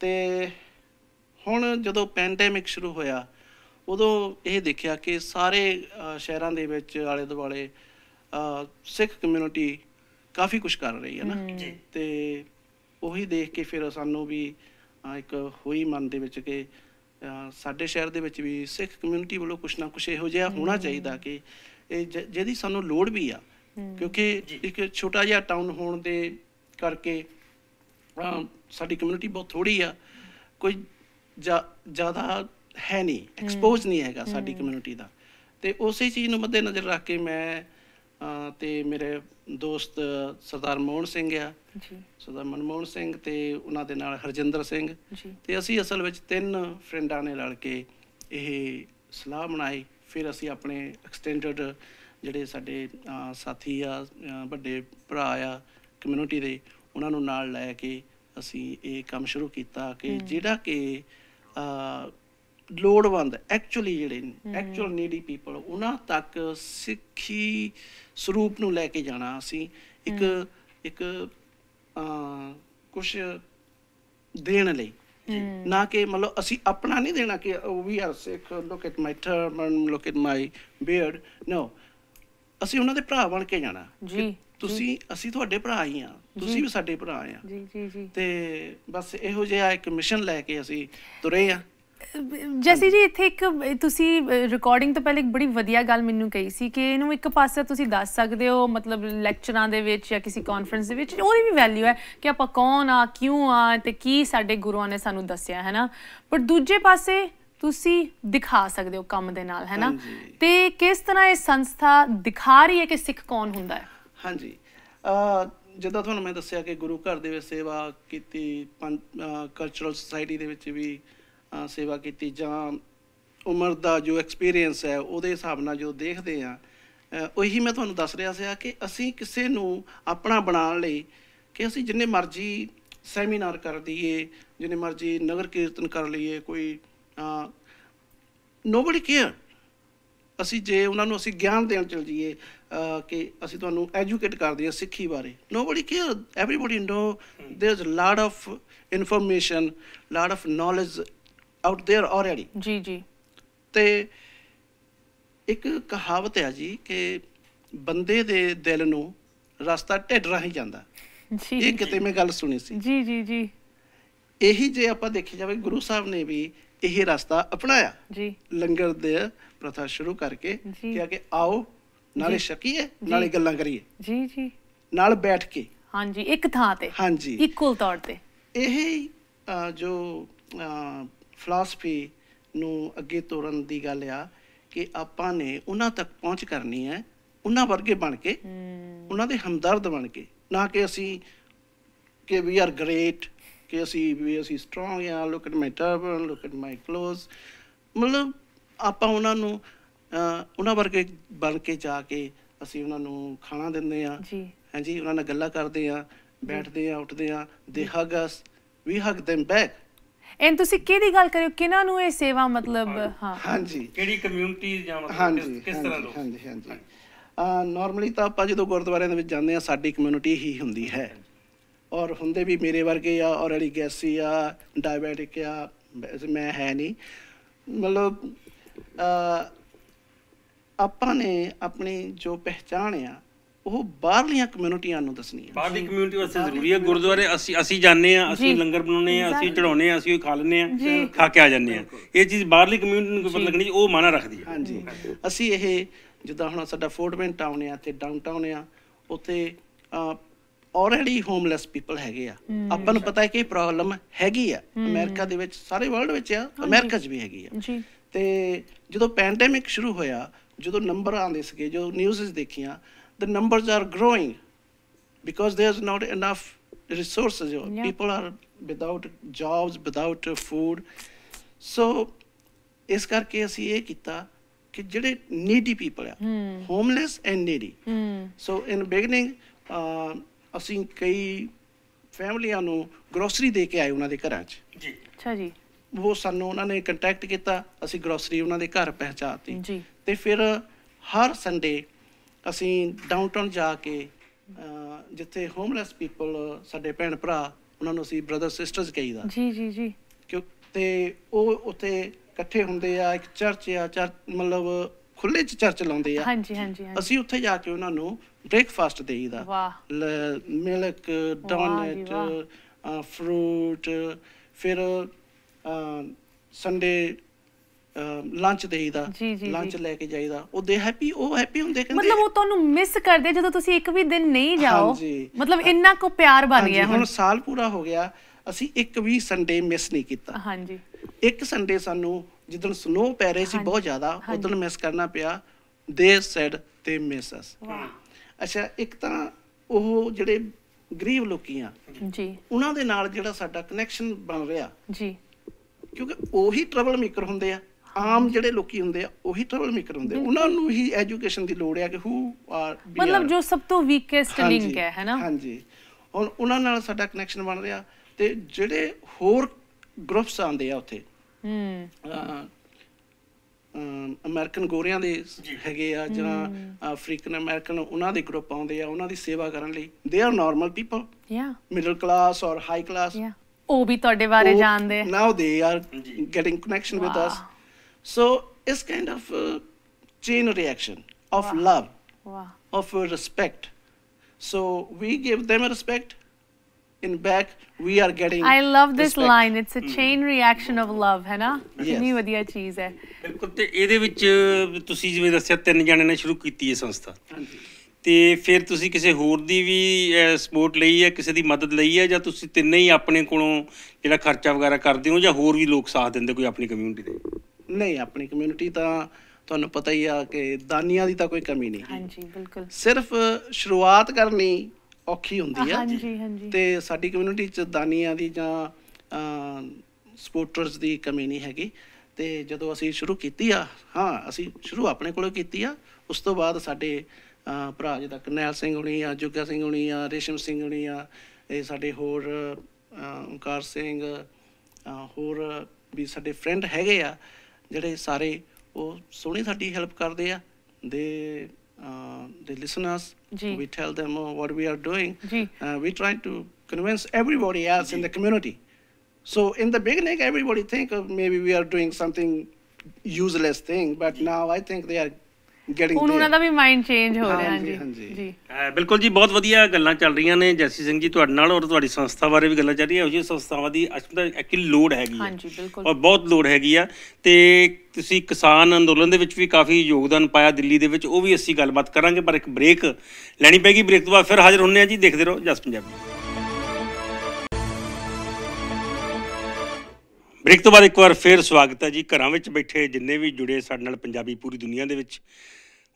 S6: ਤੇ ਹੁਣ ਜਦੋਂ ਪੈਂਡੈਮਿਕ ਸ਼ੁਰੂ ਹੋਇਆ ਉਦੋਂ ਇਹ ਦੇਖਿਆ ਕਿ ਸਾਰੇ ਸ਼ਹਿਰਾਂ ਦੇ ਵਿੱਚ ਆਲੇ ਦੁਆਲੇ ਸਿੱਖ ਕਮਿਊਨਿਟੀ ਕਾਫੀ ਕੁਝ ਕਰ ਰਹੀ ਹੈ ਨਾ ਤੇ ਉਹੀ ਦੇਖ ਕੇ ਫਿਰ ਸਾਨੂੰ ਵੀ ਇੱਕ ਹੋਈ ਮਨ ਦੇ ਵਿੱਚ ਕਿ ਸਾਡੇ ਸ਼ਹਿਰ ਦੇ ਵਿੱਚ ਵੀ ਸਿੱਖ ਕਮਿਊਨਿਟੀ ਵੱਲੋਂ ਕੁਝ ਨਾ ਕੁਝ ਇਹੋ ਜਿਹਾ ਹੋਣਾ ਚਾਹੀਦਾ ਕਿ ਇਹ ਜਿਹਦੀ ਸਾਨੂੰ ਲੋੜ ਵੀ ਆ ਕਿਉਂਕਿ ਇੱਕ ਛੋਟਾ ਜਿਹਾ ਟਾਊਨ ਹੋਣ ਦੇ ਕਰਕੇ ਸਾਡੀ ਕਮਿਊਨਿਟੀ ਬਹੁਤ ਥੋੜੀ ਆ ਕੋਈ ਜ਼ਿਆਦਾ ਹੈ ਨਹੀਂ ਐਕਸਪੋਜ਼ ਨਹੀਂ ਹੈਗਾ ਸਾਡੀ ਕਮਿਊਨਿਟੀ ਦਾ ਤੇ ਉਸੇ ਚੀਜ਼ ਨੂੰ ਮੱਦੇ ਨਜ਼ਰ ਰੱਖ ਕੇ ਮੈਂ ਤੇ ਮੇਰੇ ਦੋਸਤ ਸਰਦਾਰ ਮੋਹਨ ਸਿੰਘ ਆ ਜੀ ਸਰਦਾਰ ਮਨਮੋਹਨ ਸਿੰਘ ਤੇ ਉਹਨਾਂ ਦੇ ਨਾਲ ਹਰਜਿੰਦਰ ਸਿੰਘ ਤੇ ਅਸੀਂ ਅਸਲ ਵਿੱਚ ਤਿੰਨ ਫਰੈਂਡਾਂ ਨੇ ਰਲ ਕੇ ਇਹ ਸਲਾਹ ਬਣਾਈ ਫਿਰ ਅਸੀਂ ਆਪਣੇ ਐਕਸਟੈਂਡਡ ਜਿਹੜੇ ਸਾਡੇ ਸਾਥੀ ਆ ਵੱਡੇ ਭਰਾ ਆ ਕਮਿਊਨਿਟੀ ਦੇ ਉਹਨਾਂ ਨੂੰ ਨਾਲ ਲੈ ਕੇ ਅਸੀਂ ਇਹ ਕੰਮ ਸ਼ੁਰੂ ਕੀਤਾ ਕਿ ਜਿਹੜਾ ਕਿ ਲੋੜਵੰਦ ਐਕਚੁਅਲੀ ਜਿਹੜੇ ਐਕਚੁਅਲ ਨੀਡੀ ਪੀਪਲ ਉਹਨਾਂ ਤੱਕ ਸਿੱਖੀ ਸਰੂਪ ਨੂੰ ਲੈ ਕੇ ਜਾਣਾ ਅਸੀਂ ਇੱਕ ਇੱਕ ਕੁਝ ਦੇਣ ਲਈ ਨਾ ਕਿ ਮਤਲਬ ਅਸੀਂ ਆਪਣਾ ਨਹੀਂ ਦੇਣਾ ਕਿ we are Sikh look at my term look at my beard no ਅਸੀਂ ਉਹਨਾਂ ਦੇ ਭਰਾ ਬਣ ਕੇ ਜਾਣਾ ਜੀ ਤੁਸੀਂ ਅਸੀਂ ਤੁਹਾਡੇ ਭਰਾ ਹੀ ਆ ਤੁਸੀਂ ਵੀ ਸਾਡੇ ਭਰਾ ਆ ਜੀ ਜੀ ਜੀ ਤੇ ਬਸ ਇਹੋ ਜਿਹਾ ਇੱਕ ਮਿਸ਼ਨ ਲੈ ਕੇ ਅਸੀਂ ਤੁਰੇ ਆ
S1: ਜੈਸੀ ਜੀ ਇੱਥੇ ਇੱਕ ਤੁਸੀਂ ਰਿਕਾਰਡਿੰਗ ਤੋਂ ਪਹਿਲੇ ਇੱਕ ਬੜੀ ਵਧੀਆ ਗੱਲ ਮੈਨੂੰ ਕਹੀ ਸੀ ਕਿ ਇਹਨੂੰ ਇੱਕ ਪਾਸੇ ਤੁਸੀਂ ਦੱਸ ਸਕਦੇ ਹੋ ਮਤਲਬ ਲੈਕਚਰਾਂ ਦੇ ਵਿੱਚ ਜਾਂ ਕਿਸੇ ਕਾਨਫਰੰਸ ਦੇ ਵਿੱਚ ਉਹਦੀ ਵੀ ਵੈਲਿਊ ਹੈ ਕਿ ਆਪਾਂ ਕੌਣ ਆ ਕਿਉਂ ਆ ਤੇ ਕੀ ਸਾਡੇ ਗੁਰੂਆਂ ਨੇ ਸਾਨੂੰ ਦੱਸਿਆ ਹੈ ਨਾ ਪਰ ਦੂਜੇ ਪਾਸੇ ਤੁਸੀਂ ਦਿਖਾ ਸਕਦੇ ਹੋ ਕੰਮ ਦੇ ਨਾਲ ਹੈ ਨਾ ਤੇ ਕਿਸ ਤਰ੍ਹਾਂ ਇਹ ਸੰਸਥਾ ਦਿਖਾ ਰਹੀ ਹੈ ਕਿ ਸਿੱਖ ਕੌਣ ਹੁੰਦਾ ਹੈ
S6: ਹਾਂਜੀ ਜਦੋਂ ਤੁਹਾਨੂੰ ਮੈਂ ਦੱਸਿਆ ਕਿ ਗੁਰੂ ਘਰ ਦੇ ਵਿੱਚ ਸੇਵਾ ਕੀਤੀ ਕਲਚਰਲ ਸੁਸਾਇਟੀ ਦੇ ਵਿੱਚ ਵੀ ਸੇਵਾ ਕੀਤੀ ਜਾਂ ਉਮਰ ਦਾ ਜੋ ਐਕਸਪੀਰੀਅੰਸ ਹੈ ਉਹਦੇ ਹਿਸਾਬ ਨਾਲ ਜੋ ਦੇਖਦੇ ਆ ਉਹੀ ਮੈਂ ਤੁਹਾਨੂੰ ਦੱਸ ਰਿਹਾ ਸੀ ਕਿ ਅਸੀਂ ਕਿਸੇ ਨੂੰ ਆਪਣਾ ਬਣਾਉਣ ਲਈ ਕਿ ਅਸੀਂ ਜਿੰਨੇ ਮਰਜ਼ੀ ਸੈਮੀਨਾਰ ਕਰ ਦਈਏ ਜਿੰਨੇ ਮਰਜ਼ੀ ਨਗਰ ਕੀਰਤਨ ਕਰ ਲਈਏ ਕੋਈ ਨੋਬਡੀ ਕੇਅਰ ਅਸੀਂ ਜੇ ਉਹਨਾਂ ਨੂੰ ਅਸੀਂ ਗਿਆਨ ਦੇਣ ਚਲ ਜਾਈਏ ਕਿ ਅਸੀਂ ਤੁਹਾਨੂੰ ਐਜੂਕੇਟ ਕਰਦੇ ਹਾਂ ਸਿੱਖੀ ਬਾਰੇ nobody care everybody know there is lot of information lot of knowledge out there already ਜੀ ਜੀ ਤੇ ਇੱਕ ਕਹਾਵਤ ਹੈ ਜੀ ਕਿ ਬੰਦੇ ਦੇ ਦਿਲ ਨੂੰ ਰਸਤਾ ਢਿੱਡ ਰਾਹੀਂ ਜਾਂਦਾ ਜੀ ਇਹ ਕਿਤੇ ਮੈਂ ਗੱਲ ਸੁਣੀ ਸੀ ਜੀ ਜੀ ਜੀ ਇਹੀ ਜੇ ਆਪਾਂ ਦੇਖੀ ਜਾਵੇ ਗੁਰੂ ਸਾਹਿਬ ਨੇ ਵੀ ਇਹ ਰਸਤਾ ਅਪਣਾਇਆ ਜੀ ਲੰਗਰ ਦੇ ਪ੍ਰਥਾ ਸ਼ੁਰੂ ਕਰਕੇ ਕਿਹਾ ਕਿ ਆਓ ਨਾਲੇ ਸ਼ਕੀਏ ਨਾਲੇ ਗੱਲਾਂ ਕਰੀਏ ਜੀ ਜੀ ਨਾਲ ਬੈਠ ਕੇ
S1: ਹਾਂਜੀ ਇੱਕ ਥਾਂ ਤੇ ਹਾਂਜੀ ਇਕੁਅਲ ਤੌਰ ਤੇ
S6: ਇਹ ਜੋ ਫਲਸਫੀ ਨੂੰ ਅੱਗੇ ਤੋਰਨ ਦੀ ਗੱਲ ਆ ਕਿ ਆਪਾਂ ਨੇ ਉਹਨਾਂ ਤੱਕ ਪਹੁੰਚ ਕਰਨੀ ਹੈ ਉਹਨਾਂ ਵਰਗੇ ਬਣ ਕੇ ਉਹਨਾਂ ਦੇ ਹਮਦਰਦ ਬਣ ਕੇ ਨਾ ਕਿ ਅਸੀਂ ਕਿ ਵੀ ਆਰ ਗ੍ਰੇਟ ਕਿ ਅਸੀਂ ਵੀ ਅਸੀਂ ਸਟਰੋਂਗ ਆ look at my turban look at my clothes ਮਤਲਬ ਆਪਾਂ ਉਹਨਾਂ ਨੂੰ ਉਹਨਾਂ ਵਰਗੇ ਬਣ ਕੇ ਜਾ ਕੇ ਅਸੀਂ ਉਹਨਾਂ ਨੂੰ ਖਾਣਾ ਦਿੰਦੇ ਆ ਜੀ ਹਾਂਜੀ ਉਹਨਾਂ ਨਾਲ ਗੱਲਾਂ ਕਰਦੇ ਆ ਬੈਠਦੇ ਆ ਉੱਠਦੇ ਆ ਦੇ ਹਗ ਅਸ ਵੀ ਹਗ them ਬੈਕ
S1: ਐਂ ਤੁਸੀਂ ਕਿਹਦੀ ਗੱਲ ਕਰਿਓ ਕਿਨਾਂ ਨੂੰ ਇਹ ਸੇਵਾ ਮਤਲਬ ਹਾਂ ਹਾਂਜੀ
S2: ਕਿਹੜੀ ਕਮਿਊਨਿਟੀ ਜਾਂ ਮਤਲਬ ਕਿਸ ਤਰ੍ਹਾਂ
S6: ਲੋਕ ਹਾਂਜੀ ਹਾਂਜੀ ਨਾਰਮਲੀ ਤਾਂ ਆਪਾਂ ਜਦੋਂ ਗੁਰਦੁਆਰਿਆਂ ਦੇ ਵਿੱਚ ਜਾਂਦੇ ਆ ਸਾਡੀ ਕਮਿਊਨਿਟੀ ਹੀ ਹੁੰਦੀ ਹੈ ਔਰ ਹੁੰਦੇ ਵੀ ਮੇਰੇ ਵਰਗੇ ਆ ਔਰ ਅਲੀ ਗੈਸੀ ਆ ਡਾਇਬੈਟਿਕ ਆ ਮੈਂ ਹੈ ਨਹੀਂ ਮਤਲਬ ਆਪਾਂ ਨੇ ਆਪਣੀ ਜੋ ਪਹਿਚਾਣ ਆ ਉਹ ਬਾਹਰਲੀਆਂ ਕਮਿਊਨਿਟੀਆਂ ਨੂੰ ਦੱਸਣੀ ਹੈ ਬਾਹਰਲੀ
S2: ਕਮਿਊਨਿਟੀ ਵਾਸਤੇ ਜ਼ਰੂਰੀ ਹੈ ਗੁਰਦੁਆਰੇ ਅਸੀਂ ਅਸੀਂ ਜਾਂਦੇ ਆ ਅਸੀਂ ਲੰਗਰ ਬਣਾਉਨੇ ਆ ਅਸੀਂ ਚੜਾਉਨੇ ਆ ਅਸੀਂ ਉਹ ਖਾ ਲੈਨੇ ਆ ਖਾ ਕੇ ਆ ਜਾਂਦੇ ਆ ਇਹ ਚੀਜ਼ ਬਾਹਰਲੀ ਕਮਿਊਨਿਟੀ ਨੂੰ ਪਤਾ ਲੱਗਣੀ ਉਹ ਮਾਨਾ ਰੱਖਦੀ ਹੈ ਹਾਂਜੀ ਅਸੀਂ ਇਹ
S6: ਜਿੱਦਾਂ ਹੁਣ ਸਾਡਾ ਫੋਰਟਮੈਂਟ ਆਉਨੇ ਆ ਤੇ ਡਾਊਨਟਾਊਨ ਆ ਉੱਥੇ ਆਲਰੇਡੀ ਹੋਮਲੈਸ ਪੀਪਲ ਹੈਗੇ ਆ ਆਪਾਂ ਨੂੰ ਪਤਾ ਹੈ ਕਿ ਇਹ ਪ੍ਰੋਬਲਮ ਹੈਗੀ ਆ ਅਮਰੀਕਾ ਦੇ ਵਿੱਚ ਸਾਰੇ ਵਰਲਡ ਵਿੱਚ ਆ ਅਮਰੀਕਾ 'ਚ ਵੀ ਹੈਗੀ ਆ ਜੀ ਤੇ ਜਦੋਂ ਪੈਂਡੈਮਿਕ ਸ਼ੁਰੂ ਹੋਇਆ ਜਦੋਂ ਨੰਬਰ ਆਉਂਦੇ ਸੀਗੇ ਜੋ ਨਿਊਜ਼ਸ ਦੇਖੀਆਂ the numbers are growing because there is not enough resources people are without jobs without food so ਇਸ ਕਰਕੇ ਅਸੀਂ ਇਹ ਕੀਤਾ ਕਿ ਜਿਹੜੇ ਨੀਡੀ ਪੀਪਲ ਆ homeless and needy so in beginning ਅਸੀਂ ਕਈ ਫੈਮਲੀਆਂ ਨੂੰ ਗਰੋਸਰੀ ਦੇ ਕੇ ਆਏ ਉਹਨਾਂ ਦੇ ਘਰਾਂ 'ਚ ਜੀ ਅੱਛਾ ਜੀ ਉਹ ਸਾਨੂੰ ਉਹਨਾਂ ਨੇ ਕੰਟੈਕਟ ਕੀਤਾ ਅਸੀਂ ਗਰੋਸਰੀ ਉਹਨਾਂ ਦੇ ਘਰ ਪਹੁੰਚਾਤੀ ਜੀ ਤੇ ਫਿਰ ਹਰ ਸੰਡੇ ਅਸੀਂ ਡਾਊਨਟਾਊਨ ਜਾ ਕੇ ਜਿੱਥੇ ਹੋਮਲੈਸ ਪੀਪਲ ਸਾਡੇ ਭੈਣ ਭਰਾ ਉਹਨਾਂ ਨੂੰ ਅਸੀਂ ਬ੍ਰਦਰ ਸਿਸਟਰਸ ਕਹੀਦਾ ਜੀ ਜੀ ਜੀ ਕਿਉਂ ਤੇ ਉਹ ਉੱਥੇ ਇਕੱਠੇ ਹੁੰਦੇ ਆ ਇੱਕ ਚਰਚ ਆ ਚਰ ਮਤਲਬ ਖੁੱਲੇ ਚ ਚਰਚ ਲਾਉਂਦੇ ਆ ਹਾਂਜੀ
S1: ਹਾਂਜੀ ਅਸੀਂ
S6: ਉੱਥੇ ਜਾ ਕੇ ਉਹਨਾਂ ਨੂੰ ਬ੍ਰੇਕਫਾਸਟ ਦੇਈਦਾ ਮਿਲਕ ਡੋਨਟ ਫਰੂਟ ਫਿਰ ਸੰਡੇ ਲੰਚ ਦੇਈਦਾ ਲੰਚ ਲੈ ਕੇ ਜਾਈਦਾ ਉਹ ਦੇ ਹੈਪੀ ਉਹ ਹੈਪੀ ਹੁੰਦੇ
S1: ਕਹਿੰਦੇ ਮਤਲਬ ਉਹ ਤੁਹਾਨੂੰ ਮਿਸ ਕਰਦੇ ਜਦੋਂ ਤੁਸੀਂ ਇੱਕ ਵੀ ਦਿਨ ਨਹੀਂ ਜਾਓ ਮਤਲਬ ਇੰਨਾ ਕੋ ਪਿਆਰ ਬਣ ਗਿਆ ਹੁਣ
S6: ਸਾਲ ਪੂਰਾ ਹੋ ਗਿਆ ਅਸੀਂ ਇੱਕ ਵੀ ਸੰਡੇ ਮਿਸ ਨਹੀਂ ਕੀਤਾ ਹਾਂਜੀ ਇੱਕ ਸੰਡੇ ਸਾਨੂੰ ਜਿੱਦਣ ਸਨੋ ਪੈ ਰਹੀ ਸੀ ਬਹੁਤ ਜ਼ਿਆਦਾ ਉਦੋਂ ਮਿਸ ਕਰਨਾ ਪਿਆ ਦੇ ਸੈਡ ਤੇ ਮਿਸਸ ਅੱਛਾ ਇੱਕ ਤਾਂ ਉਹ ਜਿਹੜੇ ਗਰੀਬ ਲੋਕੀ ਆ ਜੀ ਉਹਨਾਂ ਦੇ ਨਾਲ ਜਿਹੜਾ ਸਾਡਾ ਕਨੈਕਸ਼ਨ ਬਣ ਰਿਹਾ ਜੀ ਕਿਉਂਕਿ ਉਹੀ ਟਰਬਲ ਮੇਕਰ ਹੁੰਦੇ ਆ ਆਮ ਜਿਹੜੇ ਲੋਕੀ ਹੁੰਦੇ ਆ ਉਹੀ ਟਰਬਲ ਮੇਕਰ ਹੁੰਦੇ ਉਹਨਾਂ ਨੂੰ ਹੀ ਐਜੂਕੇਸ਼ਨ ਦੀ ਲੋੜ ਆ ਕਿ ਹੂ ਆਰ ਮਤਲਬ ਜੋ
S1: ਸਭ ਤੋਂ ਵੀਕੈਸਟ ਲਿੰਕ ਹੈ ਹੈਨਾ
S6: ਹਾਂਜੀ ਹੁਣ ਉਹਨਾਂ ਨਾਲ ਸਾਡਾ ਕਨੈਕਸ਼ਨ ਬਣ ਰਿਹਾ ਤੇ ਜਿਹੜੇ ਹੋਰ ਗਰੁੱਪਸ ਆਉਂਦੇ ਆ ਉੱਥੇ ਹੂੰ ਅਮਰੀਕਨ ਗੋਰਿਆਂ ਦੇ ਹੈਗੇ ਆ ਜਿਹੜਾ ਅਫਰੀਕਨ ਅਮਰੀਕਨ ਉਹਨਾਂ ਦੇ ਗਰੁੱਪ ਆਉਂਦੇ ਆ ਉਹਨਾਂ ਦੀ ਸੇਵਾ ਕਰਨ ਲਈ ਦੇ ਆਰ ਨਾਰਮਲ ਪੀਪਲ ਯਾ middle class or high class ਯਾ
S1: ਉਹ ਵੀ ਤੁਹਾਡੇ ਬਾਰੇ ਜਾਣਦੇ
S6: now they are getting connection with us so ਇਸ kind of chain reaction of love of respect so we give them respect
S2: in back we are getting I love this respect. line
S1: it's a hmm. chain reaction of love ਹੈ ਨਾ ਕਿੰਨੀ ਵਧੀਆ ਚੀਜ਼ ਹੈ
S2: ਬਿਲਕੁਲ ਤੇ ਇਹਦੇ ਵਿੱਚ ਤੁਸੀਂ ਜਿਵੇਂ ਦੱਸਿਆ ਤਿੰਨ ਜਣੇ ਨੇ ਸ਼ੁਰੂ ਕੀਤੀ ਹੈ ਸੰਸਥਾ ਹਾਂਜੀ ਤੇ ਫਿਰ ਤੁਸੀਂ ਕਿਸੇ ਹੋਰ ਦੀ ਵੀ ਸਪੋਰਟ ਲਈ ਹੈ ਕਿਸੇ ਦੀ ਮਦਦ ਲਈ ਹੈ ਜਾਂ ਤੁਸੀਂ ਤਿੰਨੇ ਹੀ ਆਪਣੇ ਕੋਲੋਂ ਜਿਹੜਾ ਖਰਚਾ ਵਗੈਰਾ ਕਰਦੇ ਹੋ ਜਾਂ ਹੋਰ ਵੀ ਲੋਕ ਸਾਥ ਦਿੰਦੇ ਕੋਈ ਆਪਣੀ ਕਮਿਊਨਿਟੀ ਦੇ
S6: ਨਹੀਂ ਆਪਣੀ ਕਮਿਊਨਿਟੀ ਤਾਂ ਤੁਹਾਨੂੰ ਪਤਾ ਹੀ ਆ ਕਿ ਦਾਨੀਆਂ ਦੀ ਤਾਂ ਕੋਈ ਕਮੀ ਨਹੀਂ ਹਾਂਜੀ ਬਿਲਕੁਲ ਸਿਰਫ ਸ਼ੁਰੂਆਤ ਕਰਨੀ ਔਖੀ ਹੁੰਦੀ ਆ ਹਾਂਜੀ ਹਾਂਜੀ ਤੇ ਸਾਡੀ ਕਮਿਊਨਿਟੀ ਚ ਦਾਨੀਆਂ ਦੀ ਜਾਂ ਸਪੋਰਟਰਸ ਦੀ ਕਮੀ ਨਹੀਂ ਹੈਗੀ ਤੇ ਜਦੋਂ ਅਸੀਂ ਸ਼ੁਰੂ ਕੀਤੀ ਆ ਹਾਂ ਅਸੀਂ ਸ਼ੁਰੂ ਆਪਣੇ ਕੋਲੋਂ ਕੀਤੀ ਆ ਉਸ ਤੋਂ ਬਾਅਦ ਸਾਡੇ ਭਰਾ ਜਿਹਦਾ ਕਨੈਲ ਸਿੰਘ ਹੁਣੀ ਆ ਜੁਗਾ ਸਿੰਘ ਹੁਣੀ ਆ ਰੇਸ਼ਮ ਸਿੰਘ ਹੁਣੀ ਆ ਇਹ ਸਾਡੇ ਹੋਰ ਓਮਕਾਰ ਸਿੰਘ ਹੋਰ ਵੀ ਸਾਡੇ ਫਰੈਂਡ ਹੈਗੇ ਆ ਜਿਹੜੇ ਸਾਰੇ ਉਹ ਸੋਹਣੀ ਸਾਡੀ ਹੈਲਪ ਕਰਦੇ ਆ ਦੇ Uh, the listeners. We tell them oh, what we are doing. Uh, we try to convince everybody else in the community. So in the beginning, everybody think of oh, maybe we are doing something useless thing, but now I think they are ਹੁਣ ਉਹਨਾਂ ਦਾ
S1: ਵੀ mind change ਹੋ ਰਿਹਾ ਹਾਂਜੀ ਜੀ
S2: ਬਿਲਕੁਲ ਜੀ ਬਹੁਤ ਵਧੀਆ ਗੱਲਾਂ ਚੱਲ ਰਹੀਆਂ ਨੇ ਜੈਸੀ ਸਿੰਘ ਜੀ ਤੁਹਾਡੇ ਨਾਲ ਔਰ ਤੁਹਾਡੀ ਸੰਸਥਾ ਬਾਰੇ ਵੀ ਗੱਲਾਂ ਚੱਲ ਰਹੀਆਂ ਜੀ ਸੰਸਥਾਵਾਂ ਦੀ ਅਸਲ ਇੱਕ ਲੋੜ ਹੈਗੀ
S1: ਹੈ
S3: ਔਰ
S2: ਬਹੁਤ ਲੋੜ ਹੈਗੀ ਆ ਤੇ ਤੁਸੀਂ ਕਿਸਾਨ ਅੰਦੋਲਨ ਦੇ ਵਿੱਚ ਵੀ ਕਾਫੀ ਯੋਗਦਾਨ ਪਾਇਆ ਦਿੱਲੀ ਦੇ ਵਿੱਚ ਉਹ ਵੀ ਅਸੀਂ ਗੱਲਬਾਤ ਕਰਾਂਗੇ ਪਰ ਇੱਕ ਬ੍ਰੇਕ ਲੈਣੀ ਪੈਗੀ ਬ੍ਰੇਕ ਤੋਂ ਬਾਅਦ ਫਿਰ ਹਾਜ਼ਰ ਹੁੰਨੇ ਆ ਜੀ ਦੇਖਦੇ ਰਹੋ ਜਸ ਪੰਜਾਬੀ ਬ੍ਰੇਕ ਤੋਂ ਬਾਅਦ ਇੱਕ ਵਾਰ ਫੇਰ ਸਵਾਗਤ ਹੈ ਜੀ ਘਰਾਂ ਵਿੱਚ ਬੈਠੇ ਜਿੰਨੇ ਵੀ ਜੁੜੇ ਸਾਡੇ ਨਾਲ ਪੰਜਾਬੀ ਪੂਰੀ ਦੁਨੀਆ ਦੇ ਵਿੱਚ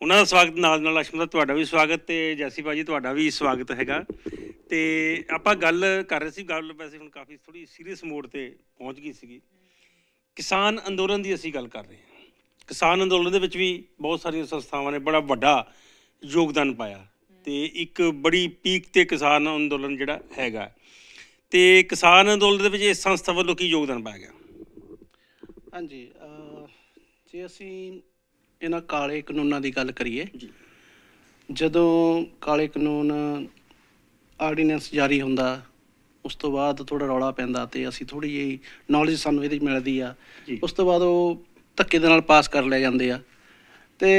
S2: ਉਹਨਾਂ ਦਾ ਸਵਾਗਤ ਨਾਲ ਨਾਲ ਲక్ష్ਮਣ ਦਾ ਤੁਹਾਡਾ ਵੀ ਸਵਾਗਤ ਤੇ ਜੈਸੀ ਬਾਜੀ ਤੁਹਾਡਾ ਵੀ ਸਵਾਗਤ ਹੈਗਾ ਤੇ ਆਪਾਂ ਗੱਲ ਕਰ ਰਹੇ ਸੀ ਗੱਲ ਵੈਸੇ ਹੁਣ ਕਾਫੀ ਥੋੜੀ ਸੀਰੀਅਸ ਮੋੜ ਤੇ ਪਹੁੰਚ ਗਈ ਸੀਗੀ ਕਿਸਾਨ ਅੰਦੋਲਨ ਦੀ ਅਸੀਂ ਗੱਲ ਕਰ ਰਹੇ ਹਾਂ ਕਿਸਾਨ ਅੰਦੋਲਨ ਦੇ ਵਿੱਚ ਵੀ ਬਹੁਤ ਸਾਰੀਆਂ ਸੰਸਥਾਵਾਂ ਨੇ ਬੜਾ ਵੱਡਾ ਯੋਗਦਾਨ ਪਾਇਆ ਤੇ ਇੱਕ ਬੜੀ ਪੀਕ ਤੇ ਕਿਸਾਨ ਅੰਦੋਲਨ ਜਿਹੜਾ ਹੈਗਾ ਤੇ ਕਿਸਾਨ ਅੰਦੋਲਨ ਦੇ ਵਿੱਚ ਇਸ ਸੰਸਥਾ ਵੱਲੋਂ ਕੀ ਯੋਗਦਾਨ ਪਾਇਆ ਗਿਆ
S6: ਹਾਂਜੀ ਜੇ ਅਸੀਂ
S2: ਇਹਨਾਂ ਕਾਲੇ ਕਾਨੂੰਨਾਂ ਦੀ ਗੱਲ ਕਰੀਏ
S6: ਜਦੋਂ ਕਾਲੇ ਕਾਨੂੰਨ ਆਰਡੀਨੈਂਸ ਜਾਰੀ ਹੁੰਦਾ ਉਸ ਤੋਂ ਬਾਅਦ ਥੋੜਾ ਰੌਲਾ ਪੈਂਦਾ ਤੇ ਅਸੀਂ ਥੋੜੀ ਜਿਹੀ ਨੌਲੇਜ ਸਾਨੂੰ ਇਹਦੇ ਵਿੱਚ ਮਿਲਦੀ ਆ ਉਸ ਤੋਂ ਬਾਅਦ ਉਹ ਧੱਕੇ ਦੇ ਨਾਲ ਪਾਸ ਕਰ ਲਿਆ ਜਾਂਦੇ ਆ ਤੇ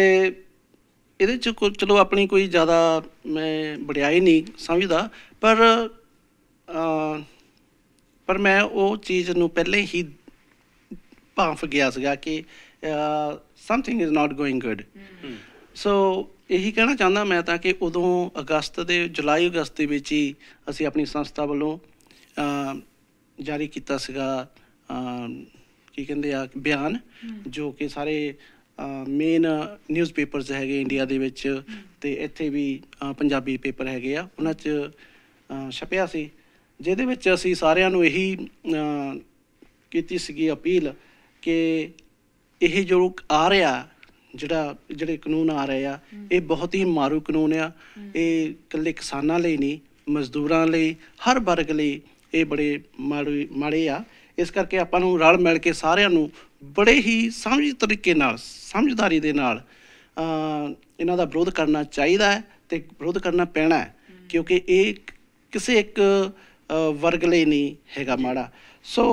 S6: ਇਹਦੇ ਚ ਚਲੋ ਆਪਣੀ ਕੋਈ ਜ਼ਿਆਦਾ ਮੈਂ ਵਡਿਆਈ ਨਹੀਂ ਸਮਝਦਾ ਪਰ ਪਰ ਮੈਂ ਉਹ ਚੀਜ਼ ਨੂੰ ਪਹਿਲੇ ਹੀ ਭਾਂਫ ਗਿਆ ਸੀਗਾ ਕਿ something is not going good so ਇਹੀ ਕਹਿਣਾ ਚਾਹੁੰਦਾ ਮੈਂ ਤਾਂ ਕਿ ਉਦੋਂ ਅਗਸਤ ਦੇ ਜੁਲਾਈ ਅਗਸਤ ਦੇ ਵਿੱਚ ਹੀ ਅਸੀਂ ਆਪਣੀ ਸੰਸਥਾ ਵੱਲੋਂ ਜਾਰੀ ਕੀਤਾ ਸੀਗਾ ਕੀ ਕਹਿੰਦੇ ਆ ਬਿਆਨ ਜੋ ਕਿ ਸਾਰੇ ਮੇਨ ਨਿਊਜ਼ਪੇਪਰਸ ਹੈਗੇ ਇੰਡੀਆ ਦੇ ਵਿੱਚ ਤੇ ਇੱਥੇ ਵੀ ਪੰਜਾਬੀ ਪੇਪਰ ਹੈਗੇ ਆ ਉਹਨਾਂ 'ਚ ਛਪਿਆ ਸੀ ਜਿਹਦੇ ਵਿੱਚ ਅਸੀਂ ਸਾਰਿਆਂ ਨੂੰ ਇਹੀ ਕੀਤੀ ਸੀਗੀ ਅਪੀਲ ਕਿ ਇਹ ਜੋ ਆ ਰਿਹਾ ਜਿਹੜਾ ਜਿਹੜੇ ਕਾਨੂੰਨ ਆ ਰਹੇ ਆ ਇਹ ਬਹੁਤ ਹੀ ਮਾਰੂ ਕਾਨੂੰਨ ਆ ਇਹ ਇਕੱਲੇ ਕਿਸਾਨਾਂ ਲਈ ਨਹੀਂ ਮਜ਼ਦੂਰਾਂ ਲਈ ਹਰ ਵਰਗ ਲਈ ਇਹ ਬੜੇ ਮਾੜੇ ਮਾੜੇ ਆ ਇਸ ਕਰਕੇ ਆਪਾਂ ਨੂੰ ਰਲ ਮਿਲ ਕੇ ਸਾਰਿਆਂ ਨੂੰ ਬੜੇ ਹੀ ਸਮਝੀ ਤਰੀਕੇ ਨਾਲ ਸਮਝਦਾਰੀ ਦੇ ਨਾਲ ਇਹਨਾਂ ਦਾ ਵਿਰੋਧ ਕਰਨਾ ਚਾਹੀਦਾ ਹੈ ਤੇ ਵਿਰੋਧ ਕਰਨਾ ਪੈਣਾ ਹੈ ਕਿਉਂਕਿ ਇਹ ਕਿਸੇ ਇੱਕ ਵਰਗ ਲਈ ਨਹੀਂ ਹੈਗਾ ਮਾੜਾ ਸੋ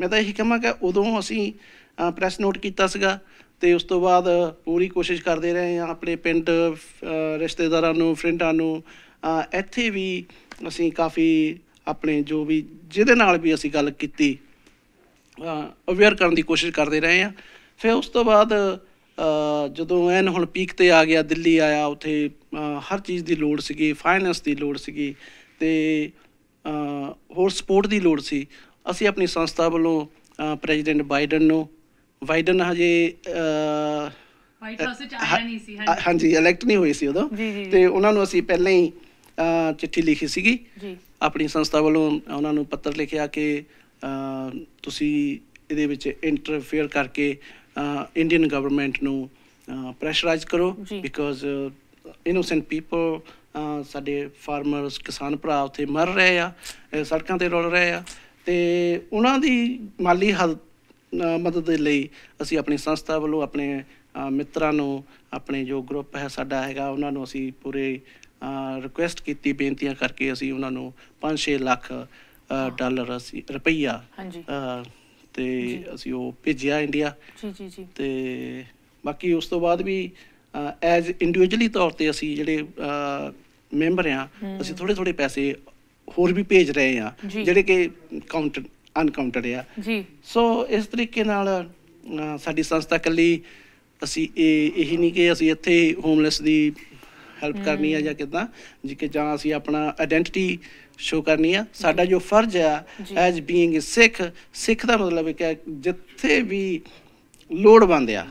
S6: ਮੈਂ ਤਾਂ ਇਹ ਕਹਾਂਗਾ ਉਦੋਂ ਅਸੀਂ ਪ੍ਰੈਸ ਨੋਟ ਕੀਤਾ ਸੀਗਾ ਤੇ ਉਸ ਤੋਂ ਬਾਅਦ ਪੂਰੀ ਕੋਸ਼ਿਸ਼ ਕਰਦੇ ਰਹੇ ਆ ਆਪਣੇ ਪਿੰਡ ਰਿਸ਼ਤੇਦਾਰਾਂ ਨੂੰ ਫਰੈਂਡਾਂ ਨੂੰ ਇੱਥੇ ਵੀ ਅਸੀਂ ਕਾਫੀ ਆਪਣੇ ਜੋ ਵੀ ਜਿਹਦੇ ਨਾਲ ਵੀ ਅਸੀਂ ਗੱਲ ਕੀਤੀ ਅਵੇਅਰ ਕਰਨ ਦੀ ਕੋਸ਼ਿਸ਼ ਕਰਦੇ ਰਹੇ ਆ ਫਿਰ ਉਸ ਤੋਂ ਬਾਅਦ ਜਦੋਂ ਐਨ ਹੁਣ ਪੀਕ ਤੇ ਆ ਗਿਆ ਦਿੱਲੀ ਆਇਆ ਉਥੇ ਹਰ ਚੀਜ਼ ਦੀ ਲੋੜ ਸੀਗੀ ਫਾਈਨੈਂਸ ਦੀ ਲੋੜ ਸੀਗੀ ਤੇ ਹੋਰ ਸਪੋਰਟ ਦੀ ਲੋੜ ਸੀ ਅਸੀਂ ਆਪਣੀ ਸੰਸਥਾ ਵੱਲੋਂ ਪ੍ਰੈਜ਼ੀਡੈਂਟ ਬਾਈਡਨ ਨੂੰ ਵਾਈਡਨ ਹਜੇ ਵਾਈਟ ਨਹੀਂ
S1: ਸੀ
S3: ਹਾਂਜੀ ਇਲੈਕਟ
S6: ਨਹੀਂ ਹੋਈ ਸੀ ਉਦੋਂ ਤੇ ਉਹਨਾਂ ਨੂੰ ਅਸੀਂ ਪਹਿਲਾਂ ਹੀ ਚਿੱਠੀ ਲਿਖੀ ਸੀਗੀ ਜੀ ਆਪਣੀ ਸੰਸਥਾ ਵੱਲੋਂ ਉਹਨਾਂ ਨੂੰ ਪੱਤਰ ਲਿਖਿਆ ਕਿ ਤੁਸੀਂ ਇਹਦੇ ਵਿੱਚ ਇੰਟਰਫੇਅਰ ਕਰਕੇ ਇੰਡੀਅਨ ਗਵਰਨਮੈਂਟ ਨੂੰ ਪ੍ਰੈਸ਼ਰਾਈਜ਼ ਕਰੋ ਬਿਕੋਜ਼ ਇਨੋਸੈਂਟ ਪੀਪਲ ਸਾਡੇ ਫਾਰਮਰਸ ਕਿਸਾਨ ਭਰਾ ਉੱਥੇ ਮਰ ਰਹੇ ਆ ਸੜਕਾਂ ਤੇ ਰੁਲ ਰਹੇ ਆ ਤੇ ਉਹਨਾਂ ਦੀ ਮਾਲੀ ਹਾਲਤ ਮਦਦ ਦੇ ਲਈ ਅਸੀਂ ਆਪਣੀ ਸੰਸਥਾ ਵੱਲੋਂ ਆਪਣੇ ਮਿੱਤਰਾਂ ਨੂੰ ਆਪਣੇ ਜੋ ਗਰੁੱਪ ਹੈ ਸਾਡਾ ਹੈਗਾ ਉਹਨਾਂ ਨੂੰ ਅਸੀਂ ਪੂਰੇ ਰਿਕੁਐਸਟ ਕੀਤੀ ਬੇਨਤੀਆਂ ਕਰਕੇ ਅਸੀਂ ਉਹਨਾਂ ਨੂੰ 5-6 ਲੱਖ ਡਾਲਰ ਅਸੀਂ ਰੁਪਈਆ ਹਾਂਜੀ ਤੇ ਅਸੀਂ ਉਹ ਭੇਜਿਆ ਇੰਡੀਆ ਜੀ ਜੀ ਜੀ ਤੇ ਬਾਕੀ ਉਸ ਤੋਂ ਬਾਅਦ ਵੀ ਐਜ਼ ਇੰਡੀਵਿਜੂਅਲੀ ਤੌਰ ਤੇ ਅਸੀਂ ਜਿਹੜੇ ਮੈਂਬਰ ਆ ਅਸੀਂ ਥੋੜੇ ਥੋੜੇ ਪੈਸੇ ਹੋਰ ਵੀ ਭੇਜ ਰਹੇ ਆ ਜਿਹੜੇ ਕਿ ਕਾਊਂਟ ਅਨਕਾਊਂਟਡ ਆ ਜੀ ਸੋ ਇਸ ਤਰੀਕੇ ਨਾਲ ਸਾਡੀ ਸੰਸਥਾ ਕੱਲੀ ਅਸੀਂ ਇਹ ਇਹੀ ਨਹੀਂ ਕਿ ਅਸੀਂ ਇੱਥੇ ਹੋਮਲੈਸ ਦੀ ਹੈਲਪ ਕਰਨੀ ਆ ਜਾਂ ਕਿਦਾਂ ਕਿ ਜਾਂ ਅਸੀਂ ਆਪਣਾ ਆਇਡੈਂਟੀਟੀ ਸ਼ੋ ਕਰਨੀ ਆ ਸਾਡਾ ਜੋ ਫਰਜ਼ ਆ ਐਜ਼ ਬੀਇੰਗ ਸਿੱਖ ਸਿੱਖ ਦਾ ਮਤਲਬ ਹੈ ਕਿ ਜਿੱਥੇ ਵੀ ਲੋੜ ਬੰਦਿਆ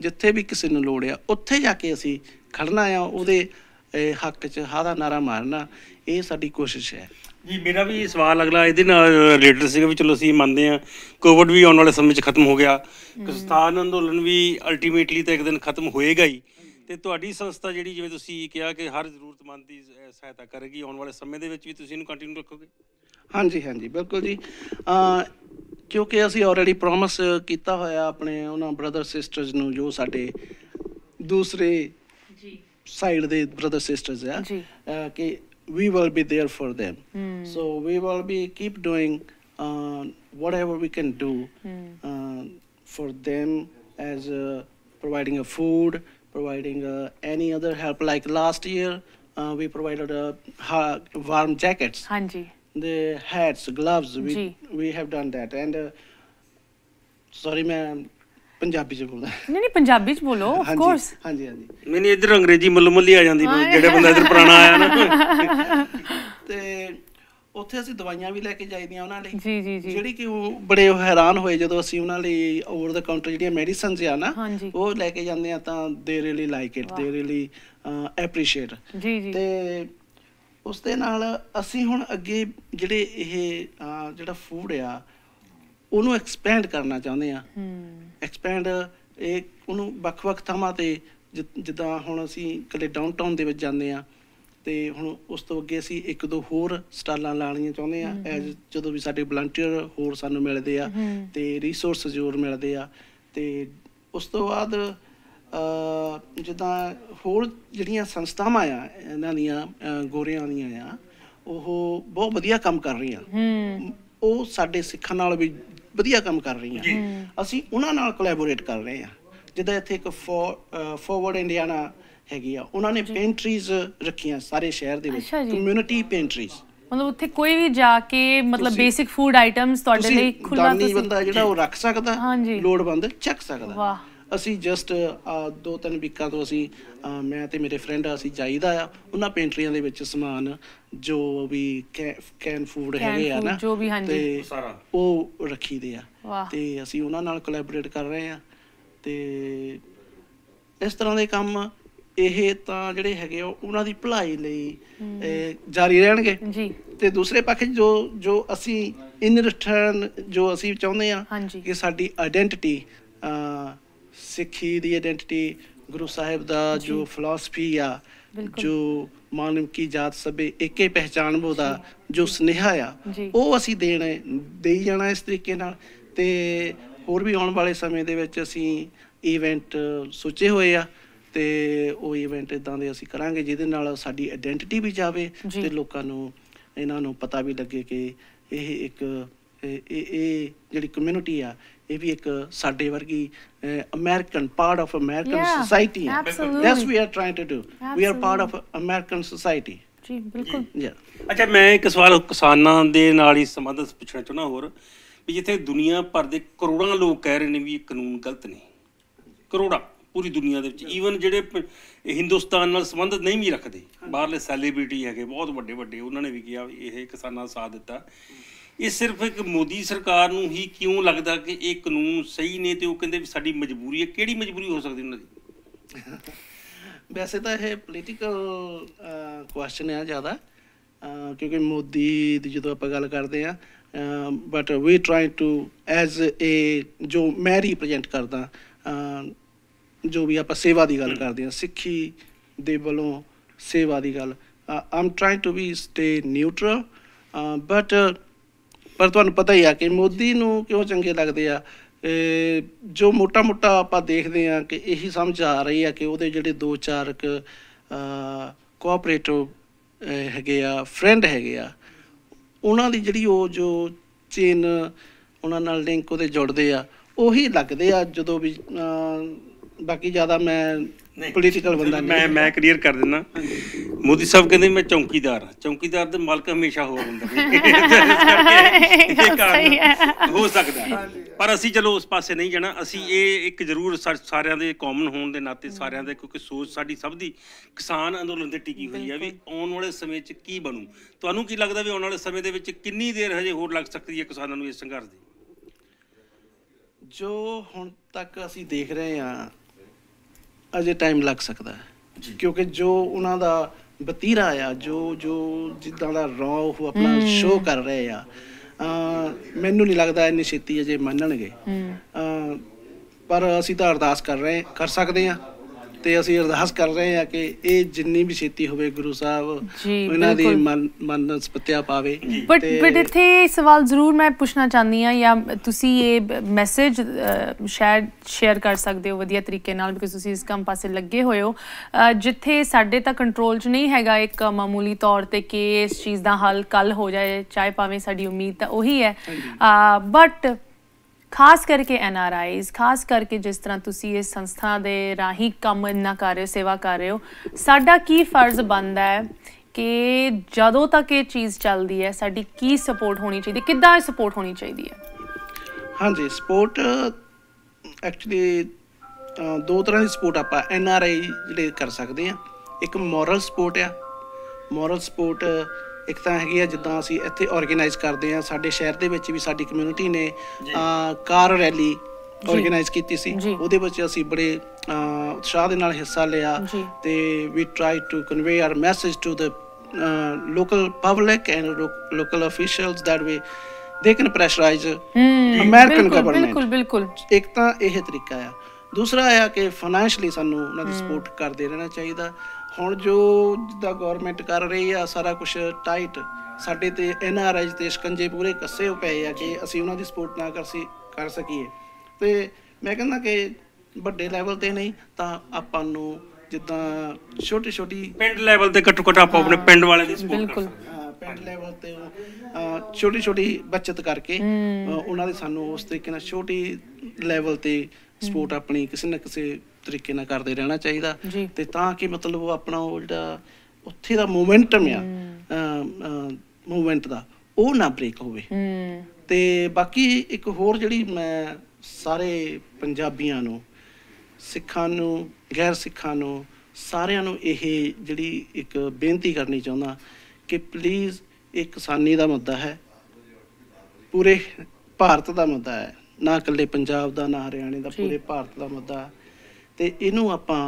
S6: ਜਿੱਥੇ ਵੀ ਕਿਸੇ ਨੂੰ ਲੋੜ ਆ ਉੱਥੇ ਜਾ ਕੇ ਅਸੀਂ ਖੜਨਾ ਆ ਉਹਦੇ ਹੱਕ 'ਚ ਹਾ ਦਾ ਨਾਰਾ ਮਾਰਨਾ ਇਹ ਸਾਡੀ ਕੋਸ਼ਿਸ਼ ਹੈ
S2: ਜੀ ਮੇਰਾ ਵੀ ਸਵਾਲ ਅਗਲਾ ਇਹਦੇ ਨਾਲ ਰਿਲੇਟਡ ਸੀਗਾ ਵੀ ਚਲੋ ਅਸੀਂ ਮੰਨਦੇ ਆ ਕੋਵਿਡ ਵੀ ਆਉਣ ਵਾਲੇ ਸਮੇਂ 'ਚ ਖਤਮ ਹੋ ਗਿਆ ਕਿਸਾਨ ਅੰਦੋਲਨ ਵੀ ਅਲਟੀਮੇਟਲੀ ਤਾਂ ਇੱਕ ਦਿਨ ਖਤਮ ਹੋਏਗਾ ਹੀ ਤੇ ਤੁਹਾਡੀ ਸੰਸਥਾ ਜਿਹੜੀ ਜਿਵੇਂ ਤੁਸੀਂ ਕਿਹਾ ਕਿ ਹਰ ਜ਼ਰੂਰਤਮੰਦ ਦੀ ਸਹਾਇਤਾ ਕਰੇਗੀ ਆਉਣ ਵਾਲੇ ਸਮੇਂ ਦੇ ਵਿੱਚ ਵੀ ਤੁਸੀਂ ਇਹਨੂੰ ਕੰਟੀਨਿਊ ਰੱਖੋਗੇ
S6: ਹਾਂਜੀ ਹਾਂਜੀ ਬਿਲਕੁਲ ਜੀ ਕਿਉਂਕਿ ਅਸੀਂ ਆਲਰੇਡੀ ਪ੍ਰੋਮਿਸ ਕੀਤਾ ਹੋਇਆ ਆਪਣੇ ਉਹਨਾਂ ਬ੍ਰਦਰ ਸਿਸਟਰਸ ਨੂੰ ਜੋ ਸਾਡੇ ਦੂਸਰੇ ਜੀ ਸਾਈਡ ਦੇ ਬ੍ਰਦਰ ਸਿਸਟਰਸ ਆ ਜੀ ਕਿ we will be there for them. Mm. So we will be keep doing uh, whatever we can do mm. uh, for them as uh, providing a food, providing uh, any other help. Like last year, uh, we provided a warm jackets, Hanji. the hats, gloves. We Ji. we have done that and. Uh, sorry, ma'am. Punjabi ਚ ਬੋਲਦਾ
S1: ਨਹੀਂ ਨਹੀਂ ਪੰਜਾਬੀ ਚ ਬੋਲੋ of course
S6: ਹਾਂਜੀ ਹਾਂਜੀ ਮੈਨੂੰ
S2: ਇਧਰ ਅੰਗਰੇਜ਼ੀ ਮਲਮਲੀ ਆ ਜਾਂਦੀ
S6: ਜਿਹੜੇ ਬੰਦਾ ਇਧਰ ਪੁਰਾਣਾ ਆਇਆ ਨਾ ਤੇ ਉੱਥੇ ਅਸੀਂ ਦਵਾਈਆਂ ਵੀ ਲੈ ਕੇ ਜਾਈਦੀਆਂ ਉਹਨਾਂ ਲਈ ਜੀ ਜੀ ਜੀ ਜਿਹੜੀ ਕਿ ਉਹ ਬੜੇ ਹੈਰਾਨ ਹੋਏ ਜਦੋਂ ਅਸੀਂ ਉਹਨਾਂ ਲਈ ਓਵਰ ਦਾ ਕਾਊਂਟਰ ਜਿਹੜੀਆਂ ਮੈਡੀਸਿਨਸ ਆ ਨਾ ਉਹ ਲੈ ਕੇ ਜਾਂਦੇ ਆ ਤਾਂ they really like it they really appreciate ਜੀ ਜੀ ਤੇ ਉਸ ਦੇ ਨਾਲ ਅਸੀਂ ਹੁਣ ਅੱਗੇ ਜਿਹੜੇ ਇਹ ਜਿਹੜਾ ਫੂਡ ਆ ਉਹਨੂੰ ਐਕਸਪੈਂਡ ਕਰਨਾ ਚਾਹੁੰਦੇ ਆ ਹੂੰ ਐਕਸਪੈਂਡ ਇਹ ਉਹਨੂੰ ਵੱਖ-ਵੱਖ ਥਾਵਾਂ ਤੇ ਜਿੱਦਾਂ ਹੁਣ ਅਸੀਂ ਕਦੇ ਡਾਊਨਟਾਊਨ ਦੇ ਵਿੱਚ ਜਾਂਦੇ ਆ ਤੇ ਹੁਣ ਉਸ ਤੋਂ ਅੱਗੇ ਅਸੀਂ ਇੱਕ ਦੋ ਹੋਰ ਸਟਾਲਾਂ ਲਾਣੀਆਂ ਚਾਹੁੰਦੇ ਆ ਐਜ ਜਦੋਂ ਵੀ ਸਾਡੇ ਵਲੰਟੀਅਰ ਹੋਰ ਸਾਨੂੰ ਮਿਲਦੇ ਆ ਤੇ ਰਿਸੋਰਸ ਜੋਰ ਮਿਲਦੇ ਆ ਤੇ ਉਸ ਤੋਂ ਬਾਅਦ ਜਿੱਦਾਂ ਹੋਰ ਜਿਹੜੀਆਂ ਸੰਸਥਾਵਾਂ ਆ ਇਹਨਾਂ ਦੀਆਂ ਗੋਰਿਆਂ ਦੀਆਂ ਆ ਉਹ ਬਹੁਤ ਵਧੀਆ ਕੰਮ ਕਰ ਰਹੀਆਂ ਉਹ ਸਾਡੇ ਸਿੱਖਾਂ ਨਾਲ ਵੀ ਵਧੀਆ ਕੰਮ ਕਰ ਰਹੀਆਂ ਅਸੀਂ ਉਹਨਾਂ ਨਾਲ ਕੋਲੈਬੋਰੇਟ ਕਰ ਰਹੇ ਹਾਂ ਜਿੱਦਾਂ ਇੱਥੇ ਇੱਕ ਫੋਰਵਰਡ ਇੰਡੀਆਨਾ ਹੈਗੀ ਆ ਉਹਨਾਂ ਨੇ ਪੇਂਟਰੀਜ਼ ਰੱਖੀਆਂ ਸਾਰੇ ਸ਼ਹਿਰ ਦੇ ਵਿੱਚ ਕਮਿਊਨਿਟੀ ਪੇਂਟਰੀਜ਼ ਮਤਲਬ ਉੱਥੇ
S1: ਕੋਈ ਵੀ ਜਾ ਕੇ ਮਤਲਬ ਬੇਸਿਕ ਫੂਡ ਆਈਟਮਸ ਤੁਹਾਡੇ ਲਈ ਖੁੱਲਾ ਤੁਸੀਂ ਬੰਦਾ ਜਿਹੜਾ ਉਹ
S6: ਰੱਖ ਸਕਦਾ ਲੋੜਵੰਦ ਚੱਕ ਸਕਦਾ ਵਾਹ ਅਸੀਂ ਜਸਟ ਦੋ ਤਿੰਨ ਵੀਕਾਂ ਤੋਂ ਅਸੀਂ ਮੈਂ ਤੇ ਮੇਰੇ ਫਰੈਂਡ ਅਸੀਂ ਜਾਈਦਾ ਆ ਉਹਨਾਂ ਪੇਂਟਰੀਆਂ ਦੇ ਵਿੱਚ ਸਮਾਨ ਜੋ ਵੀ ਕੈਨ ਫੂਡ ਹੈਗੇ ਆ ਨਾ ਜੋ ਵੀ ਹਾਂਜੀ ਸਾਰਾ ਉਹ ਰੱਖੀਦੇ ਆ ਤੇ ਅਸੀਂ ਉਹਨਾਂ ਨਾਲ ਕੋਲੈਬੋਰੇਟ ਕਰ ਰਹੇ ਆ ਤੇ ਇਸ ਤਰ੍ਹਾਂ ਦੇ ਕੰਮ ਇਹ ਤਾਂ ਜਿਹੜੇ ਹੈਗੇ ਆ ਉਹਨਾਂ ਦੀ ਭਲਾਈ ਲਈ ਜਾਰੀ ਰਹਿਣਗੇ ਜੀ ਤੇ ਦੂਸਰੇ ਪੱਖ ਜੋ ਜੋ ਅਸੀਂ ਇਨ ਰਿਟਰਨ ਜੋ ਅਸੀਂ ਚਾਹੁੰਦੇ ਆ ਕਿ ਸਾਡੀ ਆਇਡੈਂਟੀਟੀ ਸਿੱਖੀ ਦੀ ਆਇਡੈਂਟੀਟੀ ਗੁਰੂ ਸਾਹਿਬ ਦਾ ਜੋ ਫਲਸਫੀ ਆ ਜੋ ਮਾਨਵ ਕੀ ਜਾਤ ਸਭੇ ਇੱਕੇ ਪਹਿਚਾਨ ਬੋਦਾ ਜੋ ਸਨੇਹਾ ਆ ਉਹ ਅਸੀਂ ਦੇਣਾ ਦੇਈ ਜਾਣਾ ਇਸ ਤਰੀਕੇ ਨਾਲ ਤੇ ਹੋਰ ਵੀ ਆਉਣ ਵਾਲੇ ਸਮੇਂ ਦੇ ਵਿੱਚ ਅਸੀਂ ਇਵੈਂਟ ਸੋਚੇ ਹੋਏ ਆ ਤੇ ਉਹ ਇਵੈਂਟ ਇਦਾਂ ਦੇ ਅਸੀਂ ਕਰਾਂਗੇ ਜਿਹਦੇ ਨਾਲ ਸਾਡੀ ਆਇਡੈਂਟੀਟੀ ਵੀ ਜਾਵੇ ਤੇ ਲੋਕਾਂ ਨੂੰ ਇਹਨਾਂ ਨੂੰ ਪਤਾ ਵੀ ਲੱਗੇ ਕਿ ਇਹ ਇੱਕ ਇਹ ਇਹ ਜਿਹੜੀ ਕਮਿਊਨਿਟੀ ਆ ਇਹ ਵੀ ਇੱਕ ਸਾਡੇ ਵਰਗੀ American part of American society ਹੈ that's we are trying to do we are part of American society
S4: ਜੀ ਬਿਲਕੁਲ
S2: ਅੱਛਾ ਮੈਂ ਇੱਕ ਸਵਾਲ ਕਿਸਾਨਾਂ ਦੇ ਨਾਲ ਹੀ ਸੰਬੰਧਿਤ ਪੁੱਛਣਾ ਚਾਹਣਾ ਹੋਰ ਵੀ ਜਿੱਥੇ ਦੁਨੀਆ ਭਰ ਦੇ ਕਰੋੜਾਂ ਲੋਕ ਕਹਿ ਰਹੇ ਨੇ ਵੀ ਇਹ ਕਾਨੂੰਨ ਗਲਤ ਨੇ ਕਰੋੜਾਂ ਪੂਰੀ ਦੁਨੀਆ ਦੇ ਵਿੱਚ ਈਵਨ ਜਿਹੜੇ ਹਿੰਦੁਸਤਾਨ ਨਾਲ ਸੰਬੰਧਿਤ ਨਹੀਂ ਵੀ ਰੱਖਦੇ ਬਾਹਰਲੇ ਸੈਲੀਬ੍ਰਿਟੀ ਹੈਗੇ ਬਹੁਤ ਵੱਡੇ ਵੱਡੇ ਉਹਨਾਂ ਨੇ ਵੀ ਕਿਹਾ ਇਹ ਕਿਸਾਨਾਂ ਦਾ ਸਾਥ ਦਿੱਤਾ ਇਹ ਸਿਰਫ ਇੱਕ ਮੋਦੀ ਸਰਕਾਰ ਨੂੰ ਹੀ ਕਿਉਂ ਲੱਗਦਾ ਕਿ ਇਹ ਕਾਨੂੰਨ ਸਹੀ ਨੇ ਤੇ ਉਹ ਕਹਿੰਦੇ ਵੀ ਸਾਡੀ ਮਜਬੂਰੀ ਹੈ ਕਿਹੜੀ ਮਜਬੂਰੀ ਹੋ ਸਕਦੀ ਉਹਨਾਂ ਦੀ
S6: ਵੈਸੇ ਤਾਂ ਇਹ ਪੋਲੀਟੀਕਲ ਕੁਐਸਚਨ ਹੈ ਜ਼ਿਆਦਾ ਕਿਉਂਕਿ ਮੋਦੀ ਦੀ ਜਦੋਂ ਆਪਾਂ ਗੱਲ ਕਰਦੇ ਆ but we try to as a ਜੋ ਮੈਂ ਰਿਪਰੈਜ਼ੈਂਟ ਕਰਦਾ ਜੋ ਵੀ ਆਪਾਂ ਸੇਵਾ ਦੀ ਗੱਲ ਕਰਦੇ ਆ ਸਿੱਖੀ ਦੇ ਵੱਲੋਂ ਸੇਵਾ ਦੀ ਗੱਲ ਆਮ trying to be stay neutral but ਪਰ ਤੁਹਾਨੂੰ ਪਤਾ ਹੀ ਆ ਕਿ ਮੋਦੀ ਨੂੰ ਕਿਉਂ ਚੰਗੇ ਲੱਗਦੇ ਆ ਜੋ ਮੋਟਾ-ਮੋਟਾ ਆਪਾਂ ਦੇਖਦੇ ਆ ਕਿ ਇਹੀ ਸਮਝ ਆ ਰਹੀ ਆ ਕਿ ਉਹਦੇ ਜਿਹੜੇ ਦੋ ਚਾਰ ਕ ਕੋਆਪਰੇਟਿਵ ਹੈਗੇ ਆ ਫਰੈਂਡ ਹੈਗੇ ਆ ਉਹਨਾਂ ਦੀ ਜਿਹੜੀ ਉਹ ਜੋ ਚੇਨ ਉਹਨਾਂ ਨਾਲ ਲਿੰਕ ਉਹਦੇ ਜੁੜਦੇ ਆ ਉਹੀ ਲੱਗਦੇ ਆ ਜਦੋਂ ਵੀ ਬਾਕੀ ਜ਼ਿਆਦਾ ਮੈਂ ਪੋਲੀਟੀਕਲ ਬੰਦਾ ਮੈਂ
S2: ਮੈਂ ਕਲੀਅਰ ਕਰ ਦਿੰਦਾ ਮੋਦੀ ਸਾਹਿਬ ਕਹਿੰਦੇ ਮੈਂ ਚੌਂਕੀਦਾਰ ਹਾਂ ਚੌਂਕੀਦਾਰ ਦੇ ਮਾਲਕ ਹਮੇਸ਼ਾ ਹੋਰ ਹੁੰਦਾ
S3: ਇਹ ਕਾਰਨ ਹੋ ਸਕਦਾ
S2: ਪਰ ਅਸੀਂ ਚਲੋ ਉਸ ਪਾਸੇ ਨਹੀਂ ਜਾਣਾ ਅਸੀਂ ਇਹ ਇੱਕ ਜ਼ਰੂਰ ਸਾਰਿਆਂ ਦੇ ਕਾਮਨ ਹੋਣ ਦੇ ਨਾਤੇ ਸਾਰਿਆਂ ਦੇ ਕਿਉਂਕਿ ਸੋਚ ਸਾਡੀ ਸਭ ਦੀ ਕਿਸਾਨ ਅੰਦੋਲਨ ਤੇ ਟਿਕੀ ਹੋਈ ਹੈ ਵੀ ਆਉਣ ਵਾਲੇ ਸਮੇਂ 'ਚ ਕੀ ਬਣੂ ਤੁਹਾਨੂੰ ਕੀ ਲੱਗਦਾ ਵੀ ਆਉਣ ਵਾਲੇ ਸਮੇਂ ਦੇ ਵਿੱਚ ਕਿੰਨੀ ਦੇਰ ਹਜੇ ਹੋਰ ਲੱਗ ਸਕਦੀ ਹੈ ਕਿਸਾਨਾਂ ਨੂੰ ਇਸ ਸੰਘਰਸ਼ ਦੀ
S6: ਜੋ ਹੁਣ ਤੱਕ ਅਸੀਂ ਦੇਖ ਰਹੇ ਹਾਂ ਅਜੇ ਟਾਈਮ ਲੱਗ ਸਕਦਾ ਹੈ ਕਿਉਂਕਿ ਜੋ ਉਹਨਾਂ ਦਾ ਬਤੀਰਾ ਆ ਜੋ ਜੋ ਜਿੱਦਾਂ ਦਾ ਰੌ ਉਹ ਆਪਣਾ ਸ਼ੋਅ ਕਰ ਰਹੇ ਆ ਮੈਨੂੰ ਨਹੀਂ ਲੱਗਦਾ ਇੰਨੀ ਛੇਤੀ ਅਜੇ ਮੰਨਣਗੇ ਪਰ ਅਸੀਂ ਤਾਂ ਅਰਦਾਸ ਕਰ ਰਹੇ ਕਰ ਸਕਦੇ ਆ ਤੇ ਅਸੀਂ ਅਰਦਾਸ ਕਰ ਰਹੇ ਹਾਂ ਕਿ ਇਹ ਜਿੰਨੀ ਵੀ ਛੇਤੀ ਹੋਵੇ ਗੁਰੂ ਸਾਹਿਬ ਇਹਨਾਂ ਦੀ ਮਨ ਸਪਤਿਆ ਪਾਵੇ ਬਟ ਬਟ ਇਥੇ
S1: ਸਵਾਲ ਜ਼ਰੂਰ ਮੈਂ ਪੁੱਛਣਾ ਚਾਹੁੰਦੀ ਆ ਜਾਂ ਤੁਸੀਂ ਇਹ ਮੈਸੇਜ ਸ਼ੇਅਰ ਸ਼ੇਅਰ ਕਰ ਸਕਦੇ ਹੋ ਵਧੀਆ ਤਰੀਕੇ ਨਾਲ ਕਿਉਂਕਿ ਤੁਸੀਂ ਇਸ ਕੰਮ ਪਾਸੇ ਲੱਗੇ ਹੋਏ ਹੋ ਜਿੱਥੇ ਸਾਡੇ ਤਾਂ ਕੰਟਰੋਲ 'ਚ ਨਹੀਂ ਹੈਗਾ ਇੱਕ ਮਾਮੂਲੀ ਤੌਰ ਤੇ ਕਿ ਇਸ ਚੀਜ਼ ਦਾ ਹੱਲ ਕੱਲ ਹੋ ਜਾਏ ਚਾਹੇ ਭਾਵੇਂ ਸਾਡੀ ਉਮੀਦ ਤਾਂ ਉਹੀ ਹੈ ਬਟ ਖਾਸ ਕਰਕੇ ਐਨ ਆਰ ਆਈਜ਼ ਖਾਸ ਕਰਕੇ ਜਿਸ ਤਰ੍ਹਾਂ ਤੁਸੀਂ ਇਸ ਸੰਸਥਾ ਦੇ ਰਾਹੀ ਕੰਮ ਇੰਨਾ ਕਰ ਰਹੇ ਹੋ ਸੇਵਾ ਕਰ ਰਹੇ ਹੋ ਸਾਡਾ ਕੀ ਫਰਜ਼ ਬਣਦਾ ਹੈ ਕਿ ਜਦੋਂ ਤੱਕ ਇਹ ਚੀਜ਼ ਚੱਲਦੀ ਹੈ ਸਾਡੀ ਕੀ ਸਪੋਰਟ ਹੋਣੀ ਚਾਹੀਦੀ ਕਿੱਦਾਂ ਸਪੋਰਟ ਹੋਣੀ ਚਾਹੀਦੀ ਹੈ
S6: ਹਾਂਜੀ ਸਪੋਰਟ ਐਕਚੁਅਲੀ ਦੋ ਤਰ੍ਹਾਂ ਦੀ ਸਪੋਰਟ ਆਪਾਂ ਐਨ ਆਰ ਆਈ ਜਿਹੜੇ ਕਰ ਸਕਦੇ ਆ ਇੱਕ ਮੋਰਲ ਸਪੋਰਟ ਆ ਮੋਰਲ ਸਪੋਰਟ ਇੱਕ ਤਾਂ ਹੈਗੀ ਆ ਜਿੱਦਾਂ ਅਸੀਂ ਇੱਥੇ ਆਰਗੇਨਾਈਜ਼ ਕਰਦੇ ਆ ਸਾਡੇ ਸ਼ਹਿਰ ਦੇ ਵਿੱਚ ਵੀ ਸਾਡੀ ਕਮਿਊਨਿਟੀ ਨੇ ਕਾਰ ਰੈਲੀ ਆਰਗੇਨਾਈਜ਼ ਕੀਤੀ ਸੀ ਉਹਦੇ ਵਿੱਚ ਅਸੀਂ ਬੜੇ ਉਤਸ਼ਾਹ ਦੇ ਨਾਲ ਹਿੱਸਾ ਲਿਆ ਤੇ we try to convey our message to the local public and local officials that we they can pressurise American government ਬਿਲਕੁਲ ਬਿਲਕੁਲ ਇੱਕ ਤਾਂ ਇਹ ਤਰੀਕਾ ਆ ਦੂਸਰਾ ਆ ਕਿ ਫਾਈਨੈਂਸ਼ਲੀ ਸਾਨੂੰ ਉਹਨਾਂ ਦੀ ਸਪੋਰਟ ਕਰਦੇ ਰਹਿਣਾ ਚਾਹੀਦਾ ਹੁਣ ਜੋ ਜਿੱਦਾਂ ਗਵਰਨਮੈਂਟ ਕਰ ਰਹੀ ਆ ਸਾਰਾ ਕੁਝ ਟਾਈਟ ਸਾਡੇ ਤੇ ਐਨ ਆਰ ਆਈ ਤੇ ਸ਼ਕੰਜੇ ਪੂਰੇ ਕੱਸੇ ਪਏ ਆ ਕਿ ਅਸੀਂ ਉਹਨਾਂ ਦੀ ਸਪੋਰਟ ਨਾ ਕਰ ਸੀ ਕਰ ਸਕੀਏ ਤੇ ਮੈਂ ਕਹਿੰਦਾ ਕਿ ਵੱਡੇ ਲੈਵਲ ਤੇ ਨਹੀਂ ਤਾਂ ਆਪਾਂ ਨੂੰ ਜਿੱਦਾਂ ਛੋਟੀ ਛੋਟੀ
S2: ਪਿੰਡ ਲੈਵਲ ਤੇ ਘੱਟੋ ਘੱਟ ਆਪਾਂ ਆਪਣੇ ਪਿੰਡ ਵਾਲਿਆਂ ਦੀ ਸਪੋਰਟ
S6: ਕਰ ਸਕਦੇ ਹਾਂ ਪਿੰਡ ਲੈਵਲ ਤੇ ਛੋਟੀ ਛੋਟੀ ਬਚਤ ਕਰਕੇ ਉਹਨਾਂ ਦੇ ਸਾਨੂੰ ਉਸ ਤਰੀਕੇ ਨਾਲ ਛੋਟੀ ਲੈਵਲ ਤੇ ਸਪੋਰਟ ਆਪਣੀ ਕਿਸੇ ਨਾ ਕਿਸੇ ਤਰੀਕੇ ਨਾਲ ਕਰਦੇ ਰਹਿਣਾ ਚਾਹੀਦਾ ਤੇ ਤਾਂ ਕਿ ਮਤਲਬ ਉਹ ਆਪਣਾ ਉਹ ਜਿਹੜਾ ਉੱਥੇ ਦਾ ਮੋਮੈਂਟਮ ਆ ਮੂਵਮੈਂਟ ਦਾ ਉਹ ਨਾ ਬ੍ਰੇਕ ਹੋਵੇ ਤੇ ਬਾਕੀ ਇੱਕ ਹੋਰ ਜਿਹੜੀ ਮੈਂ ਸਾਰੇ ਪੰਜਾਬੀਆਂ ਨੂੰ ਸਿੱਖਾਂ ਨੂੰ ਗੈਰ ਸਿੱਖਾਂ ਨੂੰ ਸਾਰਿਆਂ ਨੂੰ ਇਹ ਜਿਹੜੀ ਇੱਕ ਬੇਨਤੀ ਕਰਨੀ ਚਾਹੁੰਦਾ ਕਿ ਪਲੀਜ਼ ਇਹ ਕਿਸਾਨੀ ਦਾ ਮੁੱਦਾ ਹੈ ਪੂਰੇ ਭਾਰਤ ਦਾ ਮੁੱਦਾ ਹੈ ਨਾ ਇਕੱਲੇ ਪੰਜਾਬ ਦਾ ਨਾ ਹਰਿਆਣੇ ਦਾ ਪੂਰੇ ਭਾਰਤ ਦਾ ਮੁੱਦਾ ਤੇ ਇਹਨੂੰ ਆਪਾਂ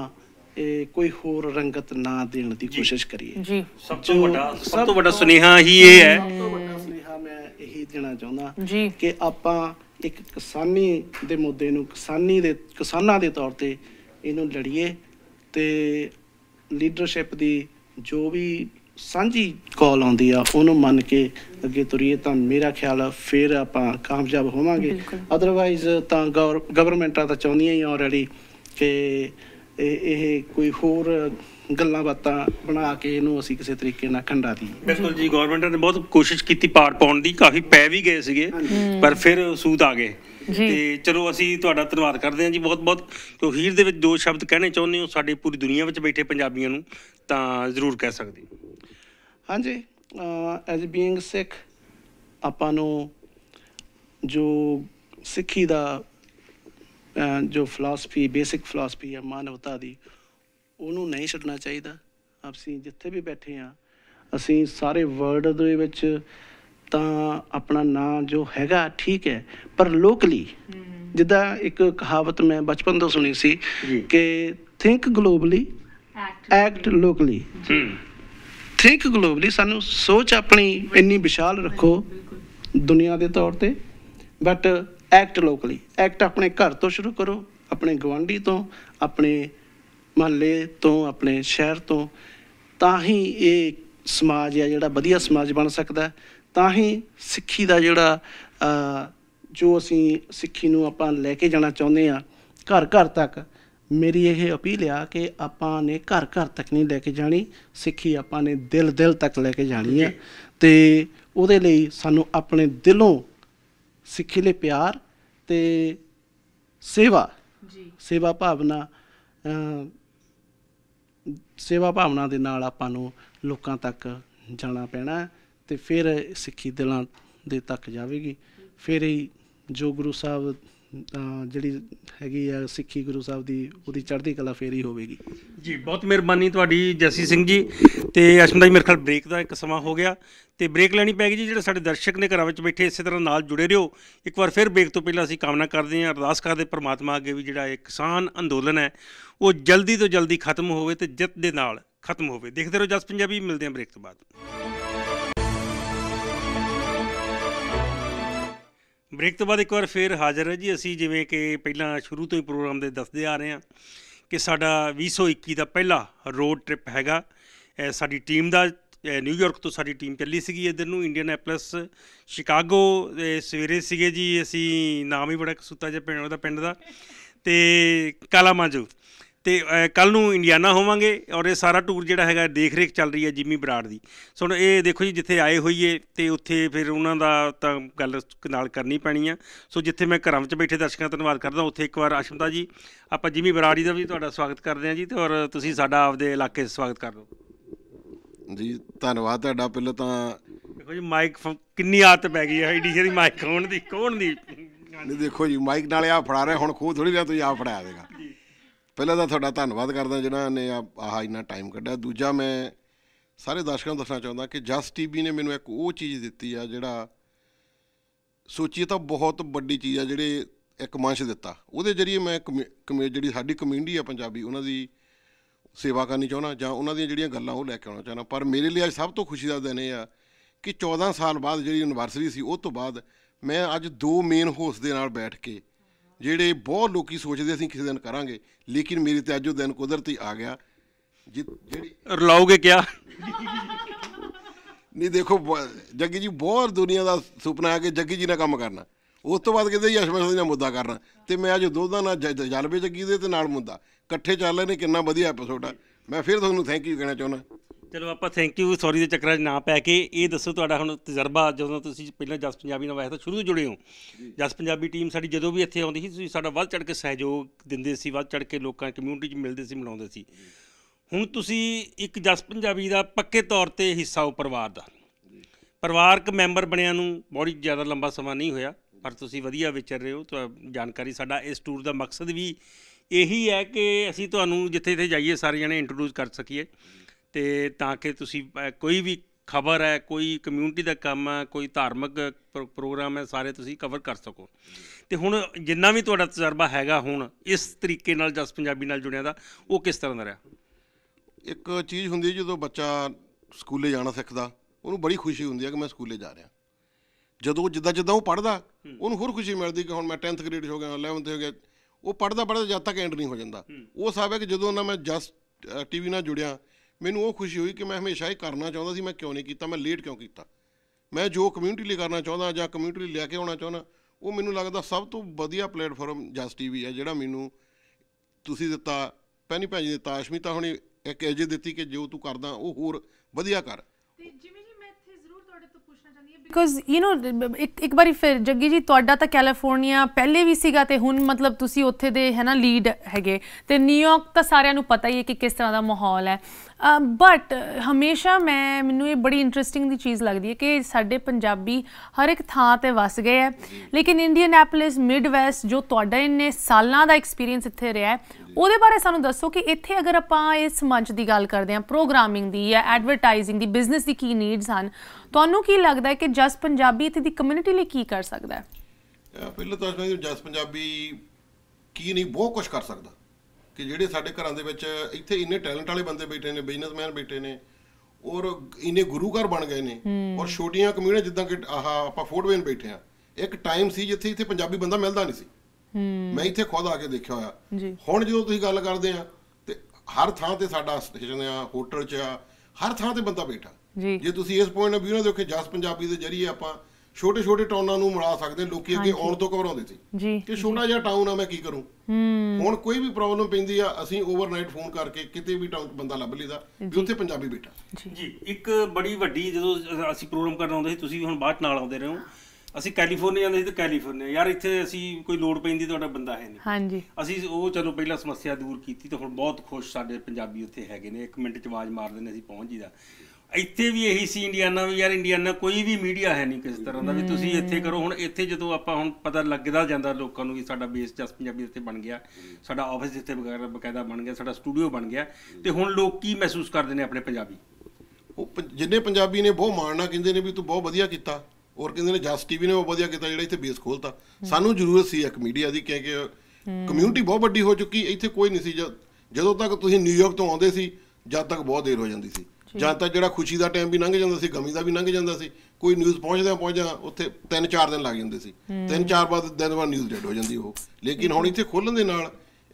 S6: ਕੋਈ ਹੋਰ ਰੰਗਤ ਨਾ ਦੇਣ ਦੀ ਕੋਸ਼ਿਸ਼ ਕਰੀਏ ਜੀ ਸਭ ਤੋਂ ਵੱਡਾ ਸਭ ਤੋਂ ਵੱਡਾ ਸੁਨੇਹਾ ਹੀ ਇਹ ਹੈ ਸਭ ਤੋਂ ਵੱਡਾ ਸੁਨੇਹਾ ਮੈਂ ਇਹੀ ਦੇਣਾ ਚਾਹੁੰਦਾ ਕਿ ਆਪਾਂ ਇੱਕ ਕਿਸਾਨੀ ਦੇ ਮੁੱਦੇ ਨੂੰ ਕਿਸਾਨੀ ਦੇ ਕਿਸਾਨਾਂ ਦੇ ਤੌਰ ਤੇ ਇਹਨੂੰ ਲੜੀਏ ਤੇ ਲੀਡਰਸ਼ਿਪ ਦੀ ਜੋ ਵੀ ਸਾਂਝੀ ਕਾਲ ਆਉਂਦੀ ਆ ਉਹਨੂੰ ਮੰਨ ਕੇ ਅੱਗੇ ਤੁਰੀਏ ਤਾਂ ਮੇਰਾ ਖਿਆਲ ਫਿਰ ਆਪਾਂ ਕਾਮਯਾਬ ਹੋਵਾਂਗੇ ਅਦਰਵਾਈਜ਼ ਤਾਂ ਗਵਰਨਮੈਂਟਾਂ ਤਾਂ ਚਾਹੁੰਦੀਆਂ ਹੀ ਆਲਰੇਡੀ ਕਿ ਇਹ ਕੋਈ ਹੋਰ ਗੱਲਾਂ ਬਾਤਾਂ ਬਣਾ ਕੇ ਇਹਨੂੰ ਅਸੀਂ ਕਿਸੇ ਤਰੀਕੇ ਨਾਲ ਖੰਡਾ ਦੀ
S2: ਬਿਲਕੁਲ ਜੀ ਗਵਰਨਮੈਂਟ ਨੇ ਬਹੁਤ ਕੋਸ਼ਿਸ਼ ਕੀਤੀ ਪਾਰ ਪਾਉਣ ਦੀ ਕਾਫੀ ਪੈ ਵੀ ਗਏ ਸੀਗੇ ਪਰ ਫਿਰ ਸੂਤ ਆ ਗਏ ਤੇ ਚਲੋ ਅਸੀਂ ਤੁਹਾਡਾ ਧੰਨਵਾਦ ਕਰਦੇ ਹਾਂ ਜੀ ਬਹੁਤ ਬਹੁਤ ਹੀਰ ਦੇ ਵਿੱਚ ਦੋ ਸ਼ਬਦ ਕਹਿਣੇ ਚਾਹੁੰਦੇ ਹੋ ਸਾਡੇ ਪੂਰੀ ਦੁਨੀਆ ਵਿੱਚ ਬੈਠੇ ਪੰਜਾਬੀਆਂ ਨੂੰ ਤਾਂ ਜ਼ਰੂਰ ਕਹਿ ਸਕਦੇ
S6: ਹਾਂਜੀ ਐਜ਼ ਬੀਇੰਗ ਸਿੱਖ ਆਪਾਂ ਨੂੰ ਜੋ ਸਿੱਖੀ ਦਾ ਜੋ ਫਲਸਫੀ ਬੇਸਿਕ ਫਲਸਫੀ ਹੈ ਮਾਨਵਤਾ ਦੀ ਉਹਨੂੰ ਨਹੀਂ ਛੱਡਣਾ ਚਾਹੀਦਾ ਅਸੀਂ ਜਿੱਥੇ ਵੀ ਬੈਠੇ ਆ ਅਸੀਂ ਸਾਰੇ ਵਰਲਡ ਦੇ ਵਿੱਚ ਤਾਂ ਆਪਣਾ ਨਾਂ ਜੋ ਹੈਗਾ ਠੀਕ ਹੈ ਪਰ ਲੋਕਲੀ ਜਿੱਦਾਂ ਇੱਕ ਕਹਾਵਤ ਮੈਂ ਬਚਪਨ ਤੋਂ ਸੁਣੀ ਸੀ ਕਿ think globally act locally think globally ਸਾਨੂੰ ਸੋਚ ਆਪਣੀ ਇੰਨੀ ਵਿਸ਼ਾਲ ਰੱਖੋ ਦੁਨੀਆ ਦੇ ਤੌਰ ਤੇ ਬਟ ਐਕਟ ਲੋਕਲੀ ਐਕਟ ਆਪਣੇ ਘਰ ਤੋਂ ਸ਼ੁਰੂ ਕਰੋ ਆਪਣੇ ਗਵਾਂਢੀ ਤੋਂ ਆਪਣੇ ਮਹੱਲੇ ਤੋਂ ਆਪਣੇ ਸ਼ਹਿਰ ਤੋਂ ਤਾਂ ਹੀ ਇਹ ਸਮਾਜ ਹੈ ਜਿਹੜਾ ਵਧੀਆ ਸਮਾਜ ਬਣ ਸਕਦਾ ਤਾਂ ਹੀ ਸਿੱਖੀ ਦਾ ਜਿਹੜਾ ਜੋ ਅਸੀਂ ਸਿੱਖੀ ਨੂੰ ਆਪਾਂ ਲੈ ਕੇ ਜਾਣਾ ਚਾਹੁੰਦੇ ਆ ਘਰ ਘਰ ਤੱਕ ਮੇਰੀ ਇਹ ਅਪੀਲ ਆ ਕਿ ਆਪਾਂ ਨੇ ਘਰ ਘਰ ਤੱਕ ਨਹੀਂ ਲੈ ਕੇ ਜਾਣੀ ਸਿੱਖੀ ਆਪਾਂ ਨੇ ਦਿਲ ਦਿਲ ਤੱਕ ਲੈ ਕੇ ਜਾਣੀ ਹੈ ਤੇ ਉਹਦੇ ਲਈ ਸਾਨੂੰ ਆਪਣੇ ਦਿਲੋਂ ਸਿੱਖੀ ਲਈ ਪਿਆਰ ਤੇ ਸੇਵਾ ਜੀ ਸੇਵਾ ਭਾਵਨਾ ਸੇਵਾ ਭਾਵਨਾ ਦੇ ਨਾਲ ਆਪਾਂ ਨੂੰ ਲੋਕਾਂ ਤੱਕ ਜਾਣਾ ਪੈਣਾ ਤੇ ਫਿਰ ਸਿੱਖੀ ਦਿਲਾਂ ਦੇ ਤੱਕ ਜਾਵੇਗੀ ਫਿਰ ਹੀ ਜੋ ਗੁਰੂ ਸਾਹਿਬ ਜਿਹੜੀ ਹੈਗੀ ਆ ਸਿੱਖੀ ਗੁਰੂ ਸਾਹਿਬ ਦੀ ਉਹਦੀ ਚੜ੍ਹਦੀ ਕਲਾ ਫੇਰ ਹੀ ਹੋਵੇਗੀ
S2: ਜੀ ਬਹੁਤ ਮਿਹਰਬਾਨੀ ਤੁਹਾਡੀ ਜੈਸੀ ਸਿੰਘ ਜੀ ਤੇ ਅਸ਼ਮਦਾ ਜੀ ਮੇਰੇ ਖਿਆਲ ਬ੍ਰੇਕ ਦਾ ਇੱਕ ਸਮਾਂ ਹੋ ਗਿਆ ਤੇ ਬ੍ਰੇਕ ਲੈਣੀ ਪੈਗੀ ਜੀ ਜਿਹੜੇ ਸਾਡੇ ਦਰਸ਼ਕ ਨੇ ਘਰਾਂ ਵਿੱਚ ਬੈਠੇ ਇਸੇ ਤਰ੍ਹਾਂ ਨਾਲ ਜੁੜੇ ਰਹੋ ਇੱਕ ਵਾਰ ਫਿਰ ਬ੍ਰੇਕ ਤੋਂ ਪਹਿਲਾਂ ਅਸੀਂ ਕਾਮਨਾ ਕਰਦੇ ਹਾਂ ਅਰਦਾਸ ਕਰਦੇ ਪ੍ਰਮਾਤਮਾ ਅੱਗੇ ਵੀ ਜਿਹੜਾ ਇਹ ਕਿਸਾਨ ਅੰਦੋਲਨ ਹੈ ਉਹ ਜਲਦੀ ਤੋਂ ਜਲਦੀ ਖਤਮ ਹੋਵੇ ਤੇ ਜਿੱਤ ਦੇ ਨਾਲ ਖਤਮ ਹੋਵੇ ਦੇਖਦੇ ਰਹੋ ਜਸ ਪੰਜਾਬੀ ਮਿਲਦੇ ਹਾਂ ਬ੍ਰੇਕ ਤੋਂ ਬਾਅਦ ਬ੍ਰੇਕ ਤੋਂ ਬਾਅਦ ਇੱਕ ਵਾਰ ਫੇਰ ਹਾਜ਼ਰ ਹੈ ਜੀ ਅਸੀਂ ਜਿਵੇਂ ਕਿ ਪਹਿਲਾਂ ਸ਼ੁਰੂ ਤੋਂ ਹੀ ਪ੍ਰੋਗਰਾਮ ਦੇ ਦੱਸਦੇ ਆ ਰਹੇ ਹਾਂ ਕਿ ਸਾਡਾ 2021 ਦਾ ਪਹਿਲਾ ਰੋਡ ਟ੍ਰਿਪ ਹੈਗਾ ਸਾਡੀ ਟੀਮ ਦਾ ਨਿਊਯਾਰਕ ਤੋਂ ਸਾਡੀ ਟੀਮ ਚੱਲੀ ਸੀਗੀ ਇਧਰ ਨੂੰ ਇੰਡੀਅਨ ਐਪਲਸ ਸ਼ਿਕਾਗੋ ਸਵੇਰੇ ਸੀਗੇ ਜੀ ਅਸੀਂ ਨਾਮ ਹੀ ਬੜਾ ਕਸੂਤਾ ਜਿਹਾ ਪਿੰਡ ਦਾ ਪਿੰਡ ਦਾ ਤੇ ਕਾਲਾਮਾਂਜੂ ਤੇ ਕੱਲ ਨੂੰ ਇੰਡੀਆਨਾ ਹੋਵਾਂਗੇ ਔਰ ਇਹ ਸਾਰਾ ਟੂਰ ਜਿਹੜਾ ਹੈਗਾ ਦੇਖ ਰੇਖ ਚੱਲ ਰਹੀ ਹੈ ਜਿਮੀ ਬਰਾੜ ਦੀ ਸੋ ਇਹ ਦੇਖੋ ਜੀ ਜਿੱਥੇ ਆਏ ਹੋਈਏ ਤੇ ਉੱਥੇ ਫਿਰ ਉਹਨਾਂ ਦਾ ਤਾਂ ਗੱਲ ਨਾਲ ਕਰਨੀ ਪੈਣੀ ਆ ਸੋ ਜਿੱਥੇ ਮੈਂ ਘਰਾਂ ਵਿੱਚ ਬੈਠੇ ਦਰਸ਼ਕਾਂ ਦਾ ਧੰਨਵਾਦ ਕਰਦਾ ਉੱਥੇ ਇੱਕ ਵਾਰ ਅਸ਼ਮਤਾ ਜੀ ਆਪਾਂ ਜਿਮੀ ਬਰਾੜ ਜੀ ਦਾ ਵੀ ਤੁਹਾਡਾ ਸਵਾਗਤ ਕਰਦੇ ਆ ਜੀ ਤੇ ਔਰ ਤੁਸੀਂ ਸਾਡਾ ਆਪਦੇ ਇਲਾਕੇ ਸਵਾਗਤ ਕਰ ਲਓ
S5: ਜੀ ਧੰਨਵਾਦ ਤੁਹਾਡਾ ਪਹਿਲਾਂ ਤਾਂ ਦੇਖੋ ਜੀ ਮਾਈਕ ਕਿੰਨੀ ਆਤ ਪੈ ਗਈ ਹੈ ਡੀਜੇ ਦੀ ਮਾਈਕ ਹੋਣ ਦੀ ਕੌਣ ਦੀ ਨਹੀਂ ਦੇਖੋ ਜੀ ਮਾਈਕ ਨਾਲੇ ਆ ਫੜਾ ਰਿਹਾ ਹੁਣ ਖੋ ਥੋੜੀ ਰਿਹਾ ਤੁਸੀਂ ਆ ਫੜਾ ਦੇਗਾ ਜੀ ਪਹਿਲਾਂ ਤਾਂ ਤੁਹਾਡਾ ਧੰਨਵਾਦ ਕਰਦਾ ਜਿਨ੍ਹਾਂ ਨੇ ਆਹ ਇੰਨਾ ਟਾਈਮ ਕੱਢਿਆ ਦੂਜਾ ਮੈਂ ਸਾਰੇ ਦਰਸ਼ਕਾਂ ਨੂੰ ਦੱਸਣਾ ਚਾਹੁੰਦਾ ਕਿ ਜਸ ਟੀਵੀ ਨੇ ਮੈਨੂੰ ਇੱਕ ਉਹ ਚੀਜ਼ ਦਿੱਤੀ ਆ ਜਿਹੜਾ ਸੋਚੀ ਤਾਂ ਬਹੁਤ ਵੱਡੀ ਚੀਜ਼ ਆ ਜਿਹੜੇ ਇੱਕ ਮੰਚ ਦਿੱਤਾ ਉਹਦੇ ਜਰੀਏ ਮੈਂ ਜਿਹੜੀ ਸਾਡੀ ਕਮਿਊਨਿਟੀ ਆ ਪੰਜਾਬੀ ਉਹਨਾਂ ਦੀ ਸੇਵਾ ਕਰਨੀ ਚਾਹਣਾ ਜਾਂ ਉਹਨਾਂ ਦੀਆਂ ਜਿਹੜੀਆਂ ਗੱਲਾਂ ਉਹ ਲੈ ਕੇ ਆਉਣਾ ਚਾਹਣਾ ਪਰ ਮੇਰੇ ਲਈ ਅੱਜ ਸਭ ਤੋਂ ਖੁਸ਼ੀ ਦਾ ਦਿਨ ਇਹ ਆ ਕਿ 14 ਸਾਲ ਬਾਅਦ ਜਿਹੜੀ ਯੂਨੀਵਰਸਿਟੀ ਸੀ ਉਹ ਤੋਂ ਬਾਅਦ ਮੈਂ ਅੱਜ ਦੋ ਮੇਨ ਹੋਸਟ ਦੇ ਨਾਲ ਬੈਠ ਕੇ ਜਿਹੜੇ ਬਹੁਤ ਲੋਕੀ ਸੋਚਦੇ ਸੀ ਕਿਸੇ ਦਿਨ ਕਰਾਂਗੇ ਲੇਕਿਨ ਮੇਰੇ ਤੇ ਅੱਜ ਉਹ ਦਿਨ ਕੁਦਰਤੀ ਆ ਗਿਆ ਜਿਹੜੀ ਰਲਾਉਗੇ ਕਿਆ ਨਹੀਂ ਦੇਖੋ ਜੱਗੀ ਜੀ ਬਹੁਤ ਦੁਨੀਆ ਦਾ ਸੁਪਨਾ ਹੈ ਕਿ ਜੱਗੀ ਜੀ ਨਾਲ ਕੰਮ ਕਰਨਾ ਉਸ ਤੋਂ ਬਾਅਦ ਕਹਿੰਦੇ ਯਸ਼ਮਨ ਸਿੰਘ ਨਾਲ ਮੁੱਦਾ ਕਰਨਾ ਤੇ ਮੈਂ ਅੱਜ ਦੋਦਾਂ ਨਾਲ ਜਲਵੇ ਜੱਗੀ ਦੇ ਤੇ ਨਾਲ ਮੁੱਦਾ ਇਕੱਠੇ ਚੱਲ ਰਹੇ ਨੇ ਕਿੰਨਾ ਵਧੀਆ ਐਪੀਸੋਡ ਆ ਮੈਂ ਫਿਰ ਤੁਹਾਨੂੰ ਥੈਂਕ ਯੂ ਕਹਿਣਾ ਚਾਹੁੰਦਾ
S2: ਚਲੋ ਆਪਾਂ ਥੈਂਕ ਯੂ ਸੌਰੀ ਦੇ ਚੱਕਰਾਂ 'ਚ ਨਾ ਪੈ ਕੇ ਇਹ ਦੱਸੋ ਤੁਹਾਡਾ ਹੁਣ ਤਜਰਬਾ ਜਦੋਂ ਤੁਸੀਂ ਪਹਿਲਾਂ ਜਸ ਪੰਜਾਬੀ ਨਾਲ ਵੈਸੇ ਤਾਂ ਸ਼ੁਰੂ ਤੋਂ ਜੁੜੇ ਹੋ ਜਸ ਪੰਜਾਬੀ ਟੀਮ ਸਾਡੀ ਜਦੋਂ ਵੀ ਇੱਥੇ ਆਉਂਦੀ ਸੀ ਤੁਸੀਂ ਸਾਡਾ ਵੱਧ ਚੜ ਕੇ ਸਹਿਯੋਗ ਦਿੰਦੇ ਸੀ ਵੱਧ ਚੜ ਕੇ ਲੋਕਾਂ ਕਮਿਊਨਿਟੀ 'ਚ ਮਿਲਦੇ ਸੀ ਮਿਲਾਉਂਦੇ ਸੀ ਹੁਣ ਤੁਸੀਂ ਇੱਕ ਜਸ ਪੰਜਾਬੀ ਦਾ ਪੱਕੇ ਤੌਰ ਤੇ ਹਿੱਸਾ ਹੋ ਪਰਿਵਾਰ ਦਾ ਪਰਿਵਾਰਕ ਮੈਂਬਰ ਬਣਿਆ ਨੂੰ ਬਹੁਤ ਜ਼ਿਆਦਾ ਲੰਬਾ ਸਮਾਂ ਨਹੀਂ ਹੋਇਆ ਪਰ ਤੁਸੀਂ ਵਧੀਆ ਵਿਚਰ ਰਹੇ ਹੋ ਤੁਹਾਨੂੰ ਜਾਣਕਾਰੀ ਸਾਡਾ ਇਸ ਟੂਰ ਦਾ ਮਕਸਦ ਵੀ ਇਹੀ ਹੈ ਕਿ ਅਸੀਂ ਤੁਹਾਨੂੰ ਜਿੱਥੇ-ਜਿੱਥੇ ਜਾਈਏ ਸਾਰੇ ਜਣੇ ਇੰਟਰੋਡਿਊਸ ਕਰ ਸਕੀਏ ਤੇ ਤਾਂ ਕਿ ਤੁਸੀਂ ਕੋਈ ਵੀ ਖਬਰ ਹੈ ਕੋਈ ਕਮਿਊਨਿਟੀ ਦਾ ਕੰਮ ਹੈ ਕੋਈ ਧਾਰਮਿਕ ਪ੍ਰੋਗਰਾਮ ਹੈ ਸਾਰੇ ਤੁਸੀਂ ਕਵਰ ਕਰ ਸਕੋ ਤੇ ਹੁਣ ਜਿੰਨਾ ਵੀ ਤੁਹਾਡਾ ਤਜਰਬਾ ਹੈਗਾ ਹੁਣ ਇਸ ਤਰੀਕੇ ਨਾਲ ਜਸ ਪੰਜਾਬੀ ਨਾਲ ਜੁੜਿਆ ਦਾ ਉਹ ਕਿਸ ਤਰ੍ਹਾਂ ਦਾ ਰਿਹਾ
S5: ਇੱਕ ਚੀਜ਼ ਹੁੰਦੀ ਜਦੋਂ ਬੱਚਾ ਸਕੂਲੇ ਜਾਣਾ ਸਿੱਖਦਾ ਉਹਨੂੰ ਬੜੀ ਖੁਸ਼ੀ ਹੁੰਦੀ ਹੈ ਕਿ ਮੈਂ ਸਕੂਲੇ ਜਾ ਰਿਹਾ ਜਦੋਂ ਜਿੱਦਾਂ ਜਿੱਦਾਂ ਉਹ ਪੜਦਾ ਉਹਨੂੰ ਹੋਰ ਖੁਸ਼ੀ ਮਿਲਦੀ ਕਿ ਹੁਣ ਮੈਂ 10th ਗ੍ਰੇਡ ਹੋ ਗਿਆ 11th ਹੋ ਗਿਆ ਉਹ ਪੜਦਾ ਪੜਦਾ ਜਦ ਤੱਕ ਐਂਡ ਨਹੀਂ ਹੋ ਜਾਂਦਾ ਉਹ ਸਾਬ ਹੈ ਕਿ ਜਦੋਂ ਉਹਨਾਂ ਮੈਂ ਜਸ ਟੀਵੀ ਨਾਲ ਜੁੜਿਆ ਮੈਨੂੰ ਉਹ ਖੁਸ਼ੀ ਹੋਈ ਕਿ ਮੈਂ ਹਮੇਸ਼ਾ ਹੀ ਕਰਨਾ ਚਾਹੁੰਦਾ ਸੀ ਮੈਂ ਕਿਉਂ ਨਹੀਂ ਕੀਤਾ ਮੈਂ ਲੇਟ ਕਿਉਂ ਕੀਤਾ ਮੈਂ ਜੋ ਕਮਿਊਨਿਟੀ ਲਈ ਕਰਨਾ ਚਾਹੁੰਦਾ ਜਾਂ ਕਮਿਊਨਿਟੀ ਲਈ ਲੈ ਕੇ ਆਉਣਾ ਚਾਹੁੰਦਾ ਉਹ ਮੈਨੂੰ ਲੱਗਦਾ ਸਭ ਤੋਂ ਵਧੀਆ ਪਲੇਟਫਾਰਮ ਜਸ ਟੀਵੀ ਹੈ ਜਿਹੜਾ ਮੈਨੂੰ ਤੁਸੀਂ ਦਿੱਤਾ ਪੈਣੀ ਭਾਜੀ ਦਿੱਤਾ ਅਸ਼ਮਿਤਾ ਹੁਣੇ ਇੱਕ ਅਜੇ ਦਿੱਤੀ ਕਿ ਜੋ ਤੂੰ ਕਰਦਾ ਉਹ ਹੋਰ ਵਧੀਆ ਕਰ ਤੇ ਜਿਵੇਂ ਮੈਂ ਇੱਥੇ
S1: ਜ਼ਰੂਰ ਤੁਹਾਡੇ ਤੋਂ ਪੁੱਛਣਾ ਚਾਹੁੰਦੀ ਹਾਂ ਬਿਕੋਜ਼ ਯੂ نو ਇੱਕ ਇੱਕ ਵਾਰੀ ਫਿਰ ਜੱਗੀ ਜੀ ਤੁਹਾਡਾ ਤਾਂ ਕੈਲੀਫੋਰਨੀਆ ਪਹਿਲੇ ਵੀ ਸੀਗਾ ਤੇ ਹੁਣ ਮਤਲਬ ਤੁਸੀਂ ਉੱਥੇ ਦੇ ਹੈ ਨਾ ਲੀਡ ਹੈਗੇ ਤੇ ਨਿਊਯਾਰਕ ਤਾਂ ਸਾਰਿਆਂ ਨੂੰ ਪਤਾ ਹੀ ਹੈ ਕਿ ਕਿਸ ਤਰ੍ਹਾਂ ਦਾ ਮਾਹੌਲ ਹੈ ਬਟ ਹਮੇਸ਼ਾ ਮੈਂ ਮੈਨੂੰ ਇਹ ਬੜੀ ਇੰਟਰਸਟਿੰਗ ਦੀ ਚੀਜ਼ ਲੱਗਦੀ ਹੈ ਕਿ ਸਾਡੇ ਪੰਜਾਬੀ ਹਰ ਇੱਕ ਥਾਂ ਤੇ ਵਸ ਗਏ ਆ ਲੇਕਿਨ ਇੰਡੀਅਨ ਐਪਲਸ ਮਿਡਵੈਸਟ ਜੋ ਤੁਹਾਡਾ ਇੰਨੇ ਸਾਲਾਂ ਦਾ ਐਕਸਪੀਰੀਅੰਸ ਇੱਥੇ ਰਿਹਾ ਹੈ ਉਹਦੇ ਬਾਰੇ ਸਾਨੂੰ ਦੱਸੋ ਕਿ ਇੱਥੇ ਅਗਰ ਆਪਾਂ ਇਸ ਮੰਚ ਦੀ ਗੱਲ ਕਰਦੇ ਹਾਂ ਪ੍ਰੋਗਰਾਮਿੰਗ ਦੀ ਜਾਂ ਐਡਵਰਟਾਈਜ਼ਿੰਗ ਦੀ ਬਿਜ਼ਨਸ ਦੀ ਕੀ ਨੀਡਸ ਹਨ ਤੁਹਾਨੂੰ ਕੀ ਲੱਗਦਾ ਹੈ ਕਿ ਜਸ ਪੰਜਾਬੀ ਇੱਥੇ ਦੀ ਕਮਿਊਨਿਟੀ ਲਈ ਕੀ ਕਰ ਸਕਦਾ ਹੈ
S5: ਪਹਿਲਾਂ ਤਾਂ ਜਸ ਪੰਜਾਬੀ ਕੀ ਨਹੀਂ ਬਹੁਤ ਕੁਝ ਕਰ ਸਕਦਾ ਕਿ ਜਿਹੜੇ ਸਾਡੇ ਘਰਾਂ ਦੇ ਵਿੱਚ ਇੱਥੇ ਇੰਨੇ ਟੈਲੈਂਟ ਵਾਲੇ ਬੰਦੇ ਬੈਠੇ ਨੇ ਬਿਜ਼ਨਸਮੈਨ ਬੈਠੇ ਨੇ ਔਰ ਇੰਨੇ ਗੁਰੂ ਘਰ ਬਣ ਗਏ ਨੇ ਔਰ ਛੋਟੀਆਂ ਕਮਿਊਨਿਟੀ ਜਿੱਦਾਂ ਕਿ ਆਹ ਆਪਾਂ ਫੋਰਡਵੇਨ ਬੈਠੇ ਆ ਇੱਕ ਟਾਈਮ ਸੀ ਜਿੱਥੇ ਇੱਥੇ ਪੰਜਾਬੀ ਬੰਦਾ ਮਿਲਦਾ ਨਹੀਂ ਸੀ ਮੈਂ ਇੱਥੇ ਖੁਦ ਆ ਕੇ ਦੇਖਿਆ ਹੋਇਆ ਹੁਣ ਜਦੋਂ ਤੁਸੀਂ ਗੱਲ ਕਰਦੇ ਆ ਤੇ ਹਰ ਥਾਂ ਤੇ ਸਾਡਾ ਸਟੇਸ਼ਨ ਆ ਹੋਟਲ 'ਚ ਆ ਹਰ ਥਾਂ ਤੇ ਬੰਦਾ ਬੈਠਾ ਜੇ ਤੁਸੀਂ ਇਸ ਪੁਆਇੰਟ ਆਫ View ਨਾਲ ਦੇਖੋ ਜਸ ਪੰਜਾਬੀ ਦੇ ਜਰੀਏ ਆਪਾਂ ਛੋਟੇ ਛੋਟੇ ਟਾਊਨਾਂ ਨੂੰ ਮਿਲਾ ਸਕਦੇ ਲੋਕੀ ਅੱਗੇ ਆਉਣ ਤੋਂ ਘਬਰਾਉਂਦੇ ਸੀ ਕਿ ਛੋਟਾ ਜਿਹਾ ਟਾਊਨ ਆ ਮੈਂ ਕੀ ਕਰੂੰ ਹੁਣ ਕੋਈ ਵੀ ਪ੍ਰੋਬਲਮ ਪੈਂਦੀ ਆ ਅਸੀਂ ਓਵਰਨਾਈਟ ਫੋਨ ਕਰਕੇ ਕਿਤੇ ਵੀ ਟਾਊਨ ਬੰਦਾ ਲੱਭ ਲਈਦਾ ਵੀ ਉੱਥੇ ਪੰਜਾਬੀ ਬੇਟਾ ਜੀ ਇੱਕ ਬੜੀ ਵੱਡੀ ਜਦੋਂ ਅਸੀਂ ਪ੍ਰੋਗਰਾਮ ਕਰਨ ਆਉਂਦੇ ਸੀ ਤੁਸੀਂ ਵੀ ਹੁਣ ਬਾਅਦ
S2: ਨਾਲ ਆਉਂਦੇ ਰਹੇ ਹੋ ਅਸੀਂ ਕੈਲੀਫੋਰਨੀਆ ਜਾਂਦੇ ਸੀ ਤੇ ਕੈਲੀਫੋਰਨੀਆ ਯਾਰ ਇੱਥੇ ਅਸੀਂ ਕੋਈ ਲੋੜ ਪੈਂਦੀ ਤੁਹਾਡਾ ਬੰਦਾ ਹੈ ਨਹੀਂ ਹਾਂਜੀ ਅਸੀਂ ਉਹ ਚਲੋ ਪਹਿਲਾਂ ਸਮੱਸਿਆ ਦੂਰ ਕੀਤੀ ਤੇ ਹੁਣ ਬਹੁਤ ਖੁਸ਼ ਸਾਡੇ ਪੰਜਾਬੀ ਉੱਥੇ ਹੈਗੇ ਨੇ 1 ਮਿੰਟ ਚ ਆਵਾਜ਼ ਮਾਰਦੇ ਨੇ ਅਸੀਂ ਪਹੁੰਚ ਜੀਦਾ ਇੱਥੇ ਵੀ ਇਹੀ ਸੀ ਇੰਡੀਆਨਾ ਵੀ ਯਾਰ ਇੰਡੀਆਨਾ ਕੋਈ ਵੀ ਮੀਡੀਆ ਹੈ ਨਹੀਂ ਕਿਸ ਤਰ੍ਹਾਂ ਦਾ ਵੀ ਤੁਸੀਂ ਇੱਥੇ ਕਰੋ ਹੁਣ ਇੱਥੇ ਜਦੋਂ ਆਪਾਂ ਹੁਣ ਪਤਾ ਲੱਗਦਾ ਜਾਂਦਾ ਲੋਕਾਂ ਨੂੰ ਵੀ ਸਾਡਾ ਬੇਸ ਜਸ ਪੰਜਾਬੀ ਇੱਥੇ ਬਣ ਗਿਆ ਸਾਡਾ ਆਫਿਸ ਇੱਥੇ ਵਗੈਰਾ ਬਕਾਇਦਾ ਬਣ ਗਿਆ ਸਾਡਾ ਸਟੂਡੀਓ ਬਣ ਗਿਆ ਤੇ ਹੁਣ ਲੋਕ ਕੀ
S5: ਮਹਿਸੂਸ ਕਰਦੇ ਨੇ ਆਪਣੇ ਪੰਜਾਬੀ ਉਹ ਜਿੰਨੇ ਪੰਜਾਬੀ ਨੇ ਬਹੁਤ ਮਾਣਨਾ ਕਹਿੰਦੇ ਨੇ ਵੀ ਤੂੰ ਬਹੁਤ ਵਧੀਆ ਕੀਤਾ ਔਰ ਕਹਿੰਦੇ ਨੇ ਜਸ ਟੀਵੀ ਨੇ ਉਹ ਵਧੀਆ ਕੀਤਾ ਜਿਹੜਾ ਇੱਥੇ ਬੇਸ ਖੋਲਤਾ ਸਾਨੂੰ ਜ਼ਰੂਰਤ ਸੀ ਇੱਕ ਮੀਡੀਆ ਦੀ ਕਿਉਂਕਿ ਕਮਿਊਨਿਟੀ ਬਹੁਤ ਵੱਡੀ ਹੋ ਚੁੱਕੀ ਇੱਥੇ ਕੋਈ ਨਹੀਂ ਸੀ ਜਦੋਂ ਤੱਕ ਤੁਸੀਂ ਨਿਊਯਾਰਕ ਤੋਂ ਆਉਂਦੇ ਸੀ ਜਦ ਤੱਕ ਬਹੁਤ ਦੇਰ ਹੋ ਜਾਂਦੀ ਸੀ ਜਾਂ ਤਾਂ ਜਿਹੜਾ ਖੁਸ਼ੀ ਦਾ ਟਾਈਮ ਵੀ ਲੰਘ ਜਾਂਦਾ ਸੀ ਗਮੀ ਦਾ ਵੀ ਲੰਘ ਜਾਂਦਾ ਸੀ ਕੋਈ ਨਿਊਜ਼ ਪਹੁੰਚਦਿਆਂ ਪਹੁੰਚਦਿਆਂ ਉੱਥੇ 3-4 ਦਿਨ ਲੱਗ ਜਾਂਦੇ ਸੀ 3-4 ਬਾਅਦ ਦਿਨ ਬਾਅਦ ਨਿਊਜ਼ ਡੈਡ ਹੋ ਜਾਂਦੀ ਉਹ ਲੇਕਿਨ ਹੁਣ ਇੱਥੇ ਖੋਲਣ ਦੇ ਨਾਲ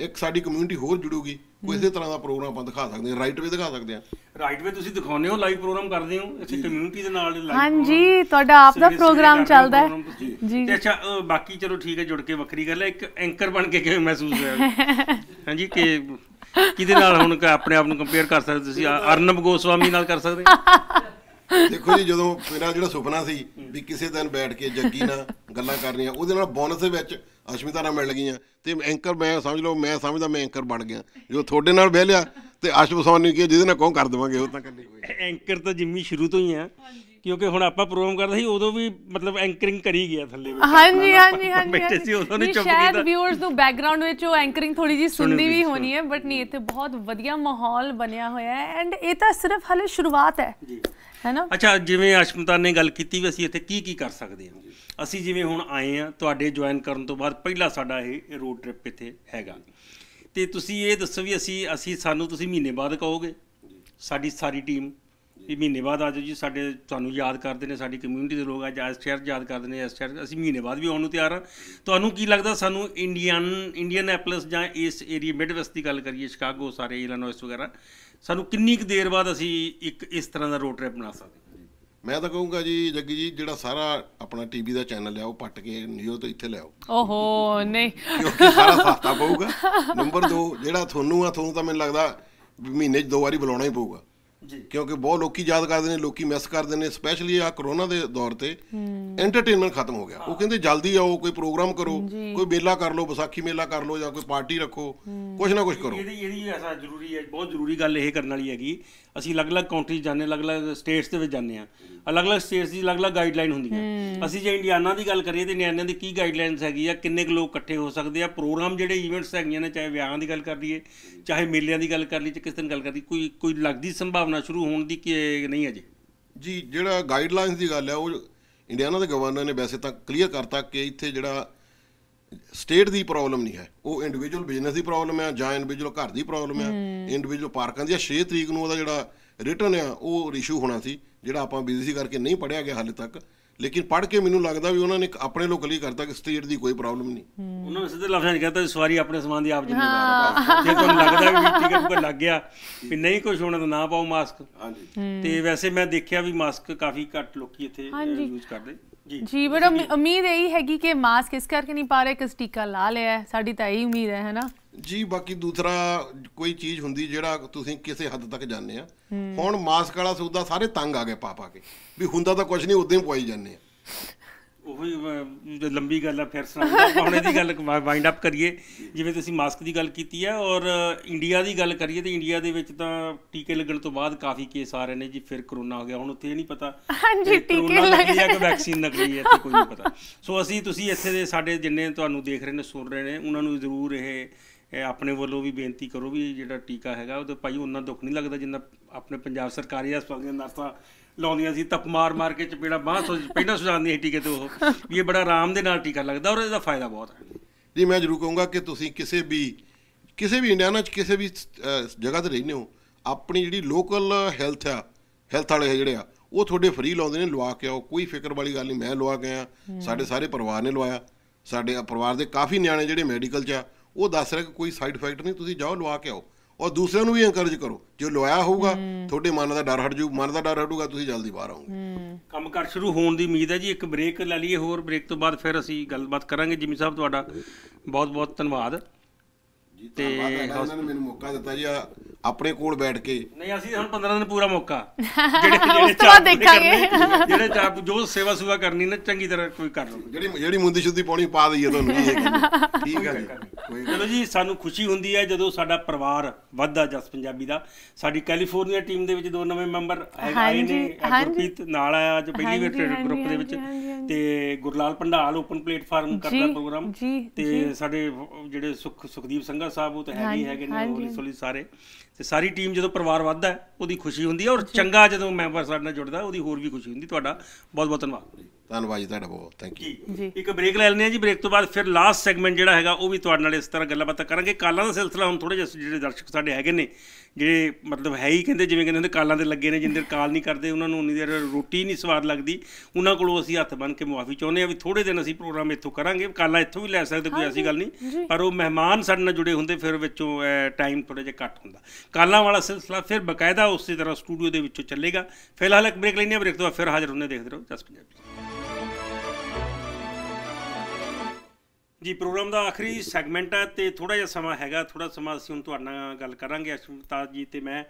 S5: ਇੱਕ ਸਾਡੀ ਕਮਿਊਨਿਟੀ ਹੋਰ ਜੁੜੂਗੀ ਕੋਈ ਇਸੇ ਤਰ੍ਹਾਂ ਦਾ ਪ੍ਰੋਗਰਾਮ ਆਪਾਂ ਦਿਖਾ ਸਕਦੇ ਹਾਂ ਰਾਈਟ ਵੇ ਦਿਖਾ ਸਕਦੇ ਹਾਂ
S2: ਰਾਈਟ ਵੇ ਤੁਸੀਂ ਦਿਖਾਉਂਦੇ ਹੋ ਲਾਈਵ ਪ੍ਰੋਗਰਾਮ ਕਰਦੇ ਹੋ ਇੱਥੇ ਕਮਿਊਨਿਟੀ ਦੇ ਨਾਲ ਲਾਈਵ
S1: ਹਾਂਜੀ ਤੁਹਾਡਾ ਆਪ ਦਾ ਪ੍ਰੋਗਰਾਮ ਚੱਲਦਾ ਹੈ
S2: ਜੀ ਤੇ ਅੱਛਾ ਬਾਕੀ ਚਲੋ ਠੀਕ ਹੈ ਜੁੜ ਕੇ ਵੱਖਰੀ ਗੱਲ ਹੈ ਇੱਕ ਐਂਕਰ ਬਣ ਕੇ ਕਿਵੇਂ ਮਹਿਸੂਸ ਹੋਇਆ ਹਾਂਜੀ ਕਿ ਕਿਹਦੇ ਨਾਲ ਹੁਣ ਆਪਣੇ ਆਪ ਨੂੰ ਕੰਪੇਅਰ ਕਰ ਸਕਦੇ ਤੁਸੀਂ ਅਰਨਬ ਗੋਸਵਾਮੀ ਨਾਲ ਕਰ ਸਕਦੇ
S5: ਦੇਖੋ ਜੀ ਜਦੋਂ ਮੇਰਾ ਜਿਹੜਾ ਸੁਪਨਾ ਸੀ ਵੀ ਕਿਸੇ ਦਿਨ ਬੈਠ ਕੇ ਜੱਗੀ ਨਾਲ ਗੱਲਾਂ ਕਰਨੀਆਂ ਉਹਦੇ ਨਾਲ ਬੋਨਸ ਦੇ ਵਿੱਚ ਅਸ਼ਮਿਤਾ ਨਾਲ ਮਿਲ ਗਈਆਂ ਤੇ ਐਂਕਰ ਮੈਂ ਸਮਝ ਲਓ ਮੈਂ ਸਮਝਦਾ ਮੈਂ ਐਂਕਰ ਬਣ ਗਿਆ ਜੋ ਤੁਹਾਡੇ ਨਾਲ ਬਹਿ ਲਿਆ ਤੇ ਨੇ ਕੀ ਜਿਹਦੇ ਨਾਲ ਕੌਣ ਕਰ ਦਵਾਂਗੇ ਉਹ ਤਾਂ ਕੱਲੀ
S2: ਕੋਈ ਐਂਕਰ ਤਾਂ ਜਿੰਮੀ ਸ਼ੁਰੂ ਤੋਂ ਹੀ ਆ ਕਿਉਂਕਿ ਹੁਣ ਆਪਾਂ ਪ੍ਰੋਗਰਾਮ ਕਰਦੇ ਸੀ ਉਦੋਂ ਵੀ ਮਤਲਬ ਐਂਕਰਿੰਗ ਕਰੀ ਗਿਆ ਥੱਲੇ ਵਿੱਚ ਹਾਂਜੀ ਹਾਂਜੀ ਹਾਂਜੀ ਬੈਠੇ ਸੀ ਉਦੋਂ ਨਹੀਂ ਚੁੱਪ ਕੀਤਾ ਸ਼ਾਇਦ ਵਿਊਅਰਸ
S1: ਨੂੰ ਬੈਕਗ੍ਰਾਉਂਡ ਵਿੱਚ ਉਹ ਐਂਕਰਿੰਗ ਥੋੜੀ ਜੀ ਸੁਣਦੀ ਵੀ ਹੋਣੀ ਹੈ ਬਟ ਨਹੀਂ ਇੱਥੇ ਬਹੁਤ ਵਧੀਆ ਮਾਹੌਲ ਬਣਿਆ ਹੋਇਆ ਹੈ ਐਂਡ ਇਹ ਤਾਂ ਸਿਰਫ ਹਲੇ ਸ਼ੁਰੂਆਤ ਹੈ ਜੀ ਹੈਨਾ
S2: ਅੱਛਾ ਜਿਵੇਂ ਅਸ਼ਮਤਾ ਨੇ ਗੱਲ ਕੀਤੀ ਵੀ ਅਸੀਂ ਇੱਥੇ ਕੀ ਕੀ ਕਰ ਸਕਦੇ ਹਾਂ ਅਸੀਂ ਜਿਵੇਂ ਹੁਣ ਆਏ ਆ ਤੁਹਾਡੇ ਜੁਆਇਨ ਕਰਨ ਤੋਂ ਬਾਅਦ ਪਹਿਲਾ ਸਾਡਾ ਇਹ ਰੋਡ ਟ੍ਰਿਪ ਇੱਥੇ ਹੈਗਾ ਤੇ ਤੁਸੀਂ ਇਹ ਦੱਸੋ ਵੀ ਅਸੀਂ ਅਸੀਂ ਸਾਨੂੰ ਤੁਸੀਂ ਮਹੀਨੇ ਬਾਅਦ ਕਹੋਗੇ ਸਾਡੀ ਸਾਰੀ ਟੀਮ ਇਹ ਮਹੀਨੇ ਬਾਅਦ ਆ ਜਾਓ ਜੀ ਸਾਡੇ ਤੁਹਾਨੂੰ ਯਾਦ ਕਰਦੇ ਨੇ ਸਾਡੀ ਕਮਿਊਨਿਟੀ ਦੇ ਲੋਕ ਅੱਜ ਇਸ ਸ਼ਹਿਰ ਯਾਦ ਕਰਦੇ ਨੇ ਇਸ ਸ਼ਹਿਰ ਅਸੀਂ ਮਹੀਨੇ ਬਾਅਦ ਵੀ ਆਉਣ ਨੂੰ ਤਿਆਰ ਆ ਤੁਹਾਨੂੰ ਕੀ ਲੱਗਦਾ ਸਾਨੂੰ ਇੰਡੀਅਨ ਇੰਡੀਅਨ ਐਪਲਸ ਜਾਂ ਇਸ ਏਰੀਆ ਮਿਡਵੈਸਟ ਦੀ ਗੱਲ ਕਰੀਏ ਸ਼ਿਕਾਗੋ ਸਾਰੇ ਇਲਾਨੋਇਸ ਵਗੈਰਾ ਸਾਨੂੰ ਕਿੰਨੀ ਕੁ ਦੇਰ ਬਾਅਦ ਅਸੀਂ ਇੱਕ ਇਸ ਤਰ੍ਹਾਂ ਦਾ ਰੋਡ ਟ੍ਰਿਪ ਬਣਾ ਸਕਦੇ
S5: ਮੈਂ ਤਾਂ ਕਹੂੰਗਾ ਜੀ ਜੱਗੀ ਜੀ ਜਿਹੜਾ ਸਾਰਾ ਆਪਣਾ ਟੀਵੀ ਦਾ ਚੈਨਲ ਆ ਉਹ ਪੱਟ ਕੇ ਨਿਊ ਤੋਂ ਇੱਥੇ ਲਿਆਓ
S1: ਓਹੋ ਨਹੀਂ ਕਿਉਂਕਿ
S5: ਸਾਰਾ ਸਸਤਾ ਪਊਗਾ ਨੰਬਰ 2 ਜਿਹੜਾ ਤੁਹਾਨੂੰ ਆ ਤੁਹਾਨੂੰ ਤਾਂ ਮੈਨੂੰ ਲੱਗਦਾ ਮਹੀਨੇ 'ਚ ਦੋ ਵਾਰੀ ਬੁਲਾਉਣਾ ਹੀ ਪਊਗਾ ਜੀ ਕਿਉਂਕਿ ਬਹੁਤ ਲੋਕੀ ਯਾਦ ਕਰਦੇ ਨੇ ਲੋਕੀ ਮਿਸ ਕਰਦੇ ਨੇ ਸਪੈਸ਼ਲੀ ਆ ਕਰੋਨਾ ਦੇ ਦੌਰ ਤੇ ਐਂਟਰਟੇਨਮੈਂਟ ਖਤਮ ਹੋ ਗਿਆ ਉਹ ਕਹਿੰਦੇ ਜਲਦੀ ਆਓ ਕੋਈ ਪ੍ਰੋਗਰਾਮ ਕਰੋ ਕੋਈ ਮੇਲਾ ਕਰ ਲਓ ਵਿਸਾਖੀ ਮੇਲਾ ਕਰ ਲਓ ਜਾਂ ਕੋਈ ਪਾਰਟੀ ਰੱਖੋ ਕੁਝ ਨਾ ਕੁਝ ਕਰੋ ਇਹਦੀ
S2: ਇਹਦੀ ਐਸਾ ਜ਼ਰੂਰੀ ਹੈ ਬਹੁਤ
S5: ਜ਼ਰੂਰੀ ਗੱਲ ਇਹ ਕਰਨ ਵਾਲੀ
S2: ਹੈਗੀ ਅਸੀਂ ਅਲੱਗ-ਅਲੱਗ ਕੰਟਰੀਜ਼ ਜਾਂਦੇ ਅਲੱਗ-ਅਲੱਗ ਸਟੇਟਸ ਦੇ ਵਿੱਚ ਜਾਂਦੇ ਆ ਅਲੱਗ-ਅਲੱਗ ਸਟੇਟਸ ਦੀ ਅਲੱਗ-ਅਲੱਗ ਗਾਈਡਲਾਈਨ ਹੁੰਦੀ ਹੈ ਅਸੀਂ ਜੇ ਇੰਡੀਆਨਾ ਦੀ ਗੱਲ ਕਰੀਏ ਤੇ ਇੰਡੀਆਨਾ ਦੀ ਕੀ ਗਾਈਡਲਾਈਨਸ ਹੈਗੀ ਆ ਕਿੰਨੇ ਕੁ ਲੋਕ ਇਕੱਠੇ ਹੋ ਸਕਦੇ ਆ ਪ੍ਰੋਗਰਾਮ ਜਿਹੜੇ ਇਵੈਂਟਸ ਹੈਗੀਆਂ ਨੇ ਚਾਹੇ ਵਿਆਹਾਂ ਦੀ ਗੱਲ ਕਰ ਲਈਏ ਚਾਹੇ ਮੇਲਿਆਂ ਦੀ ਗੱਲ ਕਰ ਲਈਏ ਚ ਕਿਸੇ ਦਿਨ ਗੱਲ ਕਰਦੀ ਕੋਈ ਕੋਈ ਲੱਗਦੀ
S5: ਸੰਭਾਵਨਾ ਸ਼ੁਰੂ ਹੋਣ ਦੀ ਕਿ ਨਹੀਂ ਅਜੇ ਜੀ ਜਿਹੜਾ ਗਾਈਡਲਾਈਨਸ ਦੀ ਗੱਲ ਹੈ ਉਹ ਇੰਡੀਆਨਾ ਦੇ ਗਵਰਨਰ ਨੇ ਵੈਸੇ ਤਾਂ ਕਲੀਅਰ ਕਰਤਾ ਕਿ ਇੱਥੇ ਜਿਹੜਾ ਸਟੇਟ ਦੀ ਪ੍ਰੋਬਲਮ ਨਹੀਂ ਹੈ ਉਹ ਇੰਡੀਵਿਜੂਅਲ ਬਿਜ਼ਨਸ ਦੀ ਪ੍ਰੋਬਲਮ ਹੈ ਜਾਂ ਇੰਡੀਵਿਜੂਅਲ ਘਰ ਦੀ ਪ੍ਰੋਬਲਮ ਹੈ ਇੰਡੀਵਿਜੂਅਲ ਪਾਰਕਾਂ ਦੀ 6 ਤਰੀਕ ਨੂੰ ਉਹਦਾ ਜਿਹੜਾ ਰਿਟਰਨ ਆ ਉਹ ਰਿਸ਼ੂ ਹੋਣਾ ਸੀ ਜਿਹੜਾ ਆਪਾਂ ਬੀਸੀ ਕਰਕੇ ਨਹੀਂ ਪੜਿਆ ਗਿਆ ਹਾਲੇ ਤੱਕ ਲੇਕਿਨ ਪੜ ਕੇ ਮੈਨੂੰ ਲੱਗਦਾ ਵੀ ਉਹਨਾਂ ਨੇ ਆਪਣੇ ਲੋਕ ਲਈ ਕਰਤਾ ਕਿ ਸਟੇਟ ਦੀ ਕੋਈ ਪ੍ਰੋਬਲਮ ਨਹੀਂ ਉਹਨਾਂ ਨੇ ਸਿੱਧੇ ਲਫ਼ਜ਼ਾਂ 'ਚ ਕਹਤਾ ਸਵਾਰੀ ਆਪਣੇ ਸਮਾਨ ਦੀ ਆਪ
S1: ਜ਼ਿੰਮੇਵਾਰ ਆ ਜੇ ਤੁਹਾਨੂੰ
S5: ਲੱਗਦਾ ਵੀ ਟਿਕਟ ਕੋਈ ਲੱਗ ਗਿਆ ਵੀ ਨਹੀਂ ਕੁਝ ਹੋਣਾ ਤਾਂ
S2: ਨਾ ਪਾਓ ਮਾਸਕ ਹਾਂਜੀ ਤੇ ਵੈਸੇ ਮੈਂ ਦੇਖਿਆ ਵੀ ਮਾਸਕ ਕਾਫੀ ਘੱਟ ਲੋਕੀ ਇੱਥੇ ਯੂਜ਼ ਕਰਦੇ
S1: ਜੀ ਬੜਾ ਉਮੀਦ ਇਹੀ ਹੈਗੀ ਕਿ ਮਾਸਕ ਇਸ ਕਰਕੇ ਨਹੀਂ ਪਾ ਰਹੇ ਕਿ ਟੀਕਾ ਲਾ ਲਿਆ ਸਾਡੀ ਤਾਂ ਇਹੀ ਉਮੀਦ ਹੈ ਹੈਨਾ
S5: ਜੀ ਬਾਕੀ ਦੂਸਰਾ ਕੋਈ ਚੀਜ਼ ਹੁੰਦੀ ਜਿਹੜਾ ਤੁਸੀਂ ਕਿਸੇ ਹੱਦ ਤੱਕ ਜਾਣਦੇ ਆ ਹੁਣ ਮਾਸਕ ਵਾਲਾ ਸੌਦਾ ਸਾਰੇ ਤੰਗ ਆ ਗਏ ਪਾ ਪਾ ਕੇ ਵੀ ਹੁੰਦਾ ਤਾਂ ਕੁਝ ਨਹੀਂ ਉਦਾਂ ਹੀ ਪਵਾਈ ਜਾਂਦੇ ਆ
S2: ਉਹੀ ਲੰਬੀ ਗੱਲ ਆ ਫਿਰ ਸੁਣਾਉਂਦਾ ਪਾਉਣੇ ਦੀ ਗੱਲ ਵਾਈਂਡ ਅਪ ਕਰੀਏ ਜਿਵੇਂ ਤੁਸੀਂ ਮਾਸਕ ਦੀ ਗੱਲ ਕੀਤੀ ਆ ਔਰ ਇੰਡੀਆ ਦੀ ਗੱਲ ਕਰੀਏ ਤੇ ਇੰਡੀਆ ਦੇ ਵਿੱਚ ਤਾਂ ਟੀਕੇ ਲੱਗਣ ਤੋਂ ਬਾਅਦ ਕਾਫੀ ਕੇਸ ਆ ਰਹੇ ਨੇ ਜੀ ਫਿਰ ਕਰੋਨਾ ਹੋ ਗਿਆ ਹੁਣ ਉੱਥੇ ਨਹੀਂ ਪਤਾ
S3: ਹਾਂਜੀ ਟੀਕੇ ਲੱਗੇ ਜਾਂ ਕਿ ਵੈਕਸੀਨ
S2: ਨਕਲੀ ਹੈ ਤੇ ਕੋਈ ਨਹੀਂ ਪਤਾ ਸੋ ਅਸੀਂ ਤੁਸੀਂ ਇੱਥੇ ਦੇ ਸਾਡੇ ਜਿੰਨੇ ਤੁਹਾਨੂੰ ਦੇਖ ਰਹੇ ਨੇ ਸੁਣ ਰਹੇ ਨੇ ਉਹਨਾਂ ਨੂੰ ਜ਼ਰੂਰ ਇਹ ਇਹ ਆਪਣੇ ਵੱਲੋਂ ਵੀ ਬੇਨਤੀ ਕਰੋ ਵੀ ਜਿਹੜਾ ਟੀਕਾ ਹੈਗਾ ਉਹ ਤੇ ਭਾਈ ਉਹਨਾਂ ਦੁੱਖ ਨਹੀਂ ਲੱਗਦਾ ਜਿੰਨਾ ਆਪਣੇ ਪੰਜਾਬ ਸਰਕਾਰੀ ਹਸਪਤਾਲ ਦੀਆਂ ਨਰਸਾਂ ਲਾਉਂਦੀਆਂ ਸੀ ਤਪ ਮਾਰ ਮਾਰ ਕੇ ਚਪੇੜਾ ਬਾਹ ਪਹਿਲਾਂ ਸੁਝਾਉਂਦੀ
S5: ਹੈ ਟੀਕੇ ਤੇ ਉਹ ਵੀ ਇਹ ਬੜਾ ਆਰਾਮ ਦੇ ਨਾਲ ਟੀਕਾ ਲੱਗਦਾ ਔਰ ਇਹਦਾ ਫਾਇਦਾ ਬਹੁਤ ਹੈ ਜੀ ਮੈਂ ਜ਼ਰੂਰ ਕਹੂੰਗਾ ਕਿ ਤੁਸੀਂ ਕਿਸੇ ਵੀ ਕਿਸੇ ਵੀ ਇੰਡੀਆਨਾ ਚ ਕਿਸੇ ਵੀ ਜਗ੍ਹਾ ਤੇ ਰਹਿੰਦੇ ਹੋ ਆਪਣੀ ਜਿਹੜੀ ਲੋਕਲ ਹੈਲਥ ਆ ਹੈਲਥ ਵਾਲੇ ਜਿਹੜੇ ਆ ਉਹ ਤੁਹਾਡੇ ਫ੍ਰੀ ਲਾਉਂਦੇ ਨੇ ਲਵਾ ਕੇ ਆਓ ਕੋਈ ਫਿਕਰ ਵਾਲੀ ਗੱਲ ਨਹੀਂ ਮੈਂ ਲਵਾ ਗਿਆ ਸਾਡੇ ਸਾਰੇ ਪਰਿਵਾਰ ਨੇ ਲਵਾਇਆ ਸਾਡੇ ਪਰਿਵਾਰ ਦੇ ਕਾਫੀ ਨਿਆਣੇ ਜਿਹੜੇ ਮੈਡੀਕਲ 'ਚ ਆ ਉਹ ਦੱਸ ਰਿਹਾ ਕਿ ਕੋਈ ਸਾਈਡ ਇਫੈਕਟ ਨਹੀਂ ਤੁਸੀਂ ਜਾਓ ਲਵਾ ਕੇ ਆਓ ਔਰ ਦੂਸਰਿਆਂ ਨੂੰ ਵੀ ਐਨਕਰੇਜ ਕਰੋ ਜੇ ਲਵਾਇਆ ਹੋਊਗਾ ਤੁਹਾਡੇ ਮਨ ਦਾ ਡਰ ਹਟ ਜੂ ਮਨ ਦਾ ਡਰ ਹਟੂਗਾ ਤੁਸੀਂ ਜਲਦੀ ਬਾਹਰ ਆਓਗੇ
S2: ਕੰਮ ਕਰ ਸ਼ੁਰੂ ਹੋਣ ਦੀ ਉਮੀਦ ਹੈ ਜੀ ਇੱਕ ਬ੍ਰੇਕ ਲੈ ਲਈਏ ਹੋਰ ਬ੍ਰੇਕ ਤੋਂ ਬਾਅਦ ਫਿਰ ਅਸੀਂ ਗੱਲਬਾਤ ਕਰਾਂਗੇ ਜਿਮੀ ਸਾਹਿਬ ਤੁਹਾਡਾ ਬਹੁਤ ਬਹੁਤ ਧੰਨਵਾਦ
S5: ਤੇ ਇਹਨਾਂ ਨੇ ਮੈਨੂੰ ਮੌਕਾ ਦਿੱਤਾ ਜੀ ਆਪਣੇ ਕੋਲ ਬੈਠ ਕੇ ਨਹੀਂ ਅਸੀਂ
S2: ਹੁਣ 15 ਦਿਨ ਪੂਰਾ ਮੌਕਾ ਜਿਹੜੇ ਜਿਹੜੇ ਚਾਹ ਦੇਖਾਂਗੇ ਜਿਹੜੇ
S5: ਚਾਹ ਜੋ ਸੇਵਾ ਸੁਵਾ ਕਰਨੀ
S2: ਨਾ ਚੰਗੀ ਤਰ੍ਹਾਂ ਕੋਈ ਕਰ ਲਓ ਜਿਹੜੀ ਜਿਹੜੀ ਮੁੰਦੀ ਸ਼ੁੱਧੀ ਪਾਉਣੀ ਪਾ ਦਈਏ ਤੁਹਾਨੂੰ ਠੀਕ ਹੈ ਜੀ ਚਲੋ ਜੀ ਸਾਨੂੰ ਖੁਸ਼ੀ ਹੁੰਦੀ ਹੈ ਜਦੋਂ ਸਾਡਾ ਪਰਿਵਾਰ ਵੱਧਦਾ ਜਸ ਪੰਜਾਬੀ ਦਾ ਸਾਡੀ ਕੈਲੀਫੋਰਨੀਆ ਟੀਮ ਦੇ ਵਿੱਚ ਦੋ ਨਵੇਂ ਮੈਂਬਰ ਆਏ ਨੇ ਗੁਰਪ੍ਰੀਤ ਨਾਲ ਆਇਆ ਅੱਜ ਪਹਿਲੀ ਵਾਰ ਟ੍ਰੇਡਰ ਗਰੁੱਪ ਦੇ ਵਿੱਚ ਤੇ ਗੁਰਲਾਲ ਪੰਡਾਲ ਓਪਨ ਪਲੇਟਫਾਰਮ ਕਰਦਾ ਪ੍ਰੋਗਰਾਮ ਤੇ ਸਾਡੇ ਜਿਹੜੇ ਸੁਖ ਸੁਖਦੀਪ ਸੰਘਾ ਸਾਹਿਬ ਉਹ ਤਾਂ ਹੈ ਹੀ ਹੈਗੇ ਨੇ ਉਹ ਸੋਲੀ ਸਾਰੇ ਤੇ ਸਾਰੀ ਟੀਮ ਜਦੋਂ ਪਰਿਵਾਰ ਵੱਧਦਾ ਉਹਦੀ ਖੁਸ਼ੀ ਹੁੰਦੀ ਹੈ ਔਰ ਚੰਗਾ ਜਦੋਂ ਮੈਂਬਰ ਸਾਡੇ ਨਾਲ ਜੁੜਦਾ ਉਹਦੀ ਹੋਰ ਵੀ ਖੁਸ਼ੀ ਹੁੰਦੀ ਤੁਹਾਡਾ ਬਹੁਤ ਬਹੁਤ ਧੰਨਵਾਦ ਜੀ
S5: ਧੰਨਵਾਦ ਜੀ ਤੁਹਾਡਾ ਬਹੁਤ ਥੈਂਕ
S2: ਯੂ ਇੱਕ ਬ੍ਰੇਕ ਲੈ ਲੈਂਦੇ ਆ ਜੀ ਬ੍ਰੇਕ ਤੋਂ ਬਾਅਦ ਫਿਰ ਲਾਸਟ ਸੈਗਮੈਂਟ ਜਿਹੜਾ ਹੈਗਾ ਉਹ ਵੀ ਤੁਹਾਡੇ ਨਾਲ ਇਸ ਤਰ੍ਹਾਂ ਗੱਲਬਾਤ ਕਰਾਂਗੇ ਕਾਲਾਂ ਦਾ ਸਿਲਸਿਲਾ ਹੁਣ ਥੋੜੇ ਜਿਹਾ ਜਿਹੜੇ ਦਰਸ਼ਕ ਸਾਡੇ ਹੈਗੇ ਨੇ ਜਿਹੜੇ ਮਤਲਬ ਹੈ ਹੀ ਕਹਿੰਦੇ ਜਿਵੇਂ ਕਹਿੰਦੇ ਹੁੰਦੇ ਕਾਲਾਂ ਦੇ ਲੱਗੇ ਨੇ ਜਿੰਦੇ ਕਾਲ ਨਹੀਂ ਕਰਦੇ ਉਹਨਾਂ ਨੂੰ ਉਨੀ ਦੇਰ ਰੋਟੀ ਨਹੀਂ ਸਵਾਦ ਲੱਗਦੀ ਉਹਨਾਂ ਕੋਲੋਂ ਅਸੀਂ ਹੱਥ ਬੰਨ ਕੇ ਮੁਆਫੀ ਚਾਹੁੰਦੇ ਆ ਵੀ ਥੋੜੇ ਦਿਨ ਅਸੀਂ ਪ੍ਰੋਗਰਾਮ ਇੱਥੋਂ ਕਰਾਂਗੇ ਕਾਲਾਂ ਇੱਥੋਂ ਵੀ ਲੈ ਸਕਦੇ ਕੋਈ ਐਸੀ ਗੱਲ ਨਹੀਂ ਪਰ ਉਹ ਮਹਿਮਾਨ ਸਾਡੇ ਨਾਲ ਜੁੜੇ ਹੁੰਦੇ ਫਿਰ ਵਿੱਚੋਂ ਟਾਈਮ ਥੋੜਾ ਜਿਹਾ ਘੱਟ ਹੁੰਦਾ ਕਾਲਾਂ ਵਾਲਾ ਸਿਲਸਿਲਾ ਫਿਰ ਬਕਾਇਦਾ ਉਸੇ ਤਰ੍ਹਾਂ ਸਟੂਡੀਓ ਦੇ ਵਿੱਚੋਂ ਚੱਲੇਗਾ ਫਿਲਹਾਲ ਇੱਕ ਬ੍ਰੇਕ ਲੈਣੀ ਆ ਬ੍ਰੇਕ ਤੋਂ ਫਿਰ ਹਾਜ਼ਰ ਹੁੰਨੇ ਦੇਖਦੇ ਰਹੋ ਜਸ ਪੰਜਾਬੀ ਜੀ ਪ੍ਰੋਗਰਾਮ ਦਾ ਆਖਰੀ ਸੈਗਮੈਂਟ ਹੈ ਤੇ ਥੋੜਾ ਜਿਹਾ ਸਮਾਂ ਹੈਗਾ ਥੋੜਾ ਸਮਾਂ ਅਸੀਂ ਹੁਣ ਤੁਹਾਡੇ ਨਾਲ ਗੱਲ ਕਰਾਂਗੇ ਅਸ਼ਮਤਾ ਜੀ ਤੇ ਮੈਂ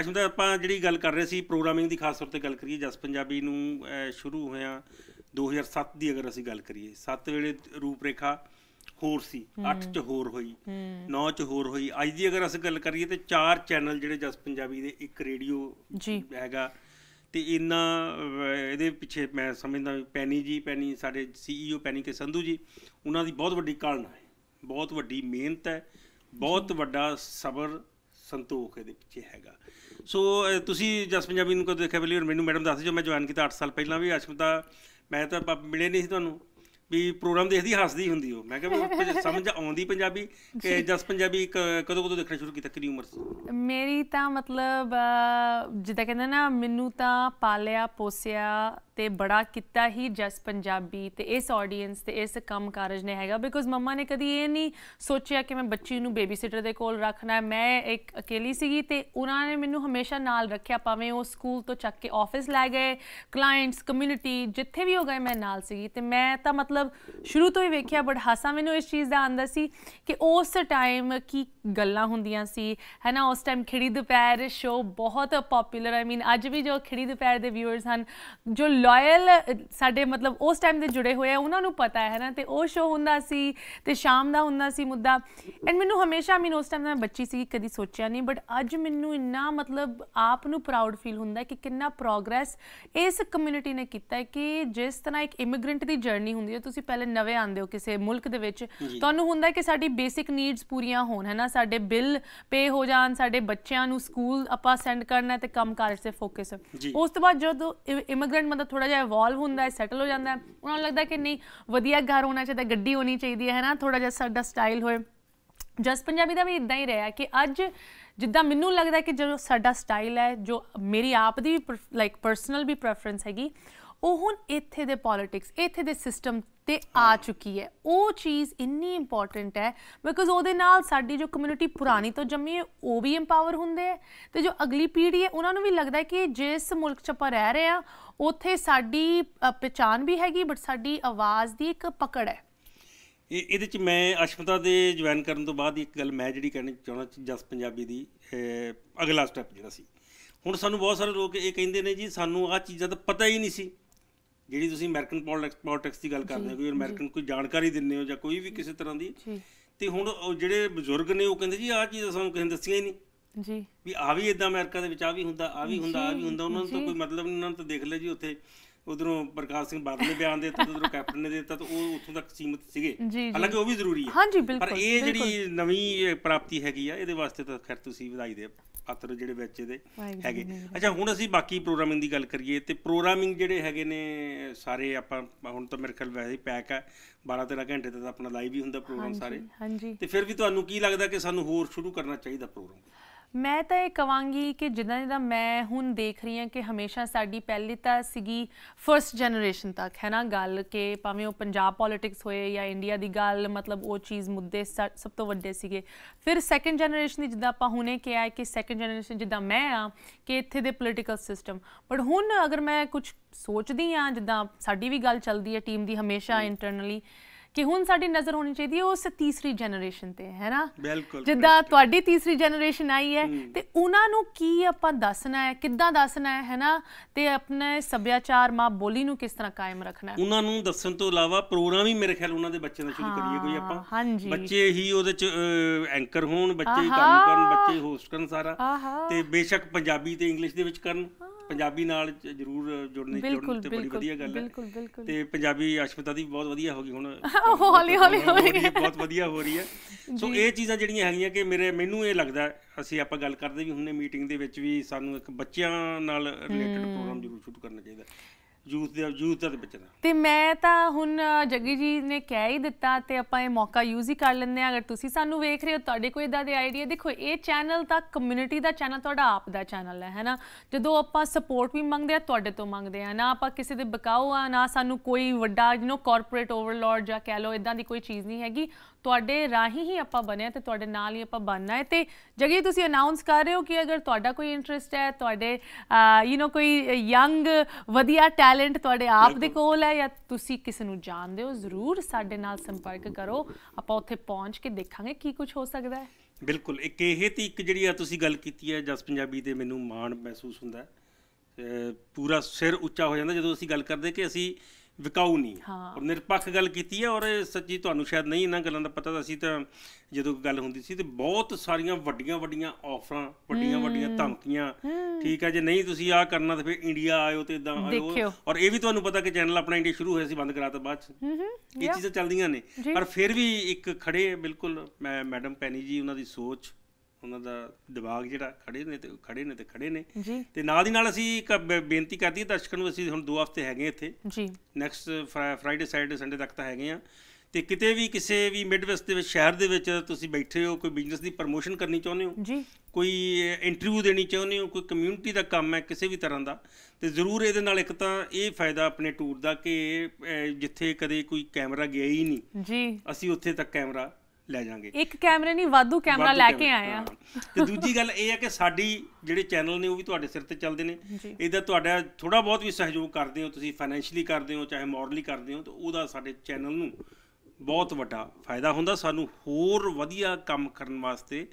S2: ਅਸ਼ਮਤਾ ਆਪਾਂ ਜਿਹੜੀ ਗੱਲ ਕਰ ਰਹੇ ਸੀ ਪ੍ਰੋਗਰਾਮਿੰਗ ਦੀ ਖਾਸ ਤੌਰ ਤੇ ਗੱਲ ਕਰੀਏ ਜਸ ਪੰਜਾਬੀ ਨੂੰ ਸ਼ੁਰੂ ਹੋਇਆ 2007 ਦੀ ਅਗਰ ਅਸੀਂ ਗੱਲ ਕਰੀਏ 7 ਵੇਲੇ ਰੂਪਰੇਖਾ ਹੋਰ ਸੀ 8 ਚ ਹੋਰ ਹੋਈ 9 ਚ ਹੋਰ ਹੋਈ ਅੱਜ ਦੀ ਅਗਰ ਅਸੀਂ ਗੱਲ ਕਰੀਏ ਤੇ ਚਾਰ ਚੈਨਲ ਜਿਹੜੇ ਜਸ ਪੰਜਾਬੀ ਦੇ ਇੱਕ ਰੇਡੀਓ ਹੈਗਾ ਤੇ ਇਹਨਾਂ ਇਹਦੇ ਪਿੱਛੇ ਮੈਂ ਸਮਝਦਾ ਪੈਣੀ ਪੈਨੀ ਜੀ ਪੈਨੀ ਸਾਡੇ CEO e Penny K Sandhu ji ਉਹਨਾਂ ਦੀ ਬਹੁਤ ਵੱਡੀ ਕਾਲਨਾ ਹੈ ਬਹੁਤ ਵੱਡੀ ਮਿਹਨਤ ਹੈ ਬਹੁਤ ਵੱਡਾ ਸਬਰ ਸੰਤੋਖ ਇਹਦੇ ਪਿੱਛੇ ਹੈਗਾ ਸੋ ਤੁਸੀਂ ਜਸ ਪੰਜਾਬੀ ਨੂੰ ਕਦੇ ਦੇਖਿਆ ਬਲੀ ਮੈਨੂੰ ਮੈਡਮ ਦੱਸ ਜੋ ਮੈਂ ਜੁਆਇਨ ਕੀਤਾ 8 ਸਾਲ ਪਹਿਲਾਂ ਵੀ ਅਸ਼ਮਤਾ ਮੈਂ ਤਾਂ ਮਿਲੇ ਨਹੀਂ ਸੀ ਤੁਹਾਨੂੰ ਵੀ ਪ੍ਰੋਗਰਾਮ ਦੇਖਦੀ ਹੱਸਦੀ ਹੁੰਦੀ ਉਹ ਮੈਂ ਕਿਹਾ ਸਮਝ ਆਉਂਦੀ ਪੰਜਾਬੀ ਕਿ ਜਸ ਪੰਜਾਬੀ ਕਦੋਂ ਕਦੋਂ ਦੇਖਣਾ ਸ਼ੁਰੂ ਕੀਤਾ ਕਿੰਨੀ ਉਮਰ ਸੀ
S1: ਮੇਰੀ ਤਾਂ ਮਤਲਬ ਜਿੱਦਾਂ ਕਹਿੰਦੇ ਨਾ ਮੈਨੂੰ ਤਾਂ ਪਾਲਿਆ ਪੋਸਿਆ ਤੇ ਬੜਾ ਕੀਤਾ ਹੀ ਜਸ ਪੰਜਾਬੀ ਤੇ ਇਸ ਆਡੀਅנס ਤੇ ਇਸ ਕੰਮ ਕਾਰਜ ਨੇ ਹੈਗਾ ਬਿਕੋਜ਼ ਮੰਮਾ ਨੇ ਕਦੀ ਇਹ ਨਹੀਂ ਸੋਚਿਆ ਕਿ ਮੈਂ ਬੱਚੀ ਨੂੰ ਬੇਬੀ ਸਿਟਰ ਦੇ ਕੋਲ ਰੱਖਣਾ ਹੈ ਮੈਂ ਇੱਕ ਇਕੱਲੀ ਸੀਗੀ ਤੇ ਉਹਨਾਂ ਨੇ ਮੈਨੂੰ ਹਮੇਸ਼ਾ ਨਾਲ ਰੱਖਿਆ ਭਾਵੇਂ ਉਹ ਸਕੂਲ ਤੋਂ ਚੱਕ ਕੇ ਆਫਿਸ ਲੈ ਗਏ ਕਲਾਇੰਟਸ ਕਮਿਊਨਿਟੀ ਜਿੱਥੇ ਵੀ ਹੋ ਗਏ ਮੈਂ ਨਾਲ ਸੀਗੀ ਤੇ ਮੈਂ ਤਾਂ ਮਤਲਬ ਸ਼ੁਰੂ ਤੋਂ ਹੀ ਵੇਖਿਆ ਬਟ ਹਾਸਾ ਮੈਨੂੰ ਇਸ ਚੀਜ਼ ਦਾ ਆਂਦਾ ਸੀ ਕਿ ਉਸ ਟਾਈਮ ਕੀ ਗੱਲਾਂ ਹੁੰਦੀਆਂ ਸੀ ਹੈਨਾ ਉਸ ਟਾਈਮ ਖਿੜੀ ਦੁਪਹਿਰ ਸ਼ੋਅ ਬਹੁਤ ਪਪੂਲਰ ਆਈ ਮੀਨ ਅੱਜ ਵੀ ਜੋ ਖਿੜੀ ਦੁਪਹਿਰ ਦੇ ਵਿਊਅਰਸ ਹਨ ਜੋ ਲਾਇਲ ਸਾਡੇ ਮਤਲਬ ਉਸ ਟਾਈਮ ਦੇ ਜੁੜੇ ਹੋਏ ਆ ਉਹਨਾਂ ਨੂੰ ਪਤਾ ਹੈ ਨਾ ਤੇ ਉਹ ਸ਼ੋਅ ਹੁੰਦਾ ਸੀ ਤੇ ਸ਼ਾਮ ਦਾ ਹੁੰਦਾ ਸੀ ਮੁੱਦਾ ਐਂਡ ਮੈਨੂੰ ਹਮੇਸ਼ਾ ਮੀਨ ਉਸ ਟਾਈਮ ਮੈਂ ਬੱਚੀ ਸੀ ਕਦੀ ਸੋਚਿਆ ਨਹੀਂ ਬਟ ਅੱਜ ਮੈਨੂੰ ਇੰਨਾ ਮਤਲਬ ਆਪ ਨੂੰ ਪ੍ਰਾਊਡ ਫੀਲ ਹੁੰਦਾ ਕਿ ਕਿੰਨਾ ਪ੍ਰੋਗਰੈਸ ਇਸ ਕਮਿਊਨਿਟੀ ਨੇ ਕੀਤਾ ਹੈ ਕਿ ਜਿਸ ਤਰ੍ਹਾਂ ਇੱਕ ਇਮੀਗ੍ਰੈਂਟ ਦੀ ਜਰਨੀ ਹੁੰਦੀ ਹੈ ਤੁਸੀਂ ਪਹਿਲੇ ਨਵੇਂ ਆਉਂਦੇ ਹੋ ਕਿਸੇ ਮੁਲਕ ਦੇ ਵਿੱਚ ਤੁਹਾਨੂੰ ਹੁੰਦਾ ਕਿ ਸਾਡੀ ਬੇਸਿਕ ਨੀਡਸ ਪੂਰੀਆਂ ਹੋਣ ਹੈ ਨਾ ਸਾਡੇ ਬਿੱਲ ਪੇ ਹੋ ਜਾਣ ਸਾਡੇ ਬੱਚਿਆਂ ਨੂੰ ਸਕੂਲ ਆਪਾਂ ਸੈਂਡ ਕਰਨਾ ਤੇ ਕੰਮ ਕੰਮਕਾਰ ਤੇ ਫੋਕਸ ਉਸ ਤੋਂ ਬਾਅਦ ਜਦੋਂ ਇਮੀਗ੍ਰੈਂਟ ਮਤਲਬ ਥੋੜਾ ਜਿਹਾ ਇਵੋਲਵ ਹੁੰਦਾ ਹੈ ਸੈਟਲ ਹੋ ਜਾਂਦਾ ਹੈ ਉਹਨਾਂ ਨੂੰ ਲੱਗਦਾ ਕਿ ਨਹੀਂ ਵਧੀਆ ਘਰ ਹੋਣਾ ਚਾਹੀਦਾ ਗੱਡੀ ਹੋਣੀ ਚਾਹੀਦੀ ਹੈ ਨਾ ਥੋੜਾ ਜਿਹਾ ਸਾਡਾ ਸਟਾਈਲ ਹੋਏ ਜਸ ਪੰਜਾਬੀ ਦਾ ਵੀ ਇਦਾਂ ਹੀ ਰਿਹਾ ਕਿ ਅੱਜ ਜਿੱਦਾਂ ਮੈਨੂੰ ਲੱਗਦਾ ਕਿ ਜਦੋਂ ਸਾਡਾ ਸਟਾਈਲ ਹੈ ਜੋ ਮੇਰੀ ਆਪ ਦੀ ਲਾਈਕ ਪਰਸਨਲ ਵੀ ਪ੍ਰੈਫਰੈਂਸ ਹੈਗੀ ਉਹ ਹੁਣ ਇੱਥੇ ਦੇ ਪੋਲਿਟਿਕਸ ਇੱਥੇ ਦੇ ਸਿਸਟਮ ਤੇ ਆ ਚੁੱਕੀ ਹੈ ਉਹ ਚੀਜ਼ ਇੰਨੀ ਇੰਪੋਰਟੈਂਟ ਹੈ ਬਿਕਾਜ਼ ਉਹਦੇ ਨਾਲ ਸਾਡੀ ਜੋ ਕਮਿਊਨਿਟੀ ਪੁਰਾਣੀ ਤੋਂ ਜੰਮੀ ਹੈ ਉਹ ਵੀ ਐਮਪਾਵਰ ਹੁੰਦੇ ਹੈ ਤੇ ਜੋ ਅਗਲੀ ਪੀੜ੍ਹੀ ਹੈ ਉਹਨਾਂ ਨੂੰ ਵੀ ਲੱਗਦਾ ਹੈ ਕਿ ਜਿਸ ਮੁਲਕ 'ਚ ਆਪਾਂ ਰਹਿ ਰਹੇ ਆ ਉੱਥੇ ਸਾਡੀ ਪਛਾਣ ਵੀ ਹੈਗੀ ਬਟ ਸਾਡੀ ਆਵਾਜ਼ ਦੀ ਇੱਕ ਪਕੜ ਹੈ
S2: ਇਹ ਇਹਦੇ ਚ ਮੈਂ ਅਸ਼ਮਤਾ ਦੇ ਜੁਆਇਨ ਕਰਨ ਤੋਂ ਬਾਅਦ ਇੱਕ ਗੱਲ ਮੈਂ ਜਿਹੜੀ ਕਹਿਣੀ ਚਾਹਣਾ ਜਸ ਪੰਜਾਬੀ ਦੀ ਅਗਲਾ ਸਟੈਪ ਜਿਹੜਾ ਸੀ ਹੁਣ ਸਾਨੂੰ ਬਹੁਤ ਸਾਰੇ ਲੋਕ ਇਹ ਕਹਿੰਦੇ ਨੇ ਜੀ ਸਾਨੂੰ ਆ ਚੀਜ਼ਾਂ ਦਾ ਪਤਾ ਹੀ ਨਹੀਂ ਸੀ ਜਿਹੜੀ ਤੁਸੀਂ ਅਮਰੀਕਨ ਪੋਲਿਟਿਕਸ ਦੀ ਗੱਲ ਕਰਦੇ ਹੋ ਕੋਈ ਅਮਰੀਕਨ ਕੋਈ ਜਾਣਕਾਰੀ ਦਿੰਦੇ ਹੋ ਜਾਂ ਕੋਈ ਵੀ ਕਿਸੇ ਤਰ੍ਹਾਂ ਦੀ ਤੇ ਹੁਣ ਉਹ ਜਿਹੜੇ ਬਜ਼ੁਰਗ ਨੇ ਉਹ ਕਹਿੰਦੇ ਜੀ ਆਹ ਚੀਜ਼ ਸਾਨੂੰ ਕਿਸੇ ਨੇ ਦੱਸੀਆਂ ਹੀ ਨਹੀਂ ਜੀ ਵੀ ਆ ਵੀ ਇਦਾਂ ਅਮਰੀਕਾ ਦੇ ਵਿੱਚ ਆ ਵੀ ਹੁੰਦਾ ਆ ਵੀ ਹੁੰਦਾ ਆ ਵੀ ਹੁੰਦਾ ਉਹਨਾਂ ਨੂੰ ਤਾਂ ਕੋਈ ਮਤਲਬ ਨਹੀਂ ਉਹਨਾਂ ਨੂੰ ਤਾਂ ਦੇਖ ਲੈ ਜੀ ਉੱਥੇ ਉਧਰੋਂ ਪ੍ਰਕਾਸ਼ ਸਿੰਘ ਬਾਦਲ ਨੇ ਬਿਆਨ ਦਿੱਤਾ ਉਧਰੋਂ ਕੈਪਟਨ ਨੇ ਦਿੱਤਾ ਤਾਂ ਉਹ ਉੱਥੋਂ ਤੱਕ ਸੀਮਤ ਸੀਗੇ ਹਾਲਾਂਕਿ ਉਹ ਵੀ ਜ਼ਰੂਰੀ ਹੈ ਪਰ ਇਹ ਜਿਹੜੀ ਨਵੀਂ ਪ੍ਰਾਪਤੀ ਹੈਗੀ ਆ ਇਹਦੇ ਵਾਸਤੇ ਤਾਂ ਖੈਰ ਤੁਸੀਂ ਵਧਾਈ ਦੇ ਅਤਰ ਜਿਹੜੇ ਵਿੱਚ ਇਹਦੇ ਹੈਗੇ ਅੱਛਾ ਹੁਣ ਅਸੀਂ ਬਾਕੀ ਪ੍ਰੋਗਰਾਮਿੰਗ ਦੀ ਗੱਲ ਕਰੀਏ ਤੇ ਪ੍ਰੋਗਰਾਮਿੰਗ ਜਿਹੜੇ ਹੈਗੇ ਨੇ ਸਾਰੇ ਆਪਾਂ ਹੁਣ ਤਾਂ ਮੇਰੇ ਖਿਆਲ ਵੈਸੇ ਪੈਕ ਹੈ 12-13 ਘੰਟੇ ਦਾ ਆਪਣਾ ਲਾਈਵ ਹੀ ਹੁੰਦਾ ਪ੍ਰੋਗਰਾਮ ਸਾਰੇ ਤੇ ਫਿਰ ਵੀ ਤੁਹਾਨੂੰ ਕੀ ਲੱਗਦਾ ਕਿ ਸਾਨੂੰ ਹੋਰ ਸ਼ੁਰੂ ਕਰਨਾ ਚਾਹੀਦਾ ਪ੍ਰੋਗਰਾਮ
S1: ਮੈਂ ਤਾਂ ਇਹ ਕਵਾਂਗੀ ਕਿ ਜਿੱਦਾਂ ਜਿੱਦਾਂ ਮੈਂ ਹੁਣ ਦੇਖ ਰਹੀ ਹਾਂ ਕਿ ਹਮੇਸ਼ਾ ਸਾਡੀ ਪਹਿਲੀ ਤਾਂ ਸੀਗੀ ਫਰਸਟ ਜਨਰੇਸ਼ਨ ਤੱਕ ਹੈ ਨਾ ਗੱਲ ਕਿ ਭਾਵੇਂ ਉਹ ਪੰਜਾਬ ਪੋਲਿਟਿਕਸ ਹੋਏ ਜਾਂ ਇੰਡੀਆ ਦੀ ਗੱਲ ਮਤਲਬ ਉਹ ਚੀਜ਼ ਮੁੱਦੇ ਸਭ ਤੋਂ ਵੱਡੇ ਸੀਗੇ ਫਿਰ ਸੈਕੰਡ ਜਨਰੇਸ਼ਨ ਦੀ ਜਿੱਦਾਂ ਆਪਾਂ ਹੁਣੇ ਕਿਹਾ ਕਿ ਸੈਕੰਡ ਜਨਰੇਸ਼ਨ ਜਿੱਦਾਂ ਮੈਂ ਆ ਕਿ ਇੱਥੇ ਦੇ ਪੋਲਿਟਿਕਲ ਸਿਸਟਮ ਬਟ ਹੁਣ ਅਗਰ ਮੈਂ ਕੁਝ ਸੋਚਦੀ ਆ ਜਿੱਦਾਂ ਸਾਡੀ ਵੀ ਗੱਲ ਚੱਲਦੀ ਹੈ ਟੀਮ ਦੀ ਹਮੇਸ਼ਾ ਇੰਟਰਨਲੀ ਕਿ ਹੁਣ ਸਾਡੀ ਨਜ਼ਰ ਹੋਣੀ ਚਾਹੀਦੀ ਹੈ ਉਸ ਤੀਸਰੀ ਜਨਰੇਸ਼ਨ ਤੇ ਹੈ ਨਾ ਜਿੱਦਾਂ ਤੁਹਾਡੀ ਤੀਸਰੀ ਜਨਰੇਸ਼ਨ ਆਈ ਹੈ ਤੇ ਉਹਨਾਂ ਨੂੰ ਕੀ ਆਪਾਂ ਦੱਸਣਾ ਹੈ ਕਿੱਦਾਂ ਦੱਸਣਾ ਹੈ ਹੈ ਨਾ ਤੇ ਆਪਣੇ ਸੱਭਿਆਚਾਰ ਮਾਂ ਬੋਲੀ ਨੂੰ ਕਿਸ ਤਰ੍ਹਾਂ ਕਾਇਮ ਰੱਖਣਾ ਹੈ
S2: ਉਹਨਾਂ ਨੂੰ ਦੱਸਣ ਤੋਂ ਇਲਾਵਾ ਪ੍ਰੋਗਰਾਮ ਹੀ ਮੇਰੇ ਖਿਆਲ ਉਹਨਾਂ ਦੇ ਬੱਚਿਆਂ ਦਾ ਸ਼ੁਰੂ ਕਰੀਏ ਕੋਈ ਆਪਾਂ
S1: ਹਾਂਜੀ
S3: ਬੱਚੇ
S2: ਹੀ ਉਹਦੇ ਚ ਐਂਕਰ ਹੋਣ ਬੱਚੇ ਹੀ ਕੰਮ ਕਰਨ ਬੱਚੇ ਹੋਸਟ ਕਰਨ ਸਾਰਾ ਤੇ ਬੇਸ਼ੱਕ ਪੰਜਾਬੀ ਤੇ ਇੰਗਲਿਸ਼ ਦੇ ਵਿੱਚ ਕਰਨ ਪੰਜਾਬੀ ਨਾਲ ਜਰੂਰ ਜੁੜਨੀ ਜੁੜਨ ਤੇ ਬੜੀ ਵਧੀਆ ਗੱਲ ਹੈ ਤੇ ਪੰਜਾਬੀ ਅਸ਼ਪਤਾ ਦੀ ਬਹੁਤ ਵਧੀਆ ਹੋ ਗਈ ਹੁਣ ਹੌਲੀ ਹੌਲੀ ਬਹੁਤ ਵਧੀਆ ਹੋ ਰਹੀ ਹੈ ਸੋ ਇਹ ਚੀਜ਼ਾਂ ਜਿਹੜੀਆਂ ਹੈਗੀਆਂ ਕਿ ਮੇਰੇ ਮੈਨੂੰ ਇਹ ਲੱਗਦਾ ਅਸੀਂ ਆਪਾਂ ਗੱਲ ਕਰਦੇ ਵੀ ਹੁਣੇ ਮੀਟਿੰਗ ਦੇ ਵਿੱਚ ਵੀ ਸਾਨੂੰ ਇੱਕ ਬੱਚਿਆਂ ਨਾਲ ਰਿਲੇਟਡ ਪ੍ਰੋਗਰਾਮ ਜ਼ਰੂਰ ਸ਼ੁਰੂ ਕਰਨਾ ਚਾਹੀਦਾ ਯੂਥ ਦੇ ਯੂਥ ਦਾ ਬੱਚੇ ਦਾ
S1: ਤੇ ਮੈਂ ਤਾਂ ਹੁਣ ਜੱਗੀ ਜੀ ਨੇ ਕਹਿ ਹੀ ਦਿੱਤਾ ਤੇ ਆਪਾਂ ਇਹ ਮੌਕਾ ਯੂਜ਼ ਹੀ ਕਰ ਲੈਂਦੇ ਆ ਅਗਰ ਤੁਸੀਂ ਸਾਨੂੰ ਵੇਖ ਰਹੇ ਹੋ ਤੁਹਾਡੇ ਕੋਈ ਇਦਾਂ ਦੇ ਆਈਡੀਆ ਦੇਖੋ ਇਹ ਚੈਨਲ ਤਾਂ ਕਮਿਊਨਿਟੀ ਦਾ ਚੈਨਲ ਤੁਹਾਡਾ ਆਪ ਦਾ ਚੈਨਲ ਹੈ ਹੈਨਾ ਜਦੋਂ ਆਪਾਂ ਸਪੋਰਟ ਵੀ ਮੰਗਦੇ ਆ ਤੁਹਾਡੇ ਤੋਂ ਮੰਗਦੇ ਆ ਨਾ ਆਪਾਂ ਕਿਸੇ ਦੇ ਬਕਾਓ ਆ ਨਾ ਸਾਨੂੰ ਕੋਈ ਵੱਡਾ ਯੂ نو ਕਾਰਪੋਰੇਟ ਓਵਰਲੋਰਡ ਜਾਂ ਕਹਿ ਲੋ ਇਦਾਂ ਦੀ ਕੋਈ ਚੀਜ਼ ਨਹੀਂ ਹੈਗੀ ਤੁਹਾਡੇ ਰਾਹੀਂ ਹੀ ਆਪਾਂ ਬਣਿਆ ਤੇ ਤੁਹਾਡੇ ਨਾਲ ਹੀ ਆਪਾਂ ਬਣਨਾ ਹੈ ਤੇ ਜਗੇ ਤੁਸੀਂ ਅਨਾਉਂਸ ਕਰ ਰਹੇ ਹੋ ਕਿ ਅਗਰ ਤੁਹਾਡਾ ਕੋਈ ਇੰਟਰਸਟ ਹੈ ਤੁਹਾਡੇ ਯੂ نو ਕੋਈ ਯੰਗ ਵਧੀਆ ਟੈਲੈਂਟ ਤੁਹਾਡੇ ਆਪ ਦੇ ਕੋਲ ਹੈ ਜਾਂ ਤੁਸੀਂ ਕਿਸੇ ਨੂੰ ਜਾਣਦੇ ਹੋ ਜ਼ਰੂਰ ਸਾਡੇ ਨਾਲ ਸੰਪਰਕ ਕਰੋ ਆਪਾਂ ਉੱਥੇ ਪਹੁੰਚ ਕੇ ਦੇਖਾਂਗੇ ਕੀ ਕੁਝ ਹੋ ਸਕਦਾ ਹੈ
S2: ਬਿਲਕੁਲ ਇੱਕ ਇਹ ਤੇ ਇੱਕ ਜਿਹੜੀ ਆ ਤੁਸੀਂ ਗੱਲ ਕੀਤੀ ਹੈ ਜਸ ਪੰਜਾਬੀ ਦੇ ਮੈਨੂੰ ਮਾਣ ਮਹਿਸੂਸ ਹੁੰਦਾ ਹੈ ਪੂਰਾ ਸਿਰ ਉੱਚਾ ਹੋ ਜਾਂਦਾ ਜਦੋਂ ਅਸੀਂ ਗੱਲ ਕਰਦੇ ਕਿ ਅਸੀਂ ਵਿਕਾਉ ਨਹੀਂ ਔਰ ਨਿਰਪੱਖ ਗੱਲ ਕੀਤੀ ਹੈ ਔਰ ਸੱਚੀ ਤੁਹਾਨੂੰ ਸ਼ਾਇਦ ਨਹੀਂ ਇਹਨਾਂ ਗੱਲਾਂ ਦਾ ਪਤਾ ਤਾਂ ਅਸੀਂ ਤਾਂ ਜਦੋਂ ਗੱਲ ਹੁੰਦੀ ਸੀ ਤੇ ਬਹੁਤ ਸਾਰੀਆਂ ਵੱਡੀਆਂ ਵੱਡੀਆਂ ਆਫਰਾਂ ਵੱਡੀਆਂ ਵੱਡੀਆਂ ਧਮਕੀਆਂ ਠੀਕ ਹੈ ਜੇ ਨਹੀਂ ਤੁਸੀਂ ਆਹ ਕਰਨਾ ਤਾਂ ਫਿਰ ਇੰਡੀਆ ਆਇਓ ਤੇ ਇਦਾਂ ਆਇਓ ਔਰ ਇਹ ਵੀ ਤੁਹਾਨੂੰ ਪਤਾ ਕਿ ਚੈਨਲ ਆਪਣਾ ਇੰਡੀਆ ਸ਼ੁਰੂ ਹੋਇਆ ਸੀ ਬੰਦ ਕਰਾਤਾ ਬਾਅਦ ਚ ਇਹ ਚੀਜ਼ਾਂ ਚੱਲਦੀਆਂ ਨੇ ਪਰ ਫਿਰ ਵੀ ਇੱਕ ਖੜੇ ਬਿਲਕੁਲ ਮੈਂ ਮੈਡਮ ਪੈਨੀ ਜੀ ਉਹਨਾਂ ਦੀ ਸੋਚ ਉਹਨਾਂ ਦਾ ਦਿਮਾਗ ਜਿਹੜਾ ਖੜੇ ਨੇ ਤੇ ਖੜੇ ਨੇ ਤੇ ਖੜੇ ਨੇ ਤੇ ਨਾਲ ਦੀ ਨਾਲ ਅਸੀਂ ਇੱਕ ਬੇਨਤੀ ਕਰਦੀ ਦਰਸ਼ਕਾਂ ਨੂੰ ਅਸੀਂ ਹੁਣ 2 ਹਫ਼ਤੇ ਹੈਗੇ ਇੱਥੇ ਜੀ ਨੈਕਸਟ ਫਰਾਈਡੇ ਸੈਟਰਡੇ ਸੰਡੇ ਤੱਕ ਤਾਂ ਹੈਗੇ ਆ ਤੇ ਕਿਤੇ ਵੀ ਕਿਸੇ ਵੀ ਮਿਡਵੈਸਟ ਦੇ ਵਿੱਚ ਸ਼ਹਿਰ ਦੇ ਵਿੱਚ ਤੁਸੀਂ ਬੈਠੇ ਹੋ ਕੋਈ ਬਿਜ਼ਨਸ ਦੀ ਪ੍ਰਮੋਸ਼ਨ ਕਰਨੀ ਚਾਹੁੰਦੇ ਹੋ ਜੀ ਕੋਈ ਇੰਟਰਵਿਊ ਦੇਣੀ ਚਾਹੁੰਦੇ ਹੋ ਕੋਈ ਕਮਿਊਨਿਟੀ ਦਾ ਕੰਮ ਹੈ ਕਿਸੇ ਵੀ ਤਰ੍ਹਾਂ ਦਾ ਤੇ ਜ਼ਰੂਰ ਇਹਦੇ ਨਾਲ ਇੱਕ ਤਾਂ ਇਹ ਫਾਇਦਾ ਆਪਣੇ ਟੂਰ ਦਾ ਕਿ ਜਿੱਥੇ ਕਦੇ ਕੋਈ ਕੈਮਰਾ ਗਿਆ ਹੀ ਨਹੀਂ ਜੀ ਅਸੀਂ ਉੱਥੇ ਤੱਕ ਕੈਮਰਾ ਲੈ ਜਾਾਂਗੇ
S1: ਇੱਕ ਕੈਮਰੇ ਨਹੀਂ ਵਾਧੂ ਕੈਮਰਾ ਲੈ ਕੇ ਆਏ ਆ
S2: ਤੇ ਦੂਜੀ ਗੱਲ ਇਹ ਹੈ ਕਿ ਸਾਡੀ ਜਿਹੜੇ ਚੈਨਲ ਨੇ ਉਹ ਵੀ ਤੁਹਾਡੇ ਸਿਰ ਤੇ ਚੱਲਦੇ ਨੇ ਇਹਦਾ ਤੁਹਾਡਾ ਥੋੜਾ ਬਹੁਤ ਵੀ ਸਹਿਯੋਗ ਕਰਦੇ ਹੋ ਤੁਸੀਂ ਫਾਈਨੈਂਸ਼ੀਅਲੀ ਕਰਦੇ ਹੋ ਚਾਹੇ ਮੋਰਲੀ ਕਰਦੇ ਹੋ ਤਾਂ ਉਹਦਾ ਸਾਡੇ ਚੈਨਲ ਨੂੰ ਬਹੁਤ ਵੱਡਾ ਫਾਇਦਾ ਹੁੰਦਾ ਸਾਨੂੰ ਹੋਰ ਵਧੀਆ ਕੰਮ ਕਰਨ ਵਾਸਤੇ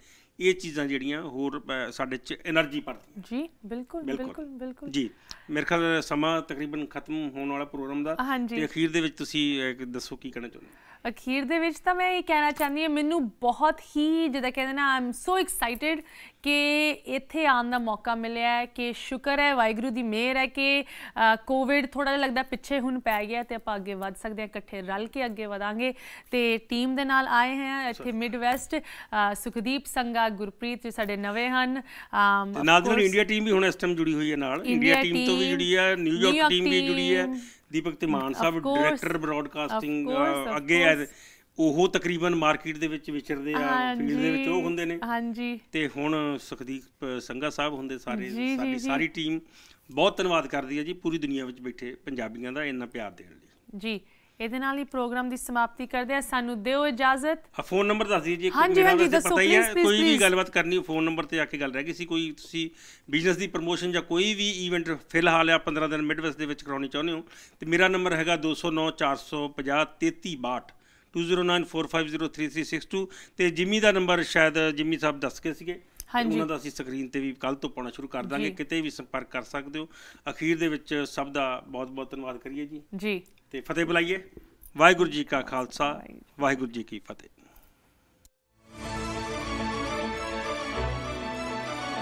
S2: ਇਹ ਚੀਜ਼ਾਂ ਜਿਹੜੀਆਂ ਹੋਰ ਸਾਡੇ ਚ એનર્ਜੀ ਭਰਦੀਆਂ ਜੀ
S1: ਬਿਲਕੁਲ ਬਿਲਕੁਲ ਬਿਲਕੁਲ ਜੀ
S2: ਮੇਰੇ ਖਿਆਲ ਸਮਾਂ ਤਕਰੀਬਨ ਖਤਮ ਹੋਣ ਵਾਲਾ ਪ੍ਰੋਗਰਾਮ ਦਾ ਤੇ ਅਖੀਰ ਦੇ ਵਿੱਚ ਤੁਸੀਂ ਦੱਸੋ ਕੀ ਕਹਿਣਾ ਚਾਹੁੰਦੇ ਹੋ
S1: ਅਖੀਰ ਦੇ ਵਿੱਚ ਤਾਂ ਮੈਂ ਇਹ ਕਹਿਣਾ ਚਾਹੁੰਦੀ ਹਾਂ ਮੈਨੂੰ ਬਹੁਤ ਹੀ ਜਿਹਦਾ ਕਹਿੰਦੇ ਨਾ ਆਮ ਸੋ ਐਕਸਾਈਟਿਡ ਕਿ ਇੱਥੇ ਆਉਣ ਦਾ ਮੌਕਾ ਮਿਲਿਆ ਹੈ ਕਿ ਸ਼ੁਕਰ ਹੈ ਵਾਹਿਗੁਰੂ ਦੀ ਮਿਹਰ ਹੈ ਕਿ ਕੋਵਿਡ ਥੋੜਾ ਜਿਹਾ ਲੱਗਦਾ ਪਿੱਛੇ ਹੁਣ ਪੈ ਗਿਆ ਤੇ ਆਪਾਂ ਅੱਗੇ ਵੱਧ ਸਕਦੇ ਹਾਂ ਇਕੱਠੇ ਰਲ ਕੇ ਅੱਗੇ ਵਧਾਂਗੇ ਤੇ ਟੀਮ ਦੇ ਨਾਲ ਆਏ ਹਾਂ ਇੱਥੇ ਮਿਡ ਸੁਖਦੀਪ ਸੰਗਾ ਗੁਰਪ੍ਰੀਤ ਜੀ ਸਾਡੇ ਨਵੇਂ ਹਨ ਨਾਲ ਦੀ ਇੰਡੀਆ
S2: ਟੀਮ ਵੀ ਹੁਣ ਇਸ ਟਾਈਮ ਜੁੜੀ ਹੋਈ ਹੈ ਨਾਲ ਇੰਡੀਆ ਟੀਮ ਤੋਂ ਵੀ ਜੁੜੀ ਹੈ ਨਿਊਯਾਰਕ ਟੀਮ ਵੀ ਜੁੜੀ ਹੈ ਦੀਪਕ ਤੇ ਮਾਨ ਸਾਹਿਬ ਡਾਇਰੈਕਟਰ ਬ੍ਰਾਡਕਾਸਟਿੰਗ ਅੱਗੇ ਐ ਉਹ ਤਕਰੀਬਨ ਮਾਰਕੀਟ ਦੇ ਵਿੱਚ ਵਿਚਰਦੇ ਆ ਫੀਲਡ ਦੇ ਵਿੱਚ ਉਹ ਹੁੰਦੇ ਨੇ ਹਾਂਜੀ ਤੇ ਹੁਣ ਸੁਖਦੀਪ ਸੰਗਾ ਸਾਹਿਬ ਹੁੰਦੇ ਸਾਰੇ ਸਾਡੀ ਸਾਰੀ ਟੀਮ ਬਹੁਤ ਧੰਨਵਾਦ ਕਰਦੀ ਹੈ ਜੀ ਪੂਰੀ ਦੁਨੀਆ ਵਿੱਚ ਬੈਠੇ ਪੰਜਾਬੀਆਂ ਦਾ ਇੰਨਾ ਪਿਆਰ ਦੇਣ ਲਈ
S1: ਜੀ ਇਹਦੇ ਨਾਲ ਹੀ ਪ੍ਰੋਗਰਾਮ ਦੀ ਸਮਾਪਤੀ ਕਰਦੇ ਆ ਸਾਨੂੰ ਦਿਓ ਇਜਾਜ਼ਤ
S2: ਆ ਫੋਨ ਨੰਬਰ ਦੱਸ ਦਿਓ ਜੀ ਹਾਂਜੀ ਹਾਂਜੀ ਦੱਸੋ ਪਲੀਜ਼ ਪਲੀਜ਼ ਕੋਈ ਵੀ ਗੱਲਬਾਤ ਕਰਨੀ ਫੋਨ ਨੰਬਰ ਤੇ ਆ ਕੇ ਗੱਲ ਰਹਿ ਗਈ ਸੀ ਕੋਈ ਤੁਸੀਂ ਬਿਜ਼ਨਸ ਦੀ ਪ੍ਰੋਮੋਸ਼ਨ ਜਾਂ ਕੋਈ ਵੀ ਇਵੈਂਟ ਫਿਲਹਾਲ ਆ 15 ਦਿਨ ਮਿਡਵੈਸ ਦੇ ਵਿੱਚ ਕਰਾਉਣੀ ਚਾਹੁੰਦੇ ਹੋ ਤੇ ਮੇਰਾ ਨੰਬਰ ਹੈਗਾ 209 450 3362 2094503362 ਤੇ ਜਿਮੀ ਦਾ ਨੰਬਰ ਸ਼ਾਇਦ ਜਿਮੀ ਸਾਹਿਬ ਦੱਸ ਕੇ ਸੀਗੇ ਹਾਂਜੀ ਉਹਨਾਂ ਦਾ ਅਸੀਂ ਸਕਰੀਨ ਤੇ ਵੀ ਕੱਲ ਤੋਂ ਪਾਉਣਾ ਸ਼ੁਰੂ ਕਰ ਦਾਂਗੇ ਕਿਤੇ ਵੀ ਸੰਪਰਕ ਕਰ ਸਕਦੇ ਹੋ ਅਖੀਰ ਦੇ ਵਿੱਚ ਸਭ ਦਾ ਬਹੁਤ ਬਹੁਤ ਧੰਨਵਾਦ ਕਰੀਏ ਜੀ ਜੀ ਤੇ ਫਤਿਹ ਬੁਲਾਈਏ ਵਾਹਿਗੁਰੂ ਜੀ ਕਾ ਖਾਲਸਾ ਵਾਹਿਗੁਰੂ ਜੀ ਕੀ ਫਤਿਹ